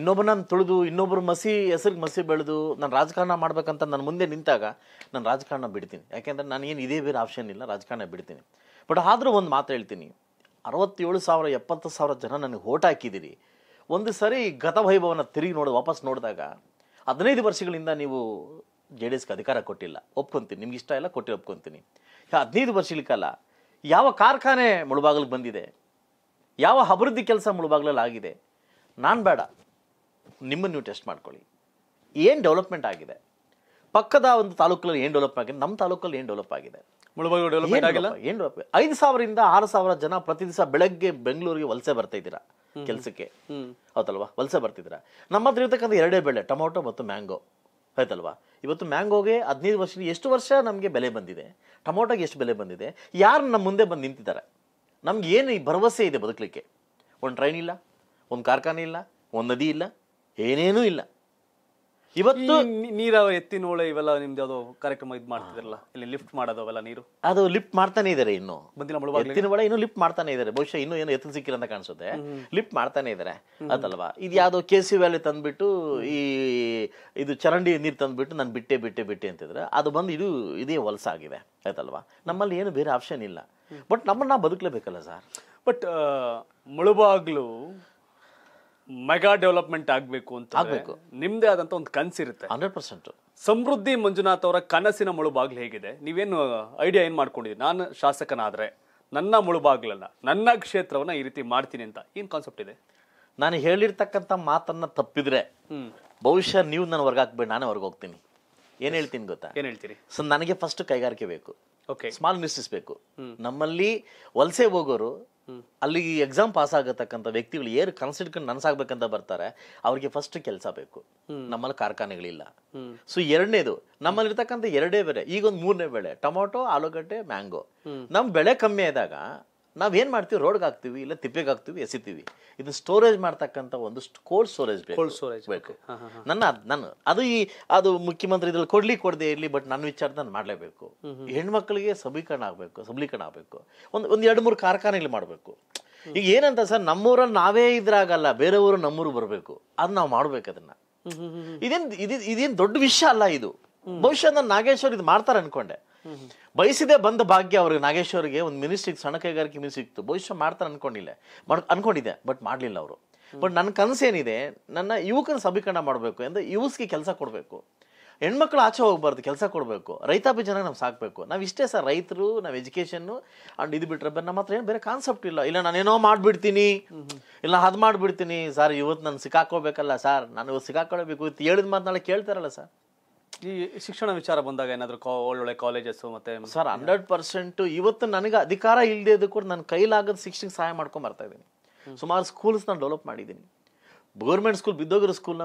ನಾನು ತುಳಿದು ಇನ್ನೊಬ್ಬರು ಮಸಿ ಹೆಸರಿಗೆ ಮಸಿ ಬೆಳೆದು ನಾನು ರಾಜಕಾರಣ ಮಾಡ್ಬೇಕಂತ ನನ್ನ ಮುಂದೆ ನಿಂತಾಗ ನಾನು ರಾಜಕಾರಣ ಬಿಡ್ತೀನಿ ಯಾಕೆಂದರೆ ನಾನು ಏನು ಇದೇ ಬೇರೆ ಆಪ್ಷನ್ ಇಲ್ಲ ರಾಜಕಾರಣ ಬಿಡ್ತೀನಿ ಬಟ್ ಆದರೂ ಒಂದು ಮಾತು ಹೇಳ್ತೀನಿ ಅರವತ್ತೇಳು ಸಾವಿರ ಎಪ್ಪತ್ತು ಸಾವಿರ ಜನ ನನಗೆ ಓಟ್ ಹಾಕಿದ್ದೀರಿ ಒಂದು ಸರಿ ಗತವೈಭವನ ತಿರುಗಿ ನೋಡಿ ವಾಪಸ್ ನೋಡಿದಾಗ ಹದಿನೈದು ವರ್ಷಗಳಿಂದ ನೀವು ಜೆ ಡಿ ಎಸ್ಗೆ ಅಧಿಕಾರ ಕೊಟ್ಟಿಲ್ಲ ಒಪ್ಕೊತೀನಿ ನಿಮ್ಗೆ ಇಷ್ಟ ಇಲ್ಲ ಕೊಟ್ಟು ಒಪ್ಕೊತೀನಿ ಹದಿನೈದು ವರ್ಷಗಳ ಕಾಲ ಯಾವ ಕಾರ್ಖಾನೆ ಮುಳುಬಾಗಿಲಿಗೆ ಬಂದಿದೆ ಯಾವ ಅಭಿವೃದ್ಧಿ ಕೆಲಸ ಮುಳುಬಾಗಿಲಲ್ಲಿ ಆಗಿದೆ ನಾನು ಬೇಡ ನಿಮ್ಮನ್ನು ನೀವು ಟೆಸ್ಟ್ ಮಾಡ್ಕೊಳ್ಳಿ ಏನು ಡೆವಲಪ್ಮೆಂಟ್ ಆಗಿದೆ ಪಕ್ಕದ ಒಂದು ತಾಲೂಕಲ್ಲಿ ಏನು ಡೆವಲಪ್ ಆಗಿದೆ ನಮ್ಮ ತಾಲೂಕಲ್ಲಿ ಏನು ಡೆವಲಪ್ ಆಗಿದೆ ಡೆವಲಪ್ಮೆಂಟ್ ಆಗಿಲ್ಲ ಏನು ಐದು ಸಾವಿರದಿಂದ ಆರು ಸಾವಿರ ಜನ ಪ್ರತಿ ದಿವಸ ಬೆಳಗ್ಗೆ ಬೆಂಗಳೂರಿಗೆ ವಲಸೆ ಬರ್ತಾ ಇದ್ದೀರಾ ಕೆಲಸಕ್ಕೆ ಹೌದಲ್ವಾ ವಲಸೆ ಬರ್ತಿದ್ದೀರಾ ನಮ್ಮ ಹತ್ರ ಇರ್ತಕ್ಕಂಥ ಎರಡೇ ಬೆಳೆ ಟೊಮೊಟೊ ಮತ್ತು ಮ್ಯಾಂಗೋ ಆಯ್ತಲ್ವಾ ಇವತ್ತು ಮ್ಯಾಂಗೋಗೆ ಹದಿನೈದು ವರ್ಷ ಎಷ್ಟು ವರ್ಷ ನಮಗೆ ಬೆಲೆ ಬಂದಿದೆ ಟೊಮೊಟೊಗೆ ಎಷ್ಟು ಬೆಲೆ ಬಂದಿದೆ ಯಾರು ನಮ್ಮ ಮುಂದೆ ಬಂದು ನಿಂತಿದ್ದಾರೆ ನಮ್ಗೆ ಏನು ಈ ಭರವಸೆ ಇದೆ ಬದುಕಲಿಕ್ಕೆ ಒಂದು ಟ್ರೈನ್ ಇಲ್ಲ ಒಂದು ಕಾರ್ಖಾನೆ ಇಲ್ಲ ಒಂದು ನದಿ ಇಲ್ಲ ಏನೇನೂ ಇಲ್ಲ ಇವತ್ತು ನೀರಾವರಿ ಎತ್ತಿನೋಳೆ ಇವೆಲ್ಲ ನಿಮ್ದು ಯಾವುದೋ ಕಾರ್ಯಕ್ರಮ ಇದು ಮಾಡ್ತಿದ್ರಲ್ಲ ಇಲ್ಲಿ ಲಿಫ್ಟ್ ಮಾಡೋದು ನೀರು ಅದು ಲಿಫ್ಟ್ ಮಾಡ್ತಾನೆ ಇದ್ದಾರೆ ಇನ್ನು ಬಂದಿನ ಎತ್ತಿನ ಒಳ ಇನ್ನು ಲಿಫ್ಟ್ ಮಾಡ್ತಾನೆ ಇದ್ದಾರೆ ಬಹುಶಃ ಇನ್ನೂ ಏನು ಎತ್ತಿನ ಸಿಕ್ಕಿಲ್ಲ ಅಂತ ಕಾಣಿಸುತ್ತೆ ಲಿಫ್ಟ್ ಮಾಡ್ತಾನೆ ಇದ್ದಾರೆ ಅದಲ್ವಾ ಇದು ಯಾವುದೋ ಕೆ ಸಿ ವ್ಯಾಲಿ ತಂದ್ಬಿಟ್ಟು ಈ ಇದು ಚರಂಡಿ ನೀರು ತಂದ್ಬಿಟ್ಟು ನಾನು ಬಿಟ್ಟೆ ಬಿಟ್ಟೆ ಬಿಟ್ಟೆ ಅಂತಿದ್ರೆ ಅದು ಬಂದು ಇದು ಇದೇ ಹೊಲಸ ಆಗಿದೆ ಆಯ್ತಲ್ವಾ ನಮ್ಮಲ್ಲಿ ಏನು ಬೇರೆ ಆಪ್ಷನ್ ಇಲ್ಲ ಬಟ್ ನಮ್ಮನ್ನ ಬದುಕಲೇಬೇಕಲ್ಲ sir but Mulbagal mega development ಆಗಬೇಕು ಅಂತ ಆಗಬೇಕು ನಿಮ್ದೇ ಆದಂತ ಒಂದು ಕನಸಿರುತ್ತೆ ಹಂಡ್ರೆಡ್ ಪರ್ಸೆಂಟ್ ಸಮೃದ್ಧಿ ಮಂಜುನಾಥ್ ಅವರ ಕನಸಿನ ಮುಳುಬಾಗ್ಲು ಹೇಗಿದೆ ನೀವೇನು ಐಡಿಯಾ ಏನು ಮಾಡ್ಕೊಂಡಿದ್ದೀರಿ ನಾನು ಶಾಸಕನಾದರೆ ನನ್ನ ಮುಳುಬಾಗ್ಲಲ್ಲ ನನ್ನ ಕ್ಷೇತ್ರವನ್ನ ಈ ರೀತಿ ಮಾಡ್ತೀನಿ ಅಂತ ಏನು ಕಾನ್ಸೆಪ್ಟ್ ಇದೆ ನಾನು ಹೇಳಿರ್ತಕ್ಕಂಥ ಮಾತನ್ನ ತಪ್ಪಿದ್ರೆ ಬಹುಶಃ ನೀವು ನನ್ನ ವರ್ಗ ಹಾಕ್ಬೇಡಿ ನಾನೇ ಹೊರಗೆ ಹೋಗ್ತೀನಿ ಏನು ಹೇಳ್ತೀನಿ ಗೊತ್ತಾ ಏನು ಹೇಳ್ತೀರಿ ಸೊ ನನಗೆ ಫಸ್ಟ್ ಕೈಗಾರಿಕೆ ಬೇಕು ಓಕೆ ಸ್ಮಾಲ್ ಮಿಸ್ಟೇಕ್ಸ್ ಬೇಕು ನಮ್ಮಲ್ಲಿ ವಲಸೆ ಹೋಗೋರು ಅಲ್ಲಿ ಎಕ್ಸಾಮ್ ಪಾಸ್ ಆಗತಕ್ಕಂಥ ವ್ಯಕ್ತಿಗಳು ಏರ್ ಕನಸಿಟ್ಕೊಂಡು ನನಸಾಗ್ಬೇಕಂತ ಬರ್ತಾರೆ ಅವ್ರಿಗೆ ಫಸ್ಟ್ ಕೆಲಸ ಬೇಕು ನಮ್ಮಲ್ಲಿ ಕಾರ್ಖಾನೆಗಳಿಲ್ಲ ಸೊ ಎರಡನೇದು ನಮ್ಮಲ್ಲಿ ಇರ್ತಕ್ಕಂಥ ಎರಡೇ ಬೆಳೆ ಈಗ ಒಂದು ಮೂರನೇ ಬೆಳೆ ಟೊಮೊಟೊ ಆಲೂಗಡ್ಡೆ ಮ್ಯಾಂಗೋ ನಮ್ಮ ಬೆಳೆ ಕಮ್ಮಿ ಆದಾಗ ನಾವೇನು ಮಾಡ್ತೀವಿ ರೋಡ್ಗೆ ಹಾಕ್ತೀವಿ ಇಲ್ಲ ತಿಪ್ಪೆಗೆ ಹಾಕ್ತೀವಿ ಎಸಿತೀವಿ ಇದು ಸ್ಟೋರೇಜ್ ಮಾಡ್ತಕ್ಕಂಥ ಒಂದು ಕೋಲ್ಡ್ ಸ್ಟೋರೇಜ್ ಬೇಕು ಕೋಲ್ಡ್ ಸ್ಟೋರೇಜ್ ಬೇಕು ನನ್ನ ನನ್ನ ಅದು ಈ ಅದು ಮುಖ್ಯಮಂತ್ರಿ ಇದ್ರಲ್ಲಿ ಕೊಡ್ಲಿ ಕೊಡದೆ ಇರಲಿ ಬಟ್ ನನ್ನ ವಿಚಾರ ನಾನು ಮಾಡಲೇಬೇಕು ಹೆಣ್ಮಕ್ಳಿಗೆ ಸಬಲೀಕರಣ ಆಗಬೇಕು ಸಬಲೀಕರಣ ಆಗಬೇಕು ಒಂದು ಒಂದು ಎರಡು ಮೂರು ಕಾರ್ಖಾನೆಗಳು ಮಾಡಬೇಕು ಈಗ ಏನಂತ ಸರ್ ನಮ್ಮೂರಲ್ಲಿ ನಾವೇ ಇದ್ರಾಗಲ್ಲ ಬೇರೆಯವರು ನಮ್ಮೂರು ಬರಬೇಕು ಅದು ನಾವು ಮಾಡಬೇಕು ಅದನ್ನ ಇದೇನು ಇದೇನು ದೊಡ್ಡ ವಿಷಯ ಅಲ್ಲ ಇದು ಬಹುಶಃ ನಾನು ನಾಗೇಶ್ವರ್ ಇದು ಮಾಡ್ತಾರೆ ಅನ್ಕೊಂಡೆ ಬಯಸಿದೆ ಬಂದ ಭಾಗ್ಯ ಅವ್ರಿಗೆ ನಾಗೇಶ್ವರಿಗೆ ಒಂದು ಮಿನಿಸ್ಟ್ರಿಗೆ ಸಣ್ಣ ಕೈಗಾರಿಕೆ ಮಿನಿ ಸಿಕ್ತು ಭವಿಷ್ಯ ಮಾಡ್ತಾರೆ ಅನ್ಕೊಂಡಿಲ್ಲ ಮಾಡ್ ಅನ್ಕೊಂಡಿದೆ ಬಟ್ ಮಾಡಲಿಲ್ಲ ಅವರು ಬಟ್ ನನ್ನ ಏನಿದೆ ನನ್ನ ಯುವಕನ ಸಬೀಕರಣ ಮಾಡಬೇಕು ಅಂದರೆ ಯುವಸ್ಗೆ ಕೆಲಸ ಕೊಡಬೇಕು ಹೆಣ್ಮಕ್ಳು ಆಚೆ ಹೋಗ್ಬಾರ್ದು ಕೆಲಸ ಕೊಡಬೇಕು ರೈತಾಪಿ ಜನ ನಮ್ಗೆ ಸಾಕಬೇಕು ನಾವು ಇಷ್ಟೇ ಸರ್ ರೈತರು ನಾವು ಎಜುಕೇಷನ್ನು ಆ್ಯಂಡ್ ಇದು ಬಿಟ್ಟರೆ ಬೇರೆ ನಮ್ಮ ಏನು ಬೇರೆ ಕಾನ್ಸೆಪ್ಟ್ ಇಲ್ಲ ಇಲ್ಲ ನಾನೇನೋ ಮಾಡಿಬಿಡ್ತೀನಿ ಇಲ್ಲ ಅದು ಮಾಡಿಬಿಡ್ತೀನಿ ಸರ್ ಇವತ್ತು ನಾನು ಸಿಕ್ಕಾಕೋಬೇಕಲ್ಲ ಸರ್ ನಾನು ಇವತ್ತು ಸಿಕ್ಕಾಕೊಳ್ಳಬೇಕು ಇವತ್ತು ಹೇಳಿದ ಮಾತು ನಾಳೆ ಕೇಳ್ತಾರಲ್ಲ ಸರ್ ಈ ಶಿಕ್ಷಣ ವಿಚಾರ ಬಂದಾಗ ಏನಾದರೂ ಒಳ್ಳೊಳ್ಳೆ ಕಾಲೇಜಸ್ ಮತ್ತೆ ಸರ್ ಹಂಡ್ರೆಡ್ ಪರ್ಸೆಂಟು ಇವತ್ತು ನನಗೆ ಅಧಿಕಾರ ಇಲ್ಲದೆ ಕೂಡ ನನ್ನ ಕೈಲಾಗದ ಶಿಕ್ಷಣಕ್ಕೆ ಸಹಾಯ ಮಾಡ್ಕೊಂಡು ಬರ್ತಾ ಇದ್ದೀನಿ ಸುಮಾರು ಸ್ಕೂಲ್ಸ್ನ ಡೆವಲಪ್ ಮಾಡಿದ್ದೀನಿ ಗೌರ್ಮೆಂಟ್ ಸ್ಕೂಲ್ ಬಿದ್ದೋಗಿರೋ ಸ್ಕೂಲ್ನ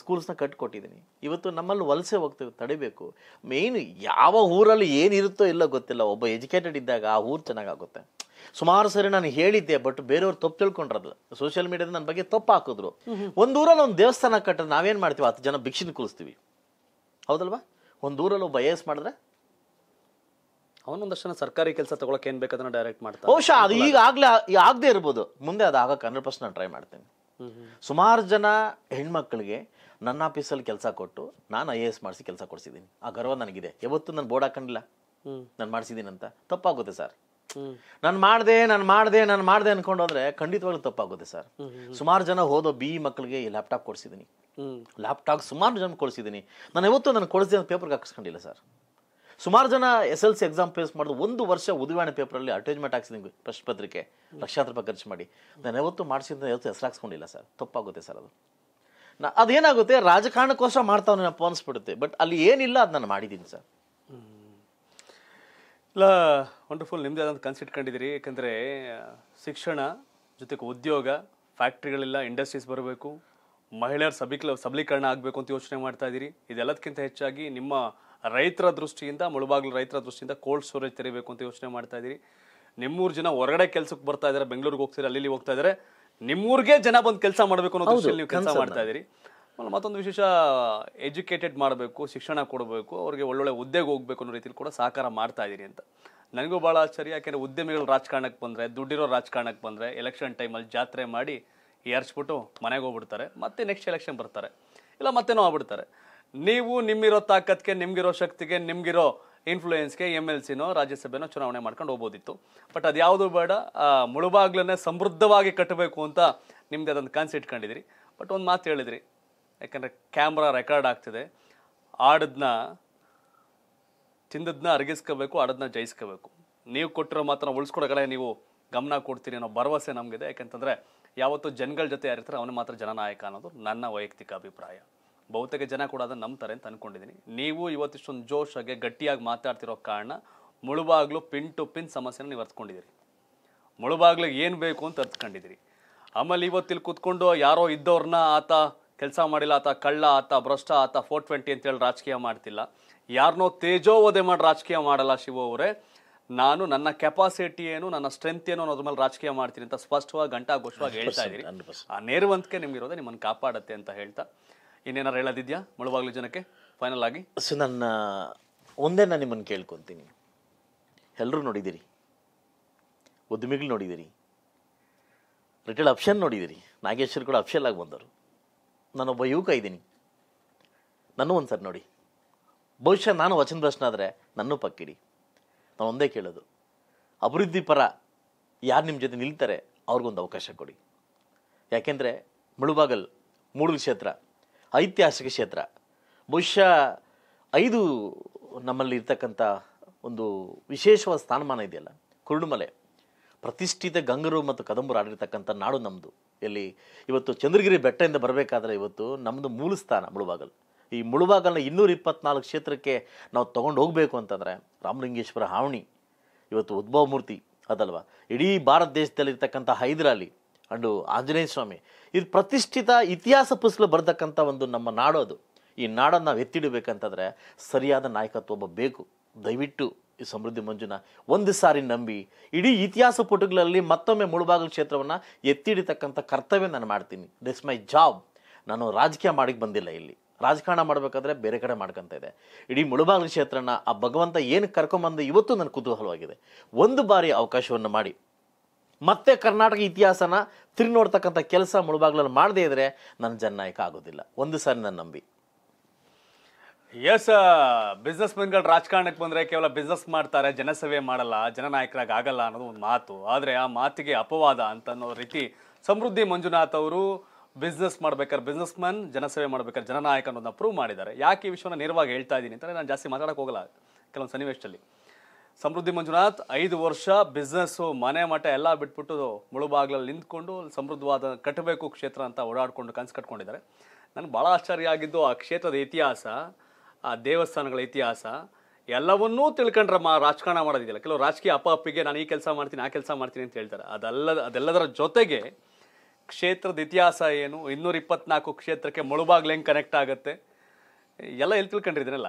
ಸ್ಕೂಲ್ಸ್ನ ಕಟ್ಕೊಟ್ಟಿದ್ದೀನಿ ಇವತ್ತು ನಮ್ಮಲ್ಲಿ ವಲಸೆ ಹೋಗ್ತೇವೆ ತಡಿಬೇಕು ಮೇಯ್ನ್ ಯಾವ ಊರಲ್ಲಿ ಏನಿರುತ್ತೋ ಇಲ್ಲ ಗೊತ್ತಿಲ್ಲ ಒಬ್ಬ ಎಜುಕೇಟೆಡ್ ಇದ್ದಾಗ ಆ ಊರು ಚೆನ್ನಾಗಾಗುತ್ತೆ ಸುಮಾರು ಸರಿ ನಾನು ಹೇಳಿದ್ದೆ ಬಟ್ ಬೇರೆಯವ್ರು ತಪ್ಪು ತಿಳ್ಕೊಂಡ್ರದ್ದು ಸೋಷಿಯಲ್ ಮೀಡಿಯಾದ ನನ್ನ ಬಗ್ಗೆ ತಪ್ಪು ಹಾಕಿದ್ರು ಒಂದು ಊರಲ್ಲಿ ಒಂದು ದೇವಸ್ಥಾನ ಕಟ್ಟಿದ್ರೆ ನಾವೇನು ಮಾಡ್ತೀವಿ ಹತ್ತು ಜನ ಭಿಕ್ಷಿನ ಕೂರಿಸ್ತೀವಿ ಹೌದಲ್ವಾ ಒಂದು ಊರಲ್ಲಿ ಒಬ್ಬ ಐ ಎಸ್ ಮಾಡಿದ್ರೆ ಅವನೊಂದಷ್ಟು ಸರ್ಕಾರಿ ಕೆಲಸ ತಗೊಳಕ್ಕೆ ಏನು ಬೇಕಾದ್ರೆ ಡೈರೆಕ್ಟ್ ಮಾಡ್ತಾರೆ ಬಹುಶಃ ಅದು ಈಗಾಗ್ಲೇ ಆಗದೇ ಇರ್ಬೋದು ಮುಂದೆ ಅದು ಆಗಕ್ಕೆ ಹಂಡ್ರೆಡ್ ಪರ್ಸೆಂಟ್ ನಾನು ಟ್ರೈ ಮಾಡ್ತೀನಿ ಸುಮಾರು ಜನ ಹೆಣ್ಮಕ್ಳಿಗೆ ನನ್ನ ಆಫೀಸಲ್ಲಿ ಕೆಲಸ ಕೊಟ್ಟು ನಾನು ಐ ಎ ಎಸ್ ಮಾಡಿಸಿ ಕೆಲಸ ಕೊಡಿಸಿದ್ದೀನಿ ಆ ಗರ್ವ ನನಗಿದೆ ಯಾವತ್ತೂ ನಾನು ಬೋರ್ಡ್ ಹಾಕೊಂಡಿಲ್ಲ ನಾನು ಮಾಡಿಸಿದ್ದೀನಿ ಅಂತ ತಪ್ಪಾಗುತ್ತೆ ಸರ್ ನಾನು ಮಾಡಿದೆ ನಾನು ಮಾಡಿದೆ ನಾನು ಮಾಡಿದೆ ಅನ್ಕೊಂಡೋದ್ರೆ ಖಂಡಿತವಾಗ್ಲೂ ತಪ್ಪಾಗುತ್ತೆ ಸರ್ ಸುಮಾರು ಜನ ಹೋದೋ ಬಿ ಮಕ್ಕಳಿಗೆ ಈ ಲ್ಯಾಪ್ಟಾಪ್ ಕೊಡಿಸಿದ್ದೀನಿ ಲ್ಯಾಪ್ಟಾಪ್ ಸುಮಾರು ಜನ ಕೊಡಿಸಿದ್ದೀನಿ ನಾನು ಯಾವತ್ತೂ ನಾನು ಕೊಡಿಸಿದ ಪೇಪರ್ಗೆ ಹಾಕಿಸ್ಕೊಂಡಿಲ್ಲ ಸರ್ ಸುಮಾರು ಜನ S L C exam face ಮಾಡಿದ್ರು ಒಂದು ವರ್ಷ ಉದುವಾಣಿ ಪೇಪರಲ್ಲಿ ಅಟ್ಯಾಚ್ಮೆಂಟ್ ಹಾಕ್ಸಿದ್ದೀನಿ ಪ್ರಶ್ನೆ ಪತ್ರಿಕೆ ಲಕ್ಷಾಂತರ ರೂಪಾಯಿ ಖರ್ಚು ಮಾಡಿ ನಾನು ಯಾವತ್ತು ಮಾಡಿಸಿದ ಯಾವತ್ತು ಹೆಸರು ಹಾಕ್ಸ್ಕೊಂಡಿಲ್ಲ ಸರ್ ತಪ್ಪಾಗುತ್ತೆ ಸರ್ ಅದು ನಾ ಅದೇನಾಗುತ್ತೆ ರಾಜಕಾರಣಕ್ಕೋಸ್ಕರ ಮಾಡ್ತಾವೆ ನಾನು ಅನಿಸ್ಬಿಡುತ್ತೆ ಬಟ್ ಅಲ್ಲಿ ಏನಿಲ್ಲ ಅದು ನಾನು ಮಾಡಿದ್ದೀನಿ ಸರ್ ಇಲ್ಲ ವಂಡರ್ಫುಲ್ ನಿಮ್ಮದೇ ಅದೊಂದು ಕನ್ಸ್ ಇಟ್ಕೊಂಡಿದ್ದೀರಿ ಯಾಕಂದರೆ ಶಿಕ್ಷಣ ಜೊತೆಗೆ ಉದ್ಯೋಗ ಫ್ಯಾಕ್ಟ್ರಿಗಳೆಲ್ಲ ಇಂಡಸ್ಟ್ರೀಸ್ ಬರಬೇಕು ಮಹಿಳೆಯರ ಸಬಲೀಕಲ ಸಬಲೀಕರಣ ಆಗಬೇಕು ಅಂತ ಯೋಚನೆ ಮಾಡ್ತಾ ಇದ್ದೀರಿ ಇದೆಲ್ಲದಕ್ಕಿಂತ ಹೆಚ್ಚಾಗಿ ನಿಮ್ಮ ರೈತರ ದೃಷ್ಟಿಯಿಂದ ಮುಳುಬಾಗಿಲು ರೈತರ ದೃಷ್ಟಿಯಿಂದ ಕೋಲ್ಡ್ ಸ್ಟೋರೇಜ್ ತೆರಿಬೇಕು ಅಂತ ಯೋಚನೆ ಮಾಡ್ತಾ ಇದ್ದೀರಿ ನಿಮ್ಮೂರು ಜನ ಹೊರಗಡೆ ಕೆಲಸಕ್ಕೆ ಬರ್ತಾ ಇದ್ದಾರೆ ಬೆಂಗಳೂರಿಗೆ ಹೋಗ್ತಾರೆ ಅಲ್ಲಿ ಹೋಗ್ತಾ ಇದ್ದಾರೆ ನಿಮ್ಮೂರಿಗೆ ಜನ ಬಂದು ಕೆಲಸ ಮಾಡಬೇಕು ಅನ್ನೋ ದೃಷ್ಟಿಯಲ್ಲಿ ನೀವು ಕೆಲಸ ಮಾಡ್ತಾ ಇದ್ದೀರಿ ಮತ್ತೊಂದು ವಿಶೇಷ ಎಜುಕೇಟೆಡ್ ಮಾಡಬೇಕು ಶಿಕ್ಷಣ ಕೊಡಬೇಕು ಅವರಿಗೆ ಒಳ್ಳೊಳ್ಳೆ ಉದ್ಯೋಗ ಹೋಗಬೇಕು ಅನ್ನೋ ರೀತಿಯಲ್ಲಿ ಕೂಡ ಸಹಕಾರ ಮಾಡ್ತಾ ಇದ್ದೀರಿ ಅಂತ ನನಗೂ ಭಾಳ ಆಶ್ಚರ್ಯ ಯಾಕೆಂದರೆ ಉದ್ಯಮಿಗಳು ರಾಜಕಾರಣಕ್ಕೆ ಬಂದರೆ ದುಡ್ಡಿರೋ ರಾಜಕಾರಣಕ್ಕೆ ಬಂದರೆ ಎಲೆಕ್ಷನ್ ಟೈಮಲ್ಲಿ ಜಾತ್ರೆ ಮಾಡಿ ಏರ್ಚ್ಬಿಟ್ಟು ಮನೆಗೆ ಹೋಗ್ಬಿಡ್ತಾರೆ ಮತ್ತೆ ನೆಕ್ಸ್ಟ್ ಎಲೆಕ್ಷನ್ ಬರ್ತಾರೆ ಇಲ್ಲ ಮತ್ತೇನೋ ಆಗ್ಬಿಡ್ತಾರೆ ನೀವು ನಿಮ್ಮಿರೋ ತಾಕತ್ಗೆ ನಿಮಗಿರೋ ಶಕ್ತಿಗೆ ನಿಮಗಿರೋ ಇನ್ಫ್ಲೂಯೆನ್ಸ್ಗೆ ಎಮ್ ಎಲ್ ಸಿನೋ ರಾಜ್ಯಸಭೆನೋ ಚುನಾವಣೆ ಮಾಡ್ಕೊಂಡು ಹೋಗ್ಬೋದಿತ್ತು ಬಟ್ ಅದು ಯಾವುದು ಬೇಡ ಮುಳುಬಾಗ್ಲನ್ನೇ ಸಮೃದ್ಧವಾಗಿ ಕಟ್ಟಬೇಕು ಅಂತ ನಿಮ್ದು ಅದೊಂದು ಕನ್ಸಿ ಇಟ್ಕೊಂಡಿದಿರಿ ಬಟ್ ಒಂದು ಮಾತು ಹೇಳಿದ್ರಿ ಯಾಕಂದರೆ ಕ್ಯಾಮ್ರಾ ರೆಕಾರ್ಡ್ ಆಗ್ತಿದೆ ಆಡದನ್ನ ತಿಂದದನ್ನ ಅರಗಿಸ್ಕೋಬೇಕು ಆಡದ್ನ ಜಯಿಸ್ಕೋಬೇಕು ನೀವು ಕೊಟ್ಟಿರೋ ಮಾತ್ರ ಉಳಿಸ್ಕೊಡಗಡೆ ನೀವು ಗಮನ ಕೊಡ್ತೀರಿ ಅನ್ನೋ ಭರವಸೆ ನಮಗಿದೆ ಯಾಕೆಂತಂದರೆ ಯಾವತ್ತು ಜನಗಳ ಜೊತೆ ಯಾರಿರ್ತಾರೆ ಅವನು ಮಾತ್ರ ಜನನಾಯಕ ಅನ್ನೋದು ನನ್ನ ವೈಯಕ್ತಿಕ ಅಭಿಪ್ರಾಯ ಬಹುತೇಕ ಜನ ಕೂಡ ಅದನ್ನು ನಂಬ್ತಾರೆ ಅಂತ ಅಂದ್ಕೊಂಡಿದ್ದೀನಿ ನೀವು ಇವತ್ತಿಷ್ಟೊಂದು ಜೋಶಾಗೆ ಗಟ್ಟಿಯಾಗಿ ಮಾತಾಡ್ತಿರೋ ಕಾರಣ ಮುಳುಬಾಗ್ಲು ಪಿನ್ ಟು ಪಿನ್ ಸಮಸ್ಯೆನ ನೀವು ಅರ್ತ್ಕೊಂಡಿದ್ದೀರಿ ಮುಳುಬಾಗ್ಲು ಏನು ಬೇಕು ಅಂತ ಅರ್ತ್ಕೊಂಡಿದ್ದೀರಿ ಆಮೇಲೆ ಇವತ್ತಿಲ್ಲಿ ಕೂತ್ಕೊಂಡು ಯಾರೋ ಇದ್ದವ್ರನ್ನ ಆತ ಕೆಲಸ ಮಾಡಿಲ್ಲ ಆತ ಕಳ್ಳ ಆತ ಭ್ರಷ್ಟ ಆತ ಫೋರ್ ಟ್ವೆಂಟಿ ಅಂತೇಳಿ ರಾಜಕೀಯ ಮಾಡ್ತಿಲ್ಲ ಯಾರನ್ನೋ ತೇಜೋವಧೆ ಮಾಡಿ ರಾಜಕೀಯ ಮಾಡಲ್ಲ ಶಿವ ಅವರೇ ನಾನು ನನ್ನ ಕೆಪಾಸಿಟಿ ಏನು ನನ್ನ ಸ್ಟ್ರೆಂತ್ ಏನು ಅನ್ನೋದ್ರ ಮೇಲೆ ರಾಜಕೀಯ ಮಾಡ್ತೀನಿ ಅಂತ ಸ್ಪಷ್ಟವಾಗಿ ಗಂಟಾ ಘೋಷವಾಗಿ ಹೇಳ್ತಾ ಇದ್ದೀರಿ ಆ ನೇರವಂತಿಕೆ ನಿಮ್ಗಿರೋದೇ ನಿಮ್ಮನ್ನು ಕಾಪಾಡುತ್ತೆ ಅಂತ ಹೇಳ್ತಾ ಇನ್ನೇನಾರು ಹೇಳೋದಿದ್ಯಾ ಮುಳುವಾಗ್ಲು ಜನಕ್ಕೆ ಫೈನಲ್ ಆಗಿ ಸೊ ನನ್ನ ಒಂದೇ ನಾನು ನಿಮ್ಮನ್ನು ಕೇಳ್ಕೊತೀನಿ ಎಲ್ಲರೂ ನೋಡಿದ್ದೀರಿ ಉದ್ಯಮಿಗಳು ನೋಡಿದ್ದೀರಿ ರಿಟೇಲ್ ಆಪ್ಷನ್ ನೋಡಿದ್ದೀರಿ ನಾಗೇಶ್ವರ್ ಕೂಡ ಅಪ್ಷಲ್ ಆಗಿ ಬಂದರು ನಾನೊಬ್ಬ ಯುವಕ ಇದ್ದೀನಿ ನನ್ನ ಒಂದು ಸರ್ ನೋಡಿ ಬಹುಶಃ ನಾನು ವಚನ ಆದರೆ ನನ್ನೂ ಪಕ್ಕಿಡಿ ನಾನು ಒಂದೇ ಕೇಳೋದು ಅಭಿವೃದ್ಧಿ ಪರ ಯಾರು ನಿಮ್ಮ ಜೊತೆ ನಿಲ್ತಾರೆ ಅವ್ರಿಗೊಂದು ಅವಕಾಶ ಕೊಡಿ ಯಾಕೆಂದರೆ ಮುಳುಬಾಗಲ್ ಮೂಡಲ್ ಕ್ಷೇತ್ರ ಐತಿಹಾಸಿಕ ಕ್ಷೇತ್ರ ಬಹುಶಃ ಐದು ನಮ್ಮಲ್ಲಿ ಇರ್ತಕ್ಕಂಥ ಒಂದು ವಿಶೇಷವಾದ ಸ್ಥಾನಮಾನ ಇದೆಯಲ್ಲ ಕುರುಡುಮಲೆ ಪ್ರತಿಷ್ಠಿತ ಗಂಗರು ಮತ್ತು ಕದಂಬರು ಆಡಿರ್ತಕ್ಕಂಥ ನಾಡು ನಮ್ಮದು ಇಲ್ಲಿ ಇವತ್ತು ಚಂದ್ರಗಿರಿ ಬೆಟ್ಟದಿಂದ ಬರಬೇಕಾದ್ರೆ ಇವತ್ತು ನಮ್ಮದು ಮೂಲ ಸ್ಥಾನ ಮುಳುಬಾಗಲ್ ಈ ಮುಳುಬಾಗಲನ್ನ ಇನ್ನೂರ ಇಪ್ಪತ್ನಾಲ್ಕು ಕ್ಷೇತ್ರಕ್ಕೆ ನಾವು ತೊಗೊಂಡು ಹೋಗಬೇಕು ಅಂತಂದರೆ ರಾಮಲಿಂಗೇಶ್ವರ ಹಾವಣಿ ಇವತ್ತು ಉದ್ಭವ ಮೂರ್ತಿ ಅದಲ್ವಾ ಇಡೀ ಭಾರತ ದೇಶದಲ್ಲಿರ್ತಕ್ಕಂಥ ಹೈದರಾಲಿ ಅಂಡು ಆಂಜನೇಯ ಸ್ವಾಮಿ ಇದು ಪ್ರತಿಷ್ಠಿತ ಇತಿಹಾಸ ಪುಸ್ತಕ ಬರ್ತಕ್ಕಂಥ ಒಂದು ನಮ್ಮ ನಾಡೋದು ಈ ನಾಡನ್ನು ನಾವು ಎತ್ತಿಡಬೇಕಂತಂದರೆ ಸರಿಯಾದ ನಾಯಕತ್ವ ಒಬ್ಬ ಬೇಕು ದಯವಿಟ್ಟು ಈ ಸಮೃದ್ಧಿ ಮಂಜುನ ಒಂದು ಸಾರಿ ನಂಬಿ ಇಡೀ ಇತಿಹಾಸ ಪುಟಗಳಲ್ಲಿ ಮತ್ತೊಮ್ಮೆ ಮುಳುಬಾಗಲು ಕ್ಷೇತ್ರವನ್ನು ಎತ್ತಿಡಿತಕ್ಕಂಥ ಕರ್ತವ್ಯ ನಾನು ಮಾಡ್ತೀನಿ ದಿಸ್ ಮೈ ಜಾಬ್ ನಾನು ರಾಜಕೀಯ ಮಾಡಕ್ಕೆ ಬಂದಿಲ್ಲ ಇಲ್ಲಿ ರಾಜಕಾರಣ ಮಾಡಬೇಕಾದ್ರೆ ಬೇರೆ ಕಡೆ ಮಾಡ್ಕೊಂತ ಇದೆ ಇಡೀ ಮುಳುಬಾಗಿಲು ಕ್ಷೇತ್ರನ ಆ ಭಗವಂತ ಏನು ಕರ್ಕೊಂಬಂದು ಇವತ್ತು ನನ್ನ ಕುತೂಹಲವಾಗಿದೆ ಒಂದು ಬಾರಿ ಅವಕಾಶವನ್ನು ಮಾಡಿ ಮತ್ತೆ ಕರ್ನಾಟಕ ಇತಿಹಾಸನ ತಿರುಗಿ ನೋಡ್ತಕ್ಕಂಥ ಕೆಲಸ ಮುಳುಬಾಗ್ಲಲ್ಲಿ ಮಾಡದೇ ಇದ್ರೆ ನನ್ನ ಜನನಾಯಕ ಆಗೋದಿಲ್ಲ ಒಂದು ಸಾರಿ ನನ್ನ ನಂಬಿ ಎಸ್ ಬಿಸ್ನೆಸ್ ಮೆನ್ಗಳು ರಾಜಕಾರಣಕ್ಕೆ ಬಂದರೆ ಕೇವಲ ಬಿಸ್ನೆಸ್ ಮಾಡ್ತಾರೆ ಜನಸೇವೆ ಮಾಡಲ್ಲ ಜನನಾಯಕರಾಗಿ ಆಗಲ್ಲ ಅನ್ನೋದು ಒಂದು ಮಾತು ಆದರೆ ಆ ಮಾತಿಗೆ ಅಪವಾದ ಅಂತ ಅನ್ನೋ ರೀತಿ ಸಮೃದ್ಧಿ ಮಂಜುನಾಥ್ ಅವರು ಬಿಸ್ನೆಸ್ ಮಾಡ್ಬೇಕಾದ್ರೆ ಬಿಸ್ನೆಸ್ ಮ್ಯಾನ್ ಜನಸೇವೆ ಮಾಡ್ಬೇಕಾದ್ರೆ ಜನನಾಯಕ ಅನ್ನೋದನ್ನ ಪ್ರೂವ್ ಮಾಡಿದ್ದಾರೆ ಯಾಕೆ ಈ ವಿಷಯನ ನೇರವಾಗಿ ಹೇಳ್ತಾ ಇದ್ದೀನಿ ಅಂತಂದರೆ ನಾನು ಜಾಸ್ತಿ ಮಾತಾಡೋಕೆ ಹೋಗಲ್ಲ ಕೆಲವೊಂದು ಸನ್ನಿವೇಶದಲ್ಲಿ ಸಮೃದ್ಧಿ ಮಂಜುನಾಥ್ ಐದು ವರ್ಷ ಬಿಸ್ನೆಸ್ಸು ಮನೆ ಮಠ ಎಲ್ಲ ಬಿಟ್ಬಿಟ್ಟು ಮುಳುಬಾಗ್ಲಲ್ಲಿ ನಿಂತ್ಕೊಂಡು ಸಮೃದ್ಧವಾದ ಕಟ್ಟಬೇಕು ಕ್ಷೇತ್ರ ಅಂತ ಓಡಾಡ್ಕೊಂಡು ಕನಸು ಕಟ್ಕೊಂಡಿದ್ದಾರೆ ನನಗೆ ಭಾಳ ಆಶ್ಚರ್ಯ ಆಗಿದ್ದು ಆ ಕ್ಷೇತ್ರದ ಇತಿಹಾಸ ಆ ದೇವಸ್ಥಾನಗಳ ಇತಿಹಾಸ ಎಲ್ಲವನ್ನೂ ತಿಳ್ಕೊಂಡ್ರೆ ಮಾ ರಾಜಕಾರಣ ಮಾಡೋದಿದೆಯಲ್ಲ ಕೆಲವು ರಾಜಕೀಯ ಅಪ್ಪ ಅಪ್ಪಿಗೆ ನಾನು ಈ ಕೆಲಸ ಮಾಡ್ತೀನಿ ಆ ಕೆಲಸ ಮಾಡ್ತೀನಿ ಅಂತ ಹೇಳ್ತಾರೆ ಅದೆಲ್ಲ ಅದೆಲ್ಲದರ ಜೊತೆಗೆ ಕ್ಷೇತ್ರದ ಇತಿಹಾಸ ಏನು ಇನ್ನೂರ ಇಪ್ಪತ್ನಾಲ್ಕು ಕ್ಷೇತ್ರಕ್ಕೆ ಮುಳುಬಾಗ್ಲೆ ಹೆಂಗೆ ಕನೆಕ್ಟ್ ಆಗುತ್ತೆ ಎಲ್ಲ ಎಲ್ಲಿ ತಿಳ್ಕೊಂಡಿದ್ದೀನಲ್ಲ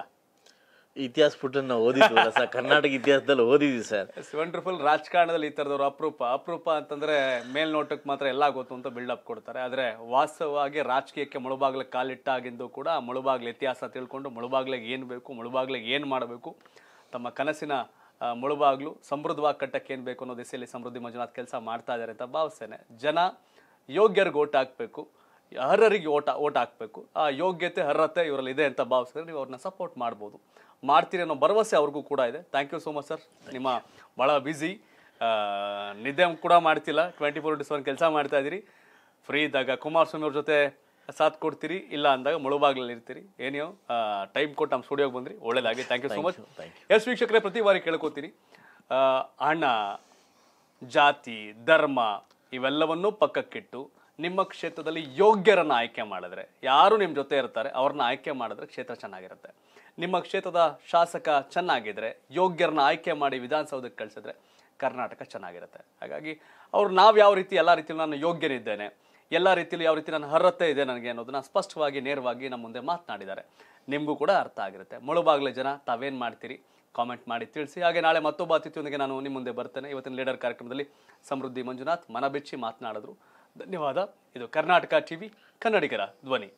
ಇತಿಹಾಸ ಪುಟನ್ನು ಓದಿದ್ವಲ್ಲ ಸರ್ ಕರ್ನಾಟಕ ಇತಿಹಾಸದಲ್ಲಿ ಓದಿದ್ವಿ ಸರ್ ವಂಡರ್ಫುಲ್ ರಾಜಕಾರಣದಲ್ಲಿ ಈ ಥರದವ್ರು ಅಪರೂಪ ಅಪರೂಪ ಅಂತಂದರೆ ಮೇಲ್ನೋಟಕ್ಕೆ ಮಾತ್ರ ಎಲ್ಲ ಗೊತ್ತು ಅಂತ ಬಿಲ್ಡಪ್ ಕೊಡ್ತಾರೆ ಆದರೆ ವಾಸ್ತವವಾಗಿ ರಾಜಕೀಯಕ್ಕೆ ಮುಳುಬಾಗ್ಲಿಗೆ ಕಾಲಿಟ್ಟಾಗಿಂದು ಕೂಡ ಮೊಳಬಾಗ್ಲ ಇತಿಹಾಸ ತಿಳ್ಕೊಂಡು ಮುಳುಬಾಗ್ಲಿಗೆ ಏನು ಬೇಕು ಮುಳುಬಾಗ್ಲಿಗೆ ಏನು ಮಾಡಬೇಕು ತಮ್ಮ ಕನಸಿನ ಮುಳುಬಾಗ್ಲು ಸಮೃದ್ಧವಾಗಿ ಕಟ್ಟಕ್ಕೆ ಏನು ಬೇಕು ಅನ್ನೋ ದಿಸೆಯಲ್ಲಿ ಸಮೃದ್ಧಿ ಮಂಜುನಾಥ್ ಕೆಲಸ ಮಾಡ್ತಾ ಇದ್ದಾರೆ ಅಂತ ಭಾವಿಸ್ತೇನೆ ಜನ ಯೋಗ್ಯರಿಗೆ ಓಟ್ ಹಾಕಬೇಕು ಅರ್ಹರಿಗೆ ಓಟ ಓಟ್ ಹಾಕಬೇಕು ಆ ಯೋಗ್ಯತೆ ಅರ್ಹತೆ ಇವರಲ್ಲಿ ಇದೆ ಅಂತ ಭಾವಿಸಿದ್ರೆ ನೀವು ಅವ್ರನ್ನ ಸಪೋರ್ಟ್ ಮಾಡ್ಬೋದು ಮಾಡ್ತೀರಿ ಅನ್ನೋ ಭರವಸೆ ಅವ್ರಿಗೂ ಕೂಡ ಇದೆ thank you so much sir ನಿಮ್ಮ ಭಾಳ ಬ್ಯುಸಿ ನಿದ್ದೆ ಕೂಡ ಮಾಡ್ತಿಲ್ಲ ಟ್ವೆಂಟಿ ಫೋರ್ ಇಂಟು ಸೆವೆನ್ ಕೆಲಸ ಮಾಡ್ತಾ ಇದ್ದೀರಿ ಫ್ರೀ ಇದ್ದಾಗ ಕುಮಾರಸ್ವಾಮಿ ಅವ್ರ ಜೊತೆ ಸಾಥ್ ಕೊಡ್ತೀರಿ ಇಲ್ಲ ಅಂದಾಗ ಮುಳುಬಾಗ್ಲಲ್ಲಿ ಇರ್ತೀರಿ ಏನೇ ಟೈಮ್ ಕೊಟ್ಟು ನಮ್ಮ ಸ್ಟುಡಿಯೋಗೆ ಬಂದ್ರಿ ಒಳ್ಳೇದಾಗಿ thank you so much yes ವೀಕ್ಷಕರೇ ಪ್ರತಿ ಬಾರಿ ಕೇಳ್ಕೊತೀರಿ ಅಣ್ಣ ಜಾತಿ ಧರ್ಮ ಇವೆಲ್ಲವನ್ನೂ ಪಕ್ಕಕ್ಕಿಟ್ಟು ನಿಮ್ಮ ಕ್ಷೇತ್ರದಲ್ಲಿ ಯೋಗ್ಯರನ್ನು ಆಯ್ಕೆ ಮಾಡಿದ್ರೆ ಯಾರು ನಿಮ್ಮ ಜೊತೆ ಇರ್ತಾರೆ ಅವ್ರನ್ನ ಆಯ್ಕೆ ಮಾಡಿದ್ರೆ ಕ್ಷೇತ್ರ ಚೆನ್ನಾಗಿರುತ್ತೆ ನಿಮ್ಮ ಕ್ಷೇತ್ರದ ಶಾಸಕ ಚೆನ್ನಾಗಿದ್ರೆ ಯೋಗ್ಯರನ್ನ ಆಯ್ಕೆ ಮಾಡಿ ವಿಧಾನಸೌಧಕ್ಕೆ ಕಳಿಸಿದ್ರೆ ಕರ್ನಾಟಕ ಚೆನ್ನಾಗಿರುತ್ತೆ ಹಾಗಾಗಿ ಅವರು ನಾವು ಯಾವ ರೀತಿ ಎಲ್ಲ ರೀತಿಯಲ್ಲಿ ನಾನು ಯೋಗ್ಯನಿದ್ದೇನೆ ಎಲ್ಲ ರೀತಿಯಲ್ಲಿ ಯಾವ ರೀತಿ ನನ್ನ ಅರ್ಹತೆ ಇದೆ ನನಗೆ ಅನ್ನೋದನ್ನ ಸ್ಪಷ್ಟವಾಗಿ ನೇರವಾಗಿ ನಮ್ಮ ಮುಂದೆ ಮಾತನಾಡಿದ್ದಾರೆ ನಿಮಗೂ ಕೂಡ ಅರ್ಥ ಆಗಿರುತ್ತೆ ಮುಳುಬಾಗ್ಲೆ ಜನ ತಾವೇನು ಮಾಡ್ತೀರಿ ಕಾಮೆಂಟ್ ಮಾಡಿ ತಿಳಿಸಿ ಹಾಗೆ ನಾಳೆ ಮತ್ತೊಬ್ಬ ಅತಿಥಿಯೊಂದಿಗೆ ನಾನು ನಿಮ್ಮ ಮುಂದೆ ಬರ್ತೇನೆ ಇವತ್ತಿನ ಲೀಡರ್ ಕಾರ್ಯಕ್ರಮದಲ್ಲಿ ಸಮೃದ್ಧಿ ಮಂಜುನಾಥ್ ಮನಬೆಚ್ಚಿ ಮಾತನಾಡಿದ್ರು ಧನ್ಯವಾದ ಇದು ಕರ್ನಾಟಕ ಟಿವಿ ಕನ್ನಡಿಗರ ಧ್ವನಿ